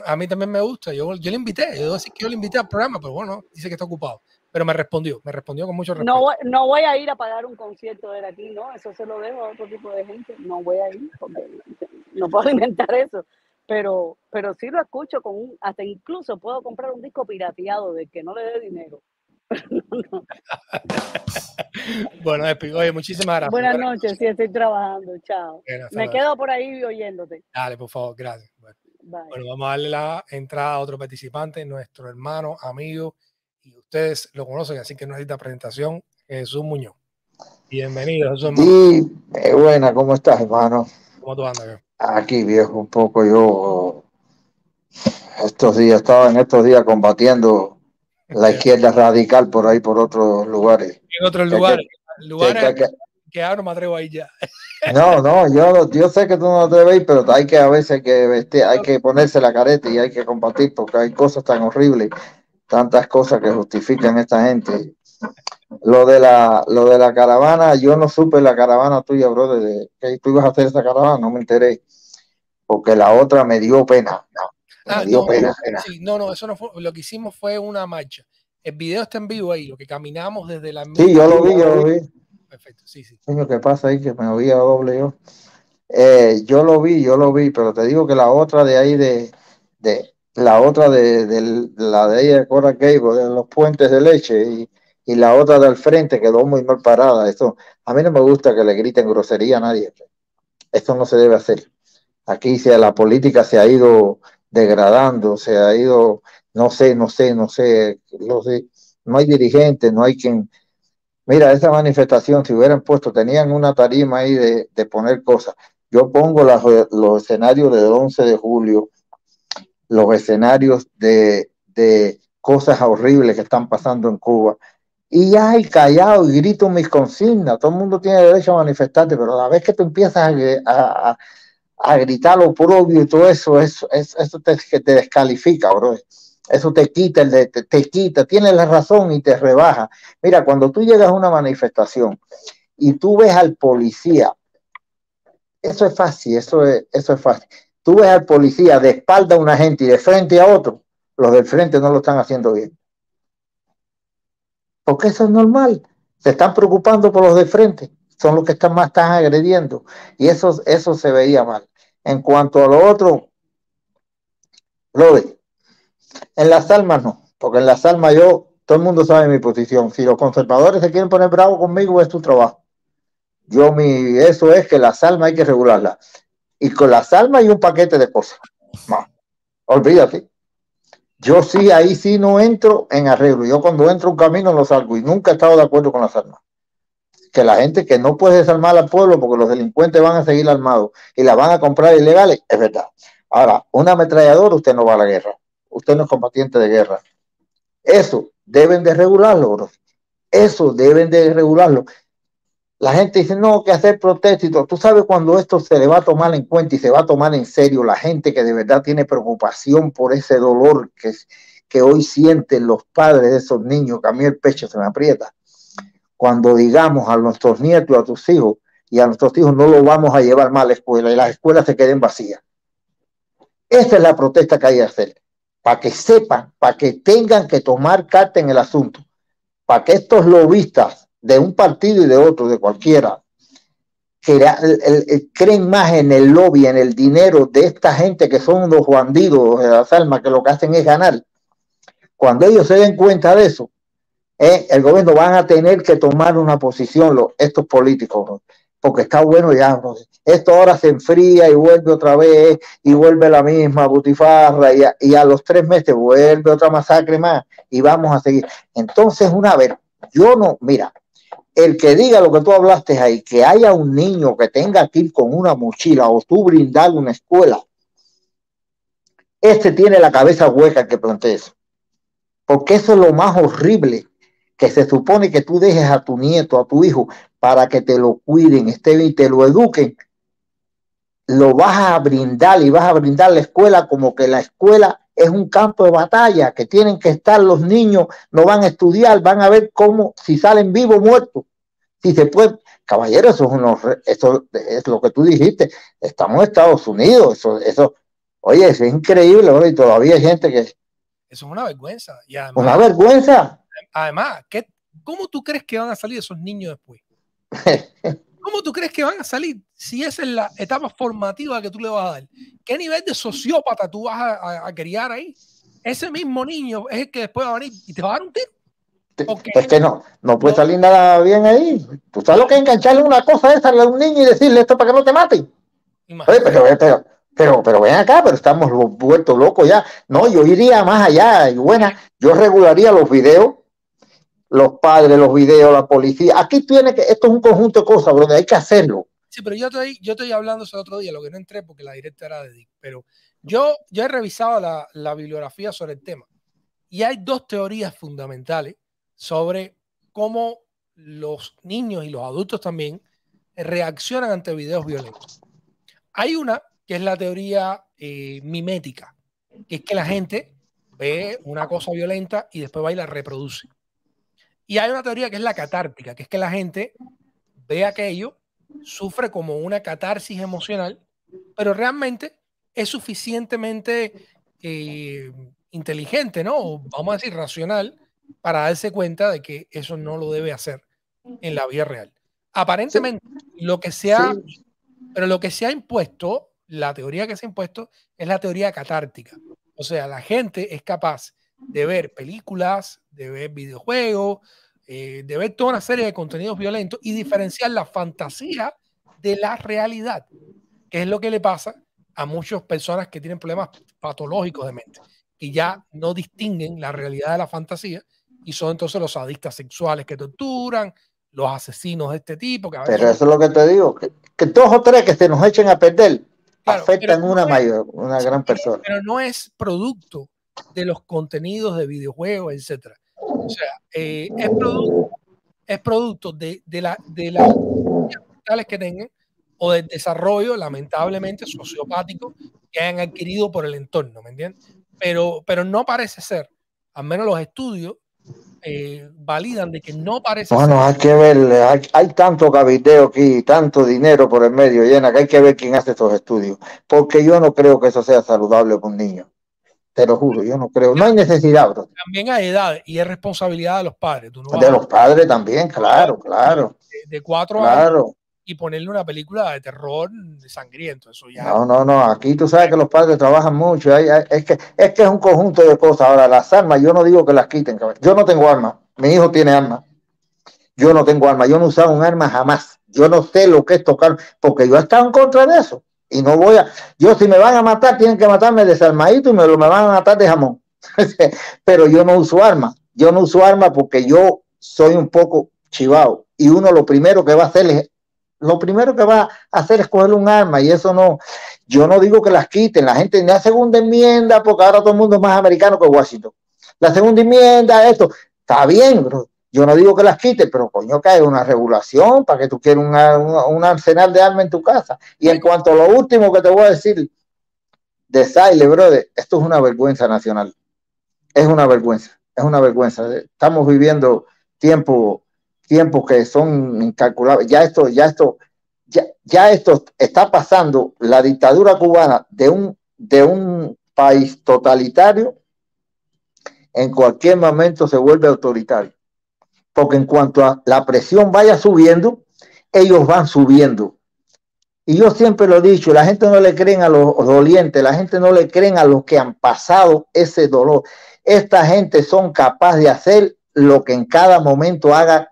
A mí, también me gusta, yo, le invité, yo que yo le invité al programa, pero bueno, dice que está ocupado. Pero me respondió, me respondió con mucho respeto. No, no voy a ir a pagar un concierto de aquí, no, eso se lo dejo a otro tipo de gente, no voy a ir, porque no puedo inventar eso pero, pero sí lo escucho con un, hasta incluso puedo comprar un disco pirateado de que no le dé dinero. bueno, oye, muchísimas gracias. Buenas noches, sí, estoy trabajando, chao. Me quedo por ahí oyéndote. Dale, por favor, gracias. Bueno. vamos a darle la entrada a otro participante, nuestro hermano, amigo, y ustedes lo conocen, así que no necesita presentación, Jesús Muñoz. Bienvenido, Jesús. Muñoz Y buena, ¿cómo estás, hermano? ¿Cómo tú andas? Yo? Aquí, viejo, un poco yo. Estos días, estaba en estos días combatiendo la este, izquierda radical por ahí, por otros lugares. En otros lugares. Que, lugares que, ahora me atrevo a ya. No, no, yo, yo sé que tú no te atreves, pero hay que a veces que hay que ponerse la careta y hay que combatir porque hay cosas tan horribles, tantas cosas que justifican esta gente lo de la, lo de la caravana, yo no supe la caravana tuya, brother, de que tú ibas a hacer esa caravana, no me enteré, porque la otra me dio pena. No, ah, dio pena, eh, no, no, eso no fue, lo que hicimos fue una marcha. El video está en vivo ahí, lo que caminamos desde la... Sí, yo lo vi, yo lo vi. Perfecto, sí, sí. ¿qué pasa ahí? Que me había doble yo. Eh, yo lo vi, yo lo vi, pero te digo que la otra de ahí de... de la otra de, la de ella de Cora de los puentes de leche y, y la otra del frente quedó muy mal parada. Esto, a mí no me gusta que le griten grosería a nadie. Pues. Esto no se debe hacer. Aquí la política se ha ido degradando, se ha ido, no sé, no sé, no sé, no hay dirigentes, no hay quien. Mira, esa manifestación, si hubieran puesto, tenían una tarima ahí de, poner cosas. Yo pongo los escenarios del 11 de julio, los escenarios de, de cosas horribles que están pasando en Cuba, y ya hay callado y grito mis consignas. Todo el mundo tiene derecho a manifestarte, pero la vez que tú empiezas a, gritar lo propio y todo eso, eso, eso te, te, descalifica, bro. Eso te quita, el te, quita, tienes la razón y te rebaja. Mira, cuando tú llegas a una manifestación y tú ves al policía, eso es fácil, eso es, eso es fácil. Tú ves al policía de espalda a una gente y de frente a otro, los del frente no lo están haciendo bien porque eso es normal. Se están preocupando por los de frente, son los que están más están agrediendo, y eso, eso se veía mal. En cuanto a lo otro, lo ve en las almas no, porque en las almas yo, todo el mundo sabe mi posición. Si los conservadores se quieren poner bravos conmigo, es tu trabajo. Yo mi, eso es que las almas hay que regularla Y con las almas hay un paquete de cosas. más olvídate. Yo sí, ahí sí no entro en arreglo. Yo cuando entro un camino no salgo y nunca he estado de acuerdo con las armas. Que la gente que no puede desarmar al pueblo porque los delincuentes van a seguir armados y las van a comprar ilegales, es verdad. Ahora, un ametrallador, usted no va a la guerra. Usted no es combatiente de guerra. Eso deben de regularlo, bro. Eso deben de regularlo. La gente dice, no, que hacer protestas Tú sabes cuando esto se le va a tomar en cuenta y se va a tomar en serio la gente que de verdad tiene preocupación por ese dolor que, que hoy sienten los padres de esos niños, que a mí el pecho se me aprieta. Cuando digamos a nuestros nietos, a tus hijos y a nuestros hijos, no lo vamos a llevar mal a la escuela y las escuelas se queden vacías. Esa es la protesta que hay que hacer, para que sepan, para que tengan que tomar carta en el asunto, para que estos lobistas de un partido y de otro, de cualquiera, que creen más en el lobby, en el dinero de esta gente que son los bandidos de eh, las almas que lo que hacen es ganar. Cuando ellos se den cuenta de eso, eh, el gobierno van a tener que tomar una posición estos políticos, porque está bueno ya. Esto ahora se enfría y vuelve otra vez y vuelve la misma butifarra y a los tres meses vuelve otra masacre más y vamos a seguir. Entonces, una vez, yo no, mira, el que diga lo que tú hablaste ahí, que haya un niño que tenga que ir con una mochila o tú brindarle una escuela, este tiene la cabeza hueca que plantea eso. Porque eso es lo más horrible que se supone que tú dejes a tu nieto, a tu hijo, para que te lo cuiden, estén y te lo eduquen. Lo vas a brindar y vas a brindar la escuela como que la escuela es un campo de batalla que tienen que estar los niños, no van a estudiar, van a ver cómo, si salen vivos o muertos. Si se puede, caballero, eso es, lo que tú dijiste, estamos en Estados Unidos, eso, eso oye, es increíble, y todavía hay gente que... Eso es una vergüenza. una vergüenza. Además, ¿cómo tú crees que van a salir esos niños después? ¿Cómo tú crees que van a salir? si esa es la etapa formativa que tú le vas a dar, ¿qué nivel de sociópata tú vas a, criar ahí? Ese mismo niño es el que después va a venir y te va a dar un tiro. Es pues que no, no puede salir nada bien ahí. Tú sabes lo que es engancharle una cosa esa a un niño y decirle esto para que no te mate. Eh, pero, pero, pero, ven acá, pero estamos vueltos locos ya. No, yo iría más allá. Y bueno, yo regularía los videos, los padres, los videos, la policía. Aquí tiene que, esto es un conjunto de cosas, donde hay que hacerlo. Sí, pero yo estoy, yo estoy hablando el otro día, lo que no entré porque la directa era de Dick, pero yo, yo he revisado la, bibliografía sobre el tema y hay dos teorías fundamentales sobre cómo los niños y los adultos también reaccionan ante videos violentos. Hay una que es la teoría eh, mimética, que es que la gente ve una cosa violenta y después va y la reproduce. Y hay una teoría que es la catártica, que es que la gente ve aquello sufre como una catarsis emocional, pero realmente es suficientemente eh, inteligente, ¿no? O vamos a decir, racional, para darse cuenta de que eso no lo debe hacer en la vida real. Aparentemente, lo que se pero lo que se ha impuesto, la teoría que se ha impuesto, es la teoría catártica. O sea, la gente es capaz de ver películas, de ver videojuegos, eh, de ver toda una serie de contenidos violentos y diferenciar la fantasía de la realidad, que es lo que le pasa a muchas personas que tienen problemas patológicos de mente, que ya no distinguen la realidad de la fantasía y son entonces los sadistas sexuales que torturan, los asesinos de este tipo. Que Pero eso es lo que te digo, que, todos dos o tres que se nos echen a perder afectan a una, mayor, una gran persona. Pero no es producto de los contenidos de videojuegos, etcétera. O sea, eh, es producto, es producto de, de, la, de las mentales que tengan o del desarrollo, lamentablemente, sociopático que hayan adquirido por el entorno, ¿me entiendes? Pero, pero no parece ser, al menos los estudios eh, validan de que no parece bueno, hay que ver, hay, hay, tanto cabildeo aquí, tanto dinero por el medio, llena, que hay que ver quién hace estos estudios, porque yo no creo que eso sea saludable para un niño. Te lo juro, yo no creo. No hay necesidad, También hay edad y es responsabilidad de los padres. de los padres también, claro, claro. De, cuatro años y ponerle una película de terror de sangriento. Eso ya. No, no, no. Aquí tú sabes que los padres trabajan mucho. es, que, es que es un conjunto de cosas. Ahora, las armas, yo no digo que las quiten. Yo no tengo armas. Mi hijo tiene armas. Yo no tengo armas. Yo no he usado un arma jamás. Yo no sé lo que es tocar, porque yo he estado en contra de eso y no voy a, yo si me van a matar, tienen que matarme desarmadito y me lo me van a matar de jamón. Pero yo no uso arma, yo no uso arma porque yo soy un poco chivado y uno lo primero que va a hacer es lo primero que va a hacer es coger un arma y eso no, yo no digo que las quiten, la gente ni la segunda enmienda porque ahora todo el mundo es más americano que Washington. La segunda enmienda, esto, está bien, bro. Yo no digo que las quite, pero coño, que hay una regulación para que tú quieras un arsenal de armas en tu casa. Y en cuanto a lo último que te voy a decir, de Saile, brother, esto es una vergüenza nacional. Es una vergüenza, es una vergüenza. Estamos viviendo tiempos que son incalculables. Ya esto, ya esto, ya, ya esto está pasando la dictadura cubana de un, de un país totalitario, en cualquier momento se vuelve autoritario porque en cuanto a la presión vaya subiendo, ellos van subiendo. Y yo siempre lo he dicho, la gente no le creen a los dolientes, la gente no le creen a los que han pasado ese dolor. Esta gente son capaces de hacer lo que en cada momento haga,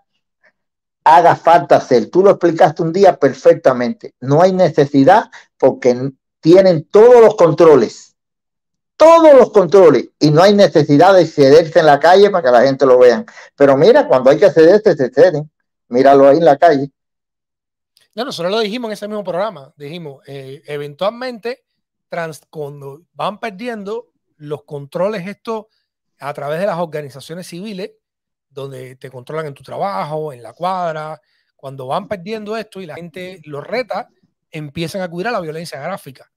haga falta hacer. Tú lo explicaste un día perfectamente. No hay necesidad porque tienen todos los controles todos los controles y no hay necesidad de cederse en la calle para que la gente lo vea. Pero mira, cuando hay que cederse, se ceden. Míralo ahí en la calle. No, nosotros lo dijimos en ese mismo programa. Dijimos, eh, eventualmente, trans, cuando van perdiendo los controles esto a través de las organizaciones civiles, donde te controlan en tu trabajo, en la cuadra, cuando van perdiendo esto y la gente lo reta, empiezan a acudir a la violencia gráfica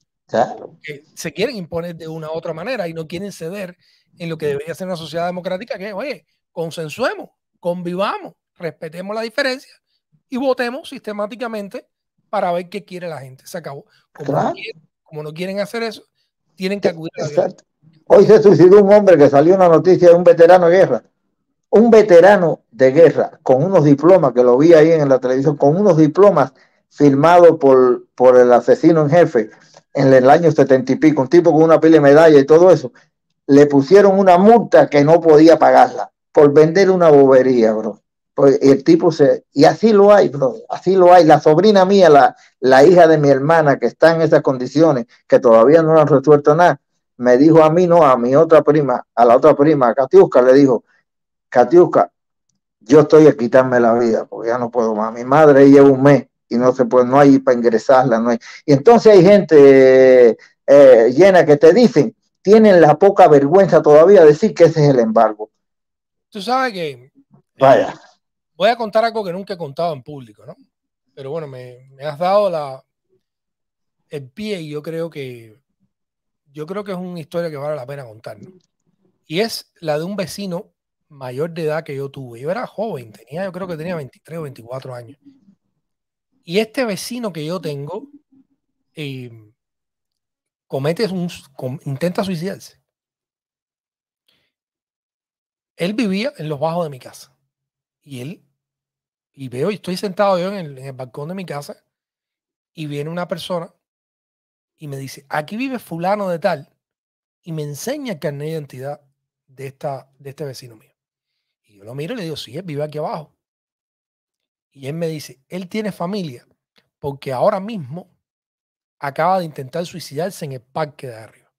se quieren imponer de una u otra manera y no quieren ceder en lo que debería ser una sociedad democrática, que oye, consensuemos, convivamos, respetemos la diferencia y votemos sistemáticamente para ver qué quiere la gente. Se acabó. Como, no, quieren, hacer eso, tienen que acudir a Hoy se suicidó un hombre que salió una noticia de un veterano de guerra. Un veterano de guerra con unos diplomas, que lo vi ahí en la televisión, con unos diplomas firmados por, por el asesino en jefe en el año setenta y pico, un tipo con una pila de medalla y todo eso, le pusieron una multa que no podía pagarla por vender una bobería, bro. Pues el tipo se. Y así lo hay, bro. Así lo hay. La sobrina mía, la, la hija de mi hermana, que está en esas condiciones, que todavía no han resuelto nada, me dijo a mí, no, a mi otra prima, a la otra prima, a Katiuska, le dijo: Katiuska, yo estoy a quitarme la vida, porque ya no puedo más. Mi madre lleva un mes no se puede, no hay para ingresarla, no hay. Y entonces hay gente eh, llena que te dicen, tienen la poca vergüenza todavía de decir que ese es el embargo. Tú sabes que... Eh, Vaya. voy a contar algo que nunca he contado en público, ¿no? Pero bueno, me, has dado la, el pie y yo creo que yo creo que es una historia que vale la pena contar. Y es la de un vecino mayor de edad que yo tuve. Yo era joven, tenía, yo creo que tenía 23 o 24 años. Y este vecino que yo tengo eh, un, intenta suicidarse. Él vivía en los bajos de mi casa. Y él, y veo, y estoy sentado yo en el, balcón de mi casa, y viene una persona y me dice, aquí vive fulano de tal, y me enseña el carnet de identidad de, esta, de este vecino mío. Y yo lo miro y le digo, sí, él vive aquí abajo. Y él me dice, él tiene familia porque ahora mismo acaba de intentar suicidarse en el parque de arriba.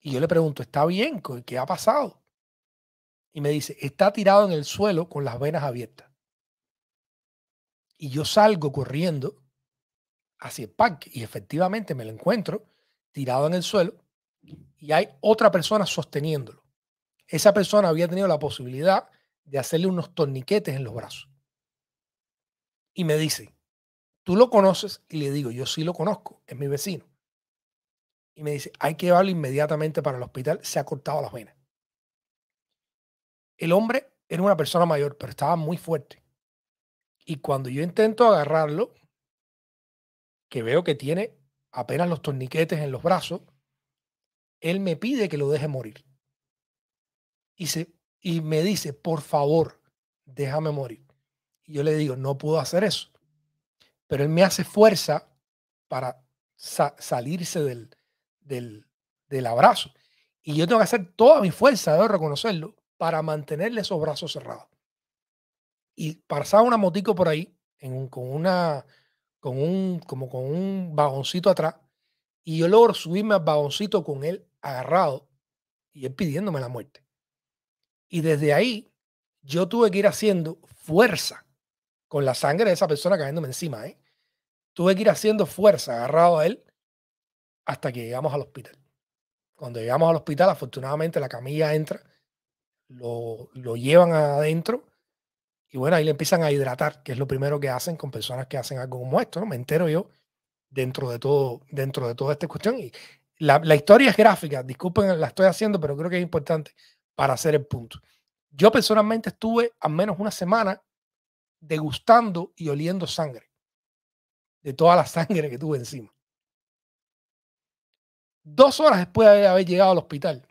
Y yo le pregunto, ¿está bien? ¿Qué ha pasado? Y me dice, está tirado en el suelo con las venas abiertas. Y yo salgo corriendo hacia el parque y efectivamente me lo encuentro tirado en el suelo y hay otra persona sosteniéndolo. Esa persona había tenido la posibilidad de hacerle unos torniquetes en los brazos y me dice, ¿tú lo conoces? Y le digo, yo sí lo conozco, es mi vecino. Y me dice, hay que llevarlo inmediatamente para el hospital, se ha cortado las venas. El hombre era una persona mayor, pero estaba muy fuerte. Y cuando yo intento agarrarlo, que veo que tiene apenas los torniquetes en los brazos, él me pide que lo deje morir. Y, y me dice, por favor, déjame morir. Y yo le digo, no puedo hacer eso. Pero él me hace fuerza para salirse del, del, abrazo. Y yo tengo que hacer toda mi fuerza, debo reconocerlo, para mantenerle esos brazos cerrados. Y pasaba una motico por ahí, con una, con un, como con un vagoncito atrás, y yo logro subirme al vagoncito con él agarrado y él pidiéndome la muerte. Y desde ahí yo tuve que ir haciendo fuerza con la sangre de esa persona cayéndome encima. ¿eh? Tuve que ir haciendo fuerza, agarrado a él, hasta que llegamos al hospital. Cuando llegamos al hospital, afortunadamente la camilla entra, lo, llevan adentro y bueno, ahí le empiezan a hidratar, que es lo primero que hacen con personas que hacen algo como esto, ¿no? Me entero yo dentro de todo, dentro de toda esta cuestión. Y la, la historia es gráfica, disculpen, la estoy haciendo, pero creo que es importante para hacer el punto. Yo personalmente estuve al menos una semana degustando y oliendo sangre, de toda la sangre que tuve encima. Dos horas después de haber llegado al hospital,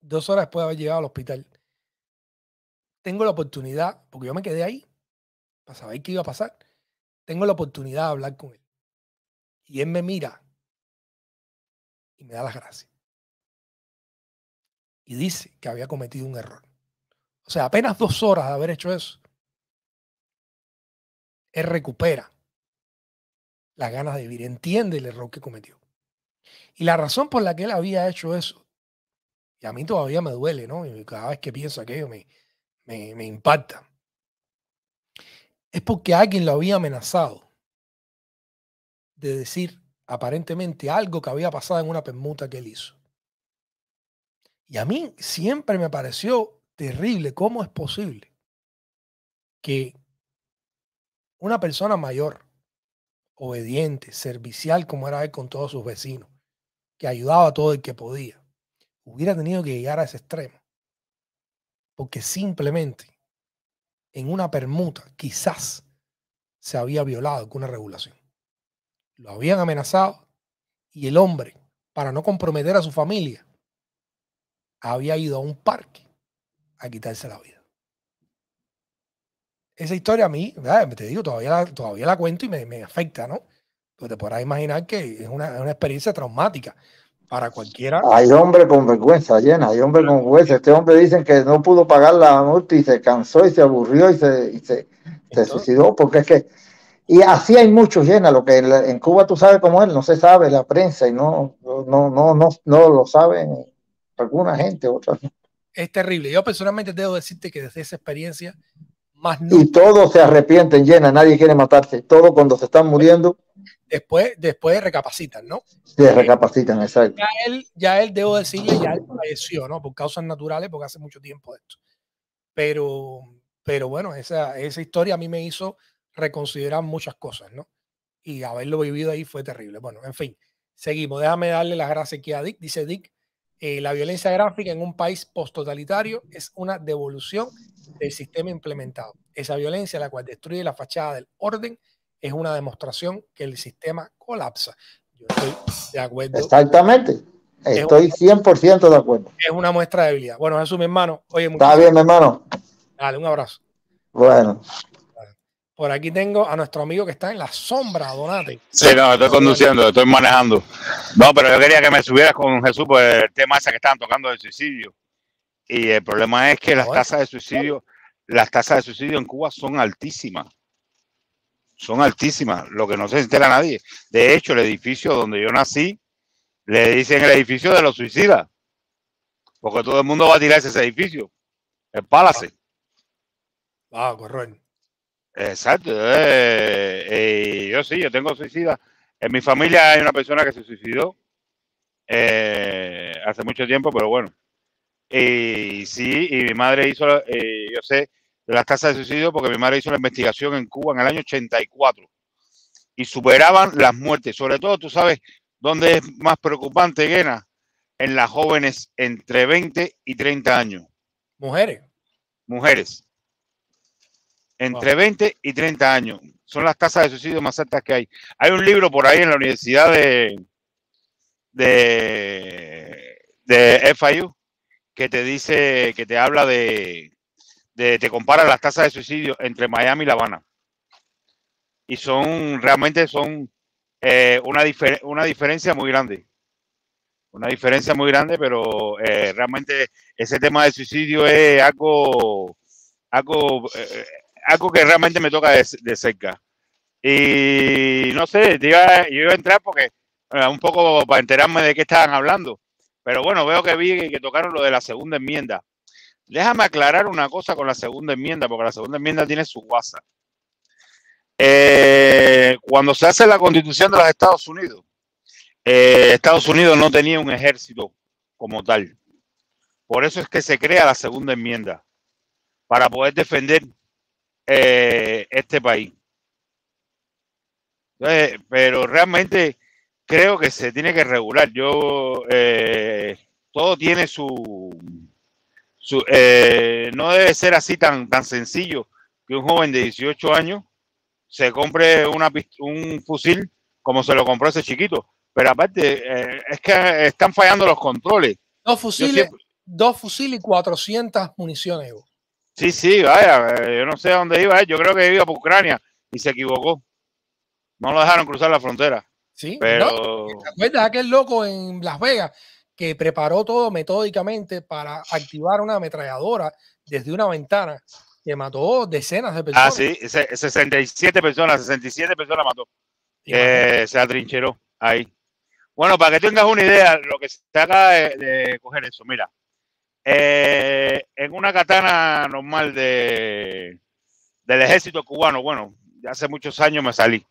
dos horas después de haber llegado al hospital, tengo la oportunidad, porque yo me quedé ahí, para saber qué iba a pasar, tengo la oportunidad de hablar con él. Y él me mira y me da las gracias. Y dice que había cometido un error. O sea, apenas dos horas de haber hecho eso, él recupera las ganas de vivir, entiende el error que cometió. Y la razón por la que él había hecho eso, y a mí todavía me duele, ¿no? Y cada vez que pienso aquello me, me, me impacta, es porque alguien lo había amenazado de decir aparentemente algo que había pasado en una permuta que él hizo. Y a mí siempre me pareció terrible cómo es posible que una persona mayor, obediente, servicial como era él con todos sus vecinos, que ayudaba a todo el que podía, hubiera tenido que llegar a ese extremo. Porque simplemente en una permuta quizás se había violado alguna regulación. Lo habían amenazado y el hombre, para no comprometer a su familia, había ido a un parque a quitarse la vida esa historia a mí, te digo, todavía la, todavía la cuento y me, me afecta, ¿no? Porque te podrás imaginar que es una, una experiencia traumática para cualquiera. Hay hombre con vergüenza llena, hay hombre con vergüenza. Este hombre dicen que no pudo pagar la multa y se cansó y se aburrió y se, se, suicidó porque es que... Y así hay muchos llena, lo que en, Cuba tú sabes cómo es, no se sabe la prensa y no, no, no, no, no lo saben alguna gente, otra. Es terrible. Yo personalmente debo decirte que desde esa experiencia y todos se arrepienten, llena, nadie quiere matarse. todo cuando se están muriendo. Después, después recapacitan, ¿no? Sí, recapacitan, exacto. Ya él, ya él debo decirle, ya él falleció, ¿no? Por causas naturales, porque hace mucho tiempo esto. Pero, pero bueno, esa, esa historia a mí me hizo reconsiderar muchas cosas, ¿no? Y haberlo vivido ahí fue terrible. Bueno, en fin, seguimos. Déjame darle las gracias aquí a Dick. Dice Dick, eh, la violencia gráfica en un país post-totalitario es una devolución del sistema implementado. Esa violencia, la cual destruye la fachada del orden, es una demostración que el sistema colapsa. Yo estoy de acuerdo. Exactamente. Estoy 100% de acuerdo. Es una muestra de debilidad. Bueno, Jesús, mi hermano. Está bien, mi hermano. Dale, un abrazo. Bueno. Por aquí tengo a nuestro amigo que está en la sombra, Donate. Sí, no, estoy conduciendo, estoy manejando. No, pero yo quería que me subieras con Jesús por el tema ese que estaban tocando del suicidio. Y el problema es que las tasas de suicidio, las tasas de suicidio en Cuba son altísimas. Son altísimas, lo que no se entera nadie. De hecho, el edificio donde yo nací, le dicen el edificio de los suicidas. Porque todo el mundo va a tirarse ese edificio. El Palace. Ah, correcto. Exacto. Eh, eh, yo sí, yo tengo suicida. En mi familia hay una persona que se suicidó eh, hace mucho tiempo, pero bueno. Y sí, y mi madre hizo, yo sé, las tasas de suicidio porque mi madre hizo una investigación en Cuba en el año 84 y superaban las muertes. Sobre todo, tú sabes dónde es más preocupante, Gena en las jóvenes entre 20 y 30 años. Mujeres. Mujeres entre 20 y 30 años. Son las tasas de suicidio más altas que hay. Hay un libro por ahí en la Universidad de, de, de FIU que te dice, que te habla de, de, te compara las tasas de suicidio entre Miami y La Habana. Y son, realmente son eh, una, una diferencia muy grande. Una diferencia muy grande, pero eh, realmente ese tema de suicidio es algo, algo eh, algo que realmente me toca de, cerca. Y no sé, yo iba, a entrar porque eh, un poco para enterarme de qué estaban hablando. Pero bueno, veo que vi que tocaron lo de la segunda enmienda. Déjame aclarar una cosa con la segunda enmienda, porque la segunda enmienda tiene su guasa eh, cuando se hace la constitución de los Estados Unidos, eh, Estados Unidos no tenía un ejército como tal. Por eso es que se crea la segunda enmienda, para poder defender eh, este país. Eh, pero realmente creo que se tiene que regular. Yo eh, todo tiene su, no debe ser así tan tan sencillo que un joven de 18 años se compre una, un fusil como se lo compró ese chiquito. Pero aparte, es que están fallando los controles. Dos fusiles, dos fusiles y 400 municiones. Sí, sí, vaya, eh, yo no sé a dónde iba, eh, yo creo que iba por Ucrania y se equivocó. No lo dejaron cruzar la frontera. Sí, pero. ¿Te acuerdas aquel loco en Las Vegas que preparó todo metódicamente para activar una ametralladora desde una ventana que mató decenas de ah, personas? Ah, sí, 67 personas, 67 personas mató. Eh, se atrincheró ahí. Bueno, para que tengas una idea, lo que se acaba de, de coger eso, mira. Eh, en una katana normal del ejército cubano, bueno, hace muchos años me salí.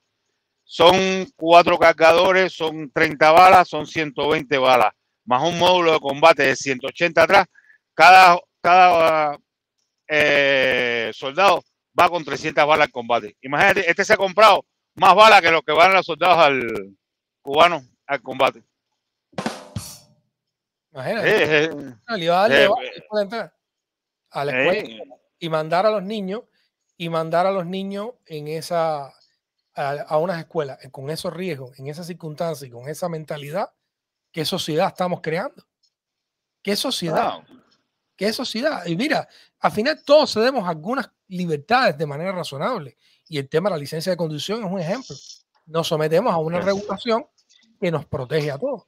Son cuatro cargadores, son 30 balas, son 120 balas, más un módulo de combate de 180 atrás. Cada, cada eh, soldado va con 300 balas al combate. Imagínate, este se ha comprado más balas que los que van los soldados al cubano al combate. Imagínate. Eh, eh, eh, a la escuela y mandar a los niños y mandar a los niños en esa a, unas escuelas con esos riesgos, en esas circunstancias y con esa mentalidad, ¿qué sociedad estamos creando? ¿Qué sociedad? ¿Qué sociedad? Y mira, al final todos cedemos algunas libertades de manera razonable y el tema de la licencia de conducción es un ejemplo. Nos sometemos a una regulación que nos protege a todos.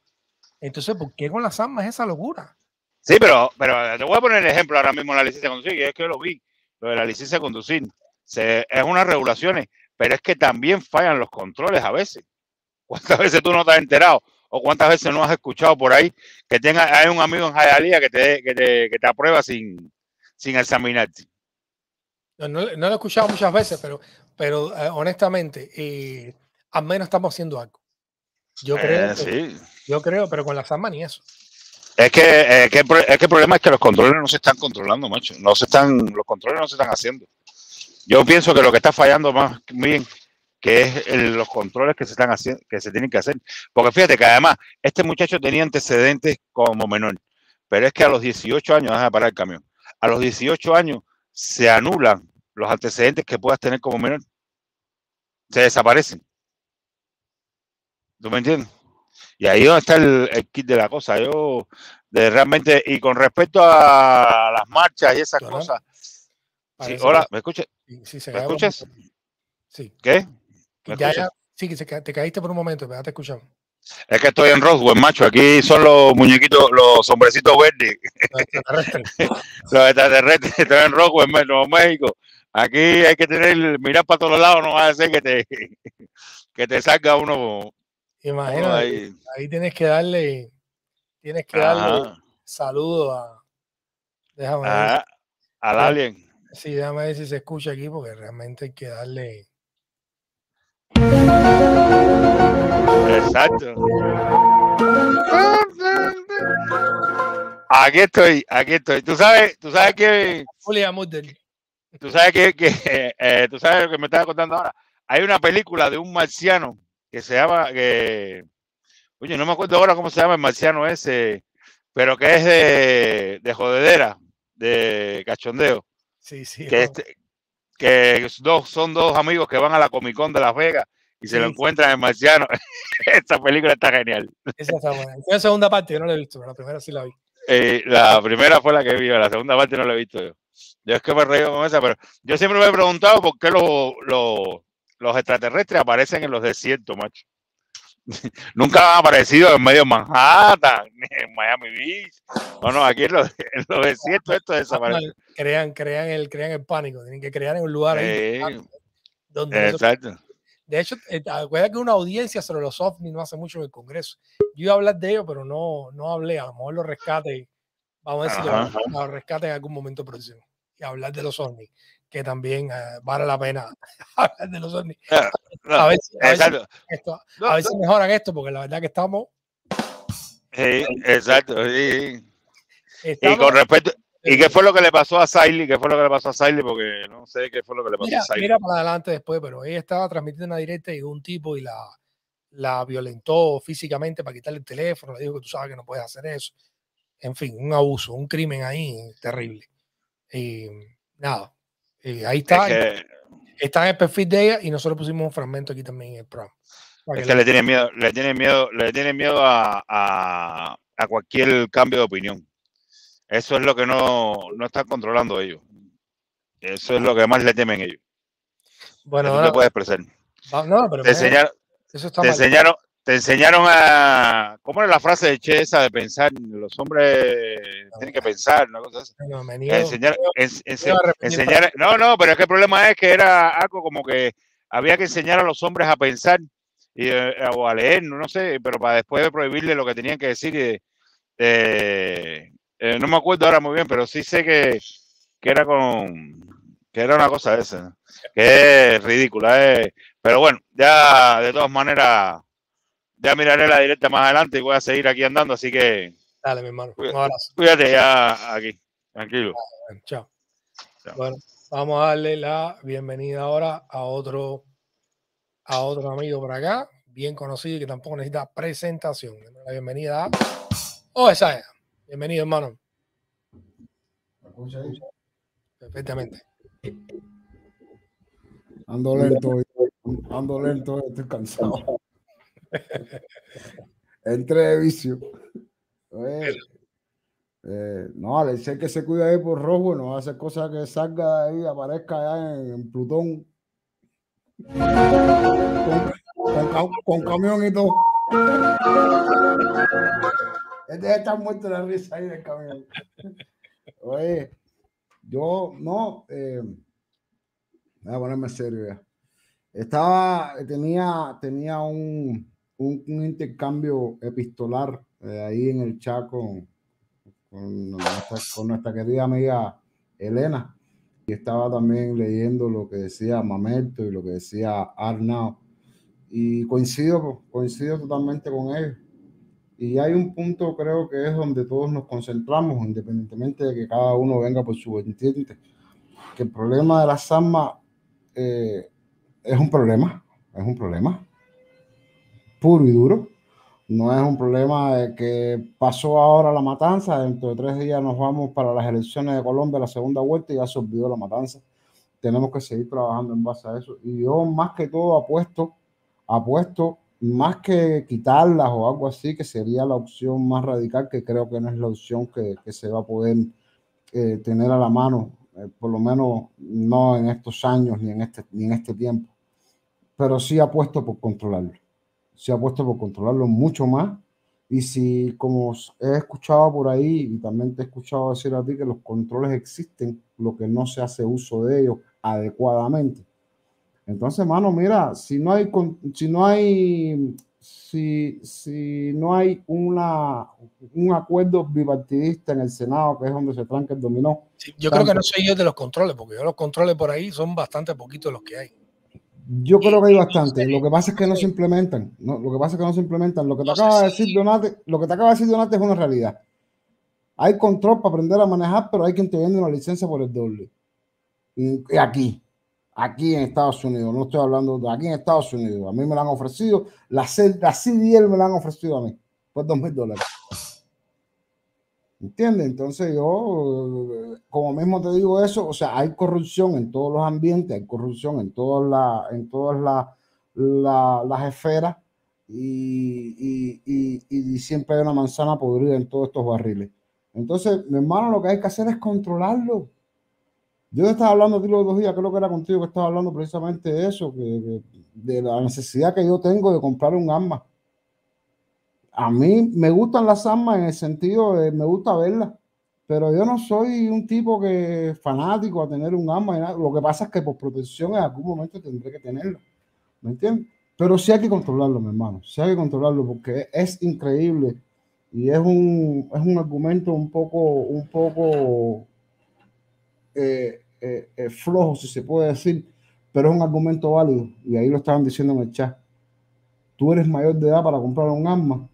Entonces, ¿por qué con las armas es esa locura? Sí, pero, pero te voy a poner el ejemplo ahora mismo la licencia de conducir, es que lo vi, lo de la licencia de conducir. es unas regulaciones, pero es que también fallan los controles a veces. ¿Cuántas veces tú no te has enterado? ¿O cuántas veces no has escuchado por ahí que tenga, hay un amigo en Jayalía que te, que te, que te aprueba sin, sin examinarte? No, lo he escuchado muchas veces, pero, pero eh, honestamente, eh, al menos estamos haciendo algo. Yo eh, creo, yo creo, pero con la Zamban ni eso. Es que, es que, el problema es que los controles no se están controlando, macho. No se están, los controles no se están haciendo. Yo pienso que lo que está fallando más bien que es los controles que se están haciendo, que se tienen que hacer. Porque fíjate que además este muchacho tenía antecedentes como menor, pero es que a los 18 años, deja parar el camión, a los 18 años se anulan los antecedentes que puedas tener como menor. Se desaparecen. ¿Tú me entiendes? Y ahí donde está el, kit de la cosa. Yo de, realmente, y con respecto a las marchas y esas cosas. hola, ¿me escuchas? Sí, ¿Me escuchas? Sí. ¿Qué? ya, sí, te caíste por un momento, pero te escuchamos. Es que estoy en Roswell, macho. Aquí son los muñequitos, los hombrecitos verdes. Los extraterrestres. los extraterrestres. Estoy en Roswell, Nuevo México. Aquí hay que tener, mirar para todos lados, no va a ser que te, que te salga uno imagino ahí. tienes que darle, tienes que darle saludo a. Déjame ah, Al alien. Sí, déjame ver si se escucha aquí, porque realmente hay que darle. Exacto. Aquí estoy, aquí estoy. Tú sabes, tú sabes que. Julia Tú sabes que, eh, tú sabes lo que me estaba contando ahora. Hay una película de un marciano que se llama, que, oye, no me acuerdo ahora cómo se llama el marciano ese, pero que es de, de jodedera, de cachondeo. Sí, sí. Que, este, que dos, son dos amigos que van a la Comic Con de Las Vegas y se lo encuentran en marciano. Esta película está genial. Esa está buena. Fue la segunda parte, yo no la he visto, pero la primera sí la vi. Eh, la primera fue la que vi, la segunda parte no la he visto yo. Yo es que me reído con esa, pero yo siempre me he preguntado por qué lo los extraterrestres aparecen en los desiertos, macho. Nunca han aparecido en medio de Manhattan, ni en Miami Beach. Bueno, aquí en los, desiertos esto desaparece. Ah, crean, crean, el, crean el pánico, tienen que crear en un lugar ahí, donde Exacto. De hecho, eh, acuérdate que una audiencia sobre los ovnis no hace mucho en el Congreso. Yo iba a hablar de ellos, pero no, no hablé. A lo mejor lo rescate. Vamos a decir, que lo, rescate en algún momento próximo. Y hablar de los ovnis que también eh, vale la pena hablar de los sonidos a ver, si, mejoran esto, porque la verdad que estamos. exacto. Y con respecto. ¿Y qué fue lo que le pasó a Siley? ¿Qué fue lo que le pasó a Siley? Porque no sé qué fue lo que le pasó a Siley. Mira para adelante después, pero ella estaba transmitiendo una directa y un tipo y la, la violentó físicamente para quitarle el teléfono, le dijo que tú sabes que no puedes hacer eso. En fin, un abuso, un crimen ahí terrible. Y nada, eh, ahí está. está en el perfil de ella y nosotros pusimos un fragmento aquí también en el programa. Es que le tiene miedo, le tiene miedo, le tiene miedo a, cualquier cambio de opinión. Eso es lo que no, no están controlando ellos. Eso es lo que más le temen ellos. Bueno, no, puedes expresar. No, enseñaron, te enseñaron a. ¿Cómo era la frase de Che esa de pensar? Los hombres tienen que pensar, ¿no? no, enseñar, no, no, pero es que el problema es que era algo como que había que enseñar a los hombres a pensar eh, o a leer, no sé, pero para después de prohibirle lo que tenían que decir. Eh, eh, no me acuerdo ahora muy bien, pero sí sé que, era con. que era una cosa esa, que es ridícula, pero bueno, ya de todas maneras ya miraré la directa más adelante y voy a seguir aquí andando, así que. Dale, mi hermano. Un abrazo. Cuídate ya aquí. Tranquilo. chao. Bueno, vamos a darle la bienvenida ahora a otro, a otro amigo por acá, bien conocido y que tampoco necesita presentación. La bienvenida a. Oh, esa es. Bienvenido, hermano. Perfectamente. Ando lento, ando lento, estoy cansado. Entre vicio. Eh, no, le dice que se cuida ahí por rojo, no hace cosas que salga de ahí, aparezca allá en, Plutón. Con, camión y todo. Este está muerto la risa ahí del camión. Oye, yo no, eh, voy a ponerme serio Estaba, tenía, tenía un, un, intercambio epistolar eh, ahí en el chat con, con, nuestra, querida amiga Elena. Y estaba también leyendo lo que decía Mamerto y lo que decía Arnau. Y coincido, coincido totalmente con él. Y hay un punto, creo que es donde todos nos concentramos, independientemente de que cada uno venga por su entiende Que el problema de las armas eh, es un problema, es un problema puro y duro. No es un problema de que pasó ahora la matanza, dentro de tres días nos vamos para las elecciones de Colombia, la segunda vuelta, y ya se olvidó la matanza. Tenemos que seguir trabajando en base a eso. Y yo más que todo apuesto, apuesto más que quitarlas o algo así, que sería la opción más radical, que creo que no es la opción que, se va a poder eh, tener a la mano, eh, por lo menos no en estos años ni en este, ni en este tiempo, pero sí apuesto por controlarlo se ha puesto por controlarlo mucho más. Y si, como he escuchado por ahí, y también te he escuchado decir a ti que los controles existen, lo que no se hace uso de ellos adecuadamente. Entonces, mano, mira, si no hay, si no hay, si, si no hay una, un acuerdo bipartidista en el Senado, que es donde se tranca el dominó. yo creo que no soy yo de los controles, porque los controles por ahí son bastante poquitos los que hay. Yo creo que hay bastante. Lo que pasa es que no se implementan. No, lo que pasa es que no se implementan. Lo que te acaba de decir Donate, lo que te acaba de decir Donate es una realidad. Hay control para aprender a manejar, pero hay quien te vende una licencia por el doble. Y aquí, aquí en Estados Unidos, no estoy hablando de aquí en Estados Unidos. A mí me la han ofrecido, la, la CDL me la han ofrecido a mí por dos mil dólares. ¿Entiendes? Entonces yo, como mismo te digo eso, o sea, hay corrupción en todos los ambientes, hay corrupción en todas las, en todas las esferas y, siempre hay una manzana podrida en todos estos barriles. Entonces, mi hermano, lo que hay que hacer es controlarlo. Yo estaba hablando de los dos días, creo que era contigo que estaba hablando precisamente de eso, que, de, de la necesidad que yo tengo de comprar un arma a mí me gustan las armas en el sentido de me gusta verlas, pero yo no soy un tipo que fanático a tener un arma. Lo que pasa es que por protección en algún momento tendré que tenerlo, ¿me entiendes? Pero sí hay que controlarlo, mi hermano, sí hay que controlarlo porque es increíble y es un, es un argumento un poco, un poco eh, eh, eh, flojo, si se puede decir, pero es un argumento válido y ahí lo estaban diciendo en el chat. Tú eres mayor de edad para comprar un arma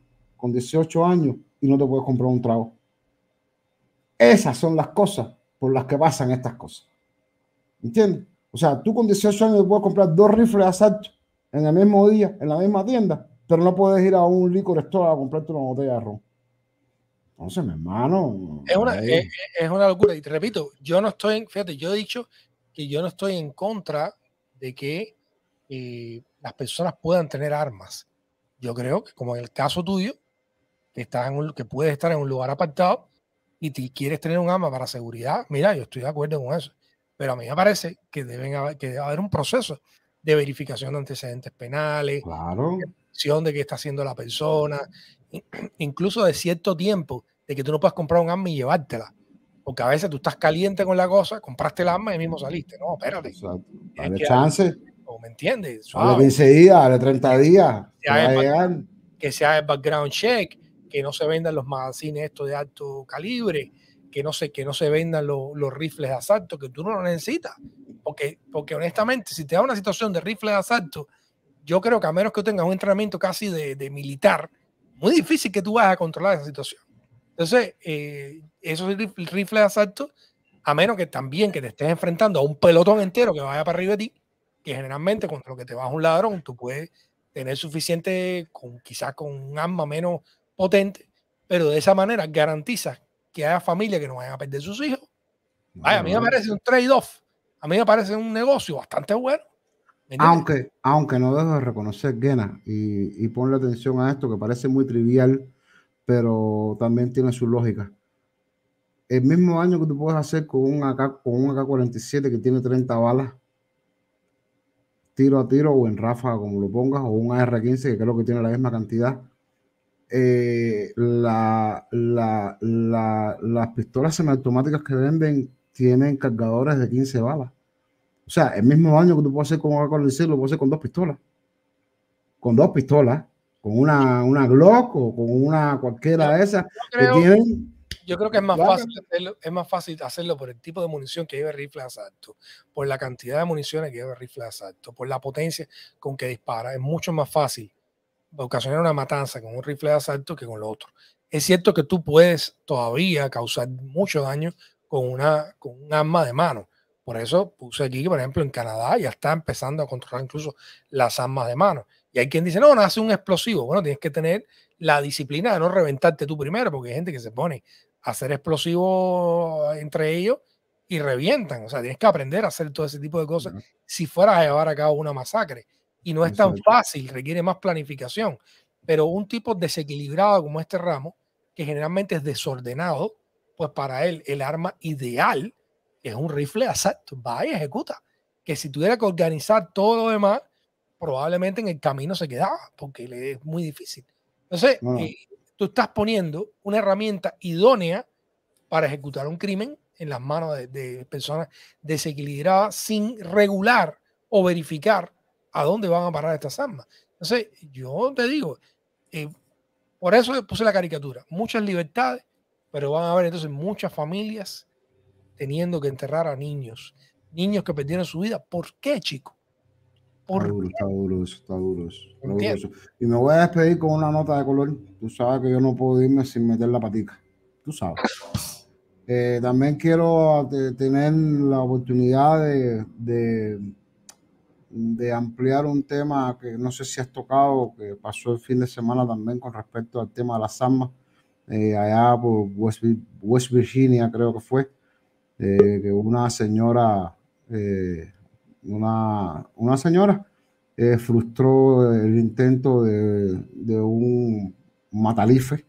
con 18 años y no te puedes comprar un trago. Esas son las cosas por las que pasan estas cosas. ¿Entiendes? O sea, tú con 18 años puedes comprar dos rifles de asalto en el mismo día, en la misma tienda, pero no puedes ir a un licor store a comprarte una botella de arroz. Entonces, mi hermano. Es una, es, locura. Y te repito, yo no estoy, fíjate, yo he dicho que yo no estoy en contra de que eh, las personas puedan tener armas. Yo creo que, como en el caso tuyo, que, estás en que puedes estar en un lugar apartado y te quieres tener un ama para seguridad, mira, yo estoy de acuerdo con eso. Pero a mí me parece que, deben que debe haber un proceso de verificación de antecedentes penales, claro. de qué está haciendo la persona, incluso de cierto tiempo, de que tú no puedas comprar un arma y llevártela. Porque a veces tú estás caliente con la cosa, compraste el arma y mismo saliste. No, espérate. Dale chance. O, ¿Me entiendes? Dale 15 días, dale 30 días. Que sea, que sea el background check, que no se vendan los magazines estos de alto calibre, que no se, que no se vendan los rifles de asalto, que tú no lo necesitas. Porque, porque honestamente, si te da una situación de rifle de asalto, yo creo que a menos que tengas un entrenamiento casi de, de militar, muy difícil que tú vayas a controlar esa situación. Entonces, eh, esos rifles de asalto, a menos que también que te estés enfrentando a un pelotón entero que vaya para arriba de ti, que generalmente contra lo que te vas un ladrón, tú puedes tener suficiente, con, quizás con un arma menos potente, pero de esa manera garantiza que haya familias que no vayan a perder sus hijos. a mí me parece un trade-off, a mí me parece un negocio bastante bueno. Aunque, aunque no dejo de reconocer, Gena, y, y ponle atención a esto que parece muy trivial, pero también tiene su lógica. El mismo año que tú puedes hacer con un, AK, con un AK-47 que tiene 30 balas, tiro a tiro o en ráfaga, como lo pongas, o un AR-15 que creo que tiene la misma cantidad, eh, las pistolas semiautomáticas que venden tienen cargadores de 15 balas. O sea, el mismo daño que tú puedes hacer con un puedes hacer con dos pistolas. Con dos pistolas. Con una, una Glock o con una cualquiera de esas Yo creo que es más, fácil hacerlo, es más fácil hacerlo por el tipo de munición que lleva el rifle de asalto, por la cantidad de municiones que lleva el rifle de asalto, por la potencia con que dispara. Es mucho más fácil ocasionar una matanza con un rifle de asalto que con lo otro. Es cierto que tú puedes todavía causar mucho daño con, una, con un arma de mano. Por eso puse aquí por ejemplo, en Canadá ya está empezando a controlar incluso las armas de mano. Y hay quien dice, no, no hace un explosivo. Bueno, tienes que tener la disciplina de no reventarte tú primero, porque hay gente que se pone a hacer explosivos entre ellos y revientan. O sea, tienes que aprender a hacer todo ese tipo de cosas si fueras a llevar a cabo una masacre. Y no es tan fácil, requiere más planificación. Pero un tipo desequilibrado como este ramo, que generalmente es desordenado, pues para él el arma ideal es un rifle asalto. Va y ejecuta. Que si tuviera que organizar todo lo demás, probablemente en el camino se quedaba, porque le es muy difícil. Entonces, eh, tú estás poniendo una herramienta idónea para ejecutar un crimen en las manos de personas desequilibradas sin regular o verificar a dónde van a parar estas armas. Entonces, yo te digo, eh, por eso puse la caricatura, muchas libertades, pero van a haber entonces muchas familias teniendo que enterrar a niños, niños que perdieron su vida. ¿Por qué, chico? ¿Por está, duro, está duro, eso, está duro, Y me voy a despedir con una nota de color. Tú sabes que yo no puedo irme sin meter la patica. Tú sabes. Eh, también quiero eh, tener la oportunidad de de ampliar un tema que no sé si has tocado, que pasó el fin de semana también con respecto al tema de las armas, eh, allá por West, Virginia creo que fue, eh, que una señora, eh, una, señora frustró el intento de, un matalife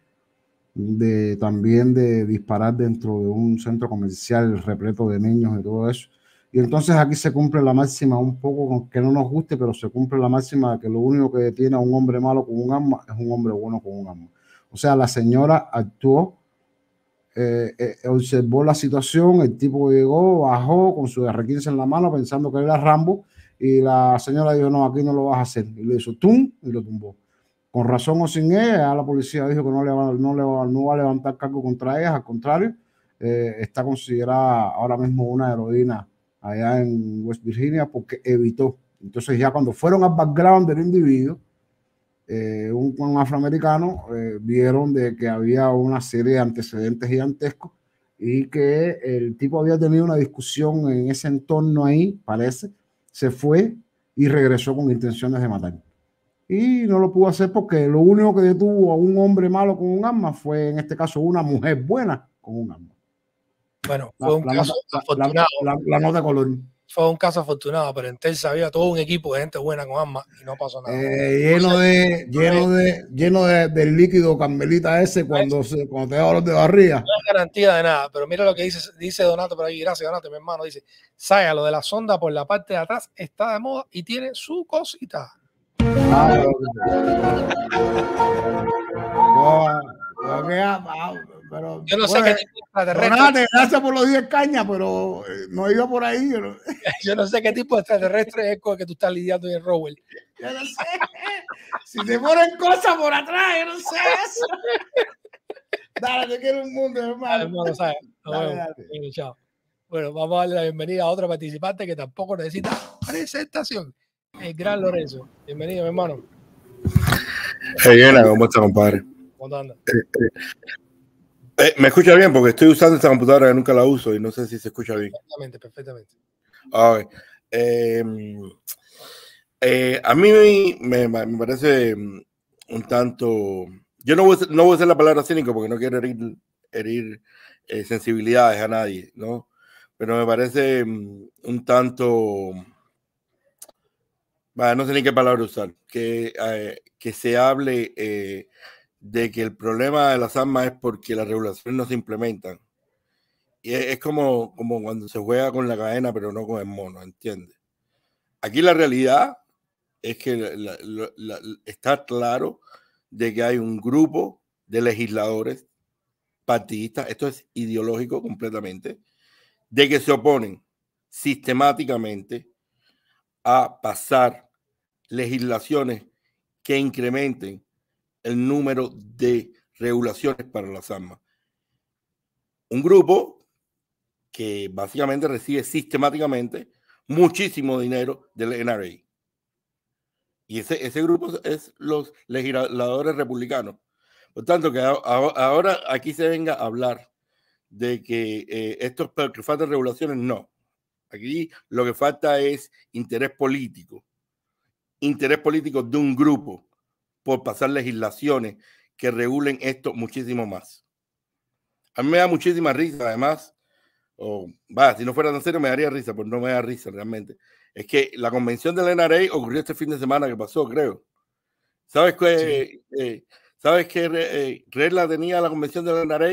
de también de disparar dentro de un centro comercial repleto de niños y todo eso. Y entonces aquí se cumple la máxima un poco, que no nos guste, pero se cumple la máxima de que lo único que detiene a un hombre malo con un arma es un hombre bueno con un arma. O sea, la señora actuó, eh, eh, observó la situación, el tipo llegó, bajó con su R15 en la mano pensando que era Rambo y la señora dijo, no, aquí no lo vas a hacer. Y le hizo tum y lo tumbó. Con razón o sin ella, la policía dijo que no, le va, no, le no va a levantar cargo contra ella, al contrario, eh, está considerada ahora mismo una heroína allá en West Virginia porque evitó. Entonces ya cuando fueron al background del individuo, eh, un, afroamericano, eh, vieron de que había una serie de antecedentes gigantescos y que el tipo había tenido una discusión en ese entorno ahí, parece, se fue y regresó con intenciones de matar. Y no lo pudo hacer porque lo único que detuvo a un hombre malo con un arma fue, en este caso, una mujer buena con un arma. Bueno, fue un caso afortunado. La, nota color. Fue un caso afortunado, pero en Tel había todo un equipo de gente buena con armas y no pasó nada. Eh, lleno, de, lleno de, lleno de, del líquido Carmelita ese cuando, cuando te da los de barriga. No hay garantía de nada, pero mira lo que dice, dice Donato por ahí. Gracias, Donato, mi hermano. Dice, Saya, lo de la sonda por la parte de atrás está de moda y tiene su cosita. Pero, yo no sé qué tipo de gracias por los 10 cañas, pero no iba por ahí. Yo no, sé qué tipo de extraterrestre es con el que tú estás lidiando en Rowell Yo no sé. si te ponen cosas por atrás, yo no sé eso. dale, te quiero un mundo, hermano. Bueno, vamos a darle la bienvenida a otro participante que tampoco necesita presentación. El gran Lorenzo. Bienvenido, mi hermano. Hey, ¿cómo está, compadre? ¿Cómo anda? Este, eh, me escucha bien porque estoy usando esta computadora que nunca la uso y no sé si se escucha bien. Perfectamente, perfectamente. Ah, em, eh, a mí me, parece mm, un tanto. Yo no voy, a, no voy a usar la palabra cínico porque no quiero herir, eh, sensibilidades a nadie, ¿no? Pero me parece mm, un tanto. Bueno, no sé ni qué palabra usar. Que, que se hable de que el problema de las armas es porque las regulaciones no se implementan. Y es, como, como cuando se juega con la cadena, pero no con el mono, ¿entiendes? Aquí la realidad es que está claro de que hay un grupo de legisladores partidistas, esto es ideológico completamente, de que se oponen sistemáticamente a pasar legislaciones que incrementen el número de regulaciones para las armas. Un grupo que básicamente recibe sistemáticamente muchísimo dinero del NRA. Y ese, ese grupo es los legisladores republicanos. Por tanto, que ahora aquí se venga a hablar de que esto eh, estos que faltan regulaciones, no. Aquí lo que falta es interés político. Interés político de un grupo por pasar legislaciones que regulen esto muchísimo más. A mí me da muchísima risa, además, o va, si no fuera tan serio me daría risa, pero no me da risa realmente. Es que la convención del NRA ocurrió este fin de semana que pasó, creo. ¿Sabes qué, eh, ¿sabes qué eh, regla tenía la convención del NRA?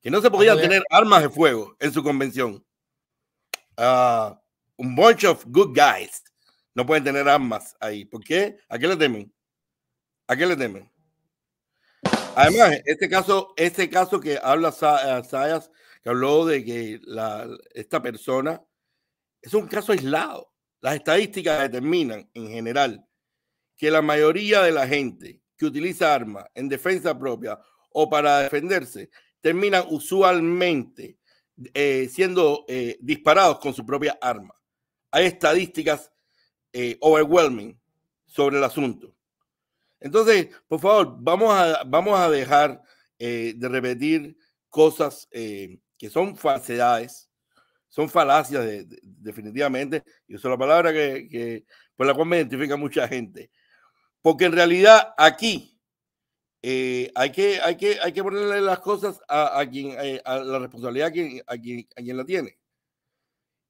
Que no se podían tener armas de fuego en su convención. Ah, un bunch of good guys no pueden tener armas ahí. ¿Por qué? ¿A qué le temen? ¿A qué le temen? Además, este caso, este caso que habla eh, Sayas, que habló de que esta persona es un caso aislado. Las estadísticas determinan en general que la mayoría de la gente que utiliza armas en defensa propia o para defenderse terminan usualmente eh, siendo eh, disparados con su propia arma. Hay estadísticas overwhelming sobre el asunto. Entonces, por favor, vamos a, vamos a dejar eh, de repetir cosas eh, que son falsedades, son falacias definitivamente, y eso es la palabra que, que, por la cual me identifica mucha gente. Porque en realidad aquí eh, hay, que, hay, que, hay que ponerle las cosas a, la responsabilidad a quien, quien, la tiene.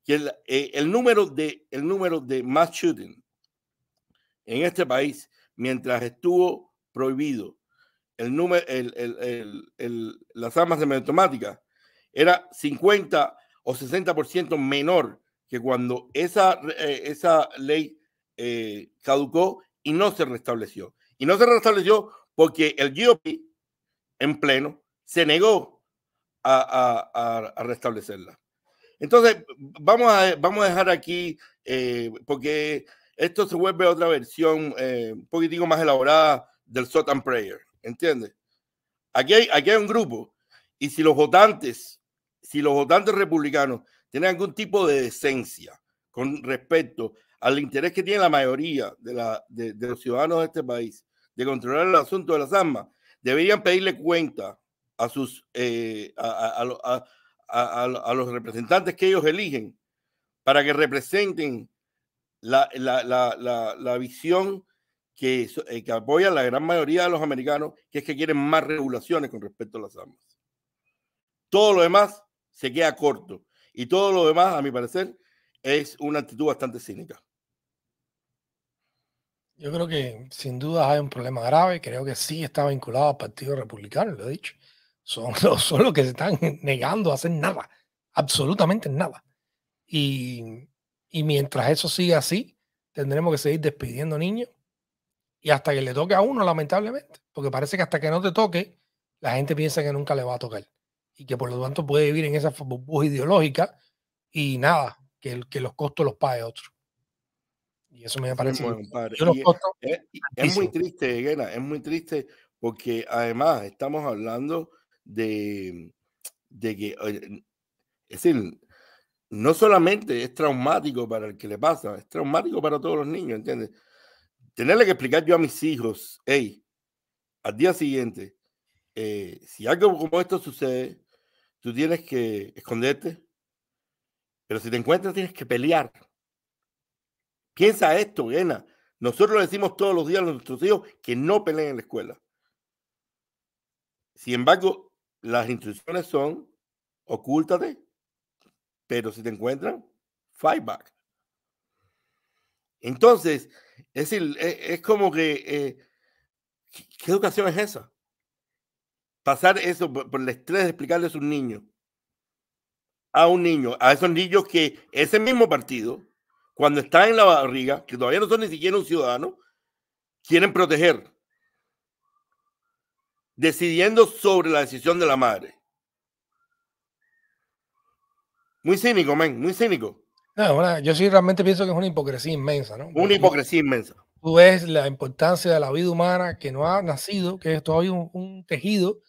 el, número de, el número de mass shooting en este país mientras estuvo prohibido el número, las armas semiautomáticas era 50 o 60% menor que cuando esa, eh, esa ley eh, caducó y no se restableció. Y no se restableció porque el GOP en pleno se negó a, a, a restablecerla. Entonces, vamos a, vamos a dejar aquí, eh, porque esto se vuelve otra versión eh, un poquitico más elaborada del Sotan Prayer, ¿entiendes? Aquí hay, aquí hay un grupo y si los votantes, si los votantes republicanos tienen algún tipo de decencia con respecto al interés que tiene la mayoría de, la, de, los ciudadanos de este país de controlar el asunto de las armas, deberían pedirle cuenta a sus eh, a, a, los representantes que ellos eligen para que representen la, la, visión eh, que, apoya la gran mayoría de los americanos, que es que quieren más regulaciones con respecto a las armas. Todo lo demás se queda corto. Y todo lo demás, a mi parecer, es una actitud bastante cínica. Yo creo que sin duda hay un problema grave. Creo que sí está vinculado al Partido Republicano, lo he dicho. Son los, son los que se están negando a hacer nada, absolutamente nada. Y y mientras eso siga así, tendremos que seguir despidiendo niños. Y hasta que le toque a uno, lamentablemente. Porque parece que hasta que no te toque, la gente piensa que nunca le va a tocar. Y que por lo tanto puede vivir en esa burbuja ideológica y nada, que, que los costos los pague otro. Y eso me parece. es, muy triste, es muy triste porque además estamos hablando de, de que, eh, es decir, no solamente es traumático para el que le pasa, es traumático para todos los niños, ¿entiendes? Tenerle que explicar yo a mis hijos, hey, al día siguiente, eh, si algo como esto sucede, tú tienes que esconderte, pero si te encuentras tienes que pelear. Piensa esto, Gena. Nosotros le decimos todos los días a nuestros hijos que no peleen en la escuela. Sin embargo, las instrucciones son ocúltate, pero si te encuentran, fight back. Entonces, es decir, e, es, como que, eh, ¿qué educación es esa? Pasar eso por, el estrés de explicarle a sus niños, a un niño, a esos niños que ese mismo partido, cuando está en la barriga, que todavía no son ni siquiera un ciudadano, quieren proteger, decidiendo sobre la decisión de la madre. Muy cínico, men, muy cínico. No, yo sí realmente pienso que es una hipocresía inmensa, ¿no? Una hipocresía inmensa. Tú ves la importancia de la vida humana que no ha nacido, que es todavía un, tejido,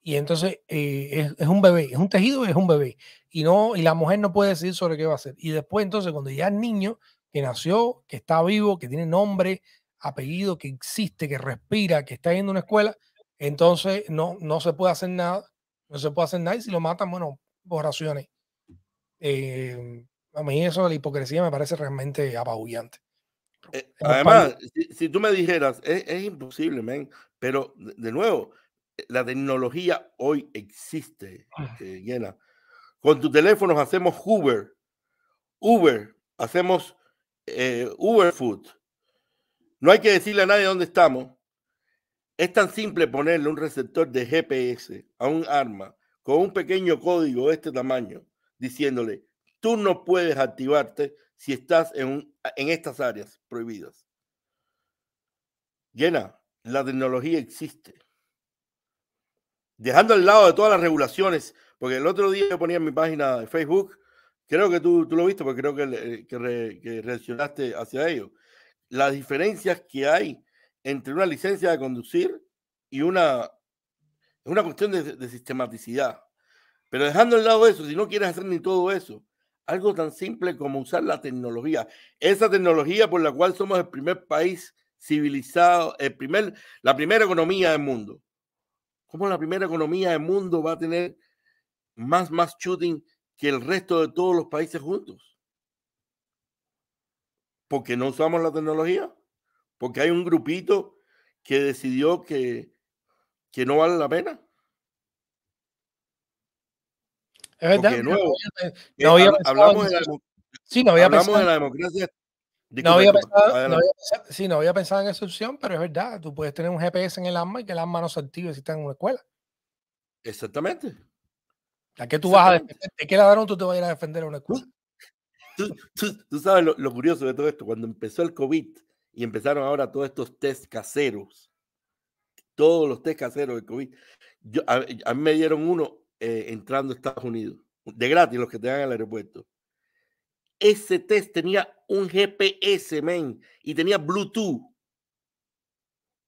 y entonces eh, es, un bebé, es un tejido y es un bebé. Y, no, y la mujer no puede decidir sobre qué va a hacer. Y después, entonces, cuando ya es niño, que nació, que está vivo, que tiene nombre, apellido, que existe, que respira, que está yendo a una escuela, entonces no, no se puede hacer nada, no se puede hacer nada. Y si lo matan, bueno, por razones. Eh, a mí eso de la hipocresía me parece realmente apabullante. Eh, además, si, tú me dijeras, es, imposible, pero de, nuevo, eh, la tecnología hoy existe, ah. llena. Con tu teléfono hacemos Uber, Uber, hacemos Uber Food. No hay que decirle a nadie dónde estamos. Es tan simple ponerle un receptor de GPS a un arma con un pequeño código de este tamaño diciéndole, tú no puedes activarte si estás en, en estas áreas prohibidas. Llena, la tecnología existe. Dejando al lado de todas las regulaciones, porque el otro día yo ponía en mi página de Facebook, creo que tú, tú lo viste, porque creo eh, que, reaccionaste hacia ello, las diferencias que hay entre una licencia de conducir y una... Es una cuestión de, de sistematicidad. Pero dejando al lado eso, si no quieres hacer ni todo eso, algo tan simple como usar la tecnología, esa tecnología por la cual somos el primer país civilizado, el primer, la primera economía del mundo. ¿Cómo la primera economía del mundo va a tener más, más shooting que el resto de todos los países juntos? Porque no usamos la tecnología, porque hay un grupito que decidió que, que no vale la pena. Es hablamos de la, sí, no había hablamos de la democracia. no sí, no había pensado en esa opción, pero es verdad. Tú puedes tener un GPS en el arma y que el arma no se active si está en una escuela. Exactamente. ¿A qué tú vas a defender? ¿De qué ladrón tú te vas a ir a defender a una escuela? Tú, sabes lo, curioso de todo esto. Cuando empezó el COVID y empezaron ahora todos estos test caseros, todos los test caseros de COVID, a mí me dieron uno eh, entrando a Estados Unidos, de gratis los que te dan el aeropuerto. Ese test tenía un GPS, men, y tenía Bluetooth.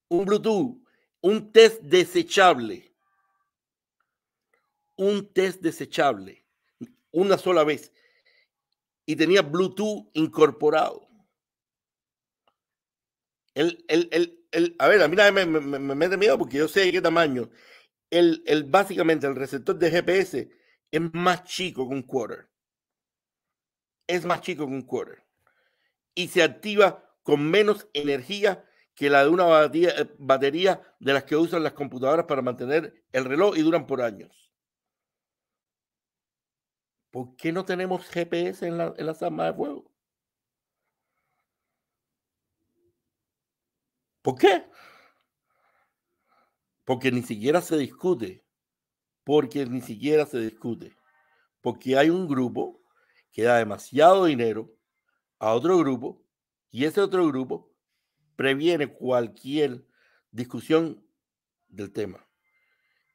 Un Bluetooth, un test desechable. Un test desechable, una sola vez. Y tenía Bluetooth incorporado. El, el, el, a ver, a mí me, me, me mete miedo porque yo sé de qué tamaño básicamente el receptor de GPS es más chico que un quarter. Es más chico que un quarter. Y se activa con menos energía que la de una batería, eh, de las que usan las computadoras para mantener el reloj y duran por años. ¿Por qué no tenemos GPS en, la, en las armas de fuego? ¿Por qué? porque ni siquiera se discute, porque ni siquiera se discute, porque hay un grupo que da demasiado dinero a otro grupo y ese otro grupo previene cualquier discusión del tema.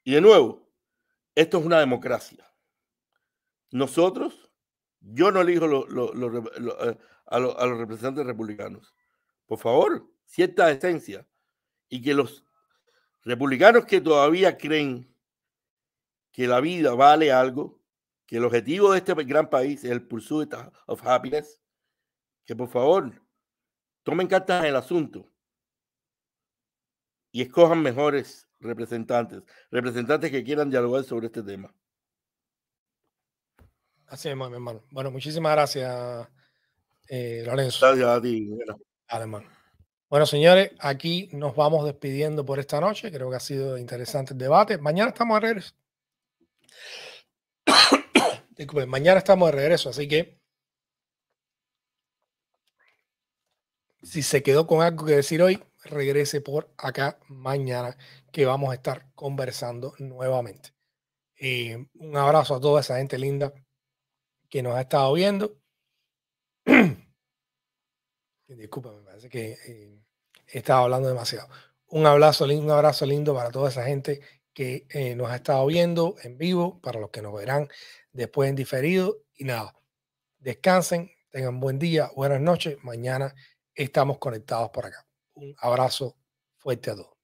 Y de nuevo, esto es una democracia. Nosotros, yo no elijo eh, a, los representantes republicanos. Por favor, cierta decencia y que los Republicanos que todavía creen que la vida vale algo, que el objetivo de este gran país es el pursuit of happiness, que por favor tomen cartas en el asunto y escojan mejores representantes, representantes que quieran dialogar sobre este tema. Así es, mi hermano. Bueno, muchísimas gracias, eh, Lorenzo. Gracias a ti. hermano. Bueno, señores, aquí nos vamos despidiendo por esta noche. Creo que ha sido interesante el debate. Mañana estamos de regreso. Disculpen, mañana estamos de regreso, así que si se quedó con algo que decir hoy, regrese por acá mañana, que vamos a estar conversando nuevamente. Y eh, un abrazo a toda esa gente linda que nos ha estado viendo. Disculpa, me parece que eh, estaba hablando demasiado. Un abrazo, un abrazo lindo para toda esa gente que eh, nos ha estado viendo en vivo, para los que nos verán después en diferido. Y nada, descansen, tengan buen día, buenas noches. Mañana estamos conectados por acá. Un abrazo fuerte a todos.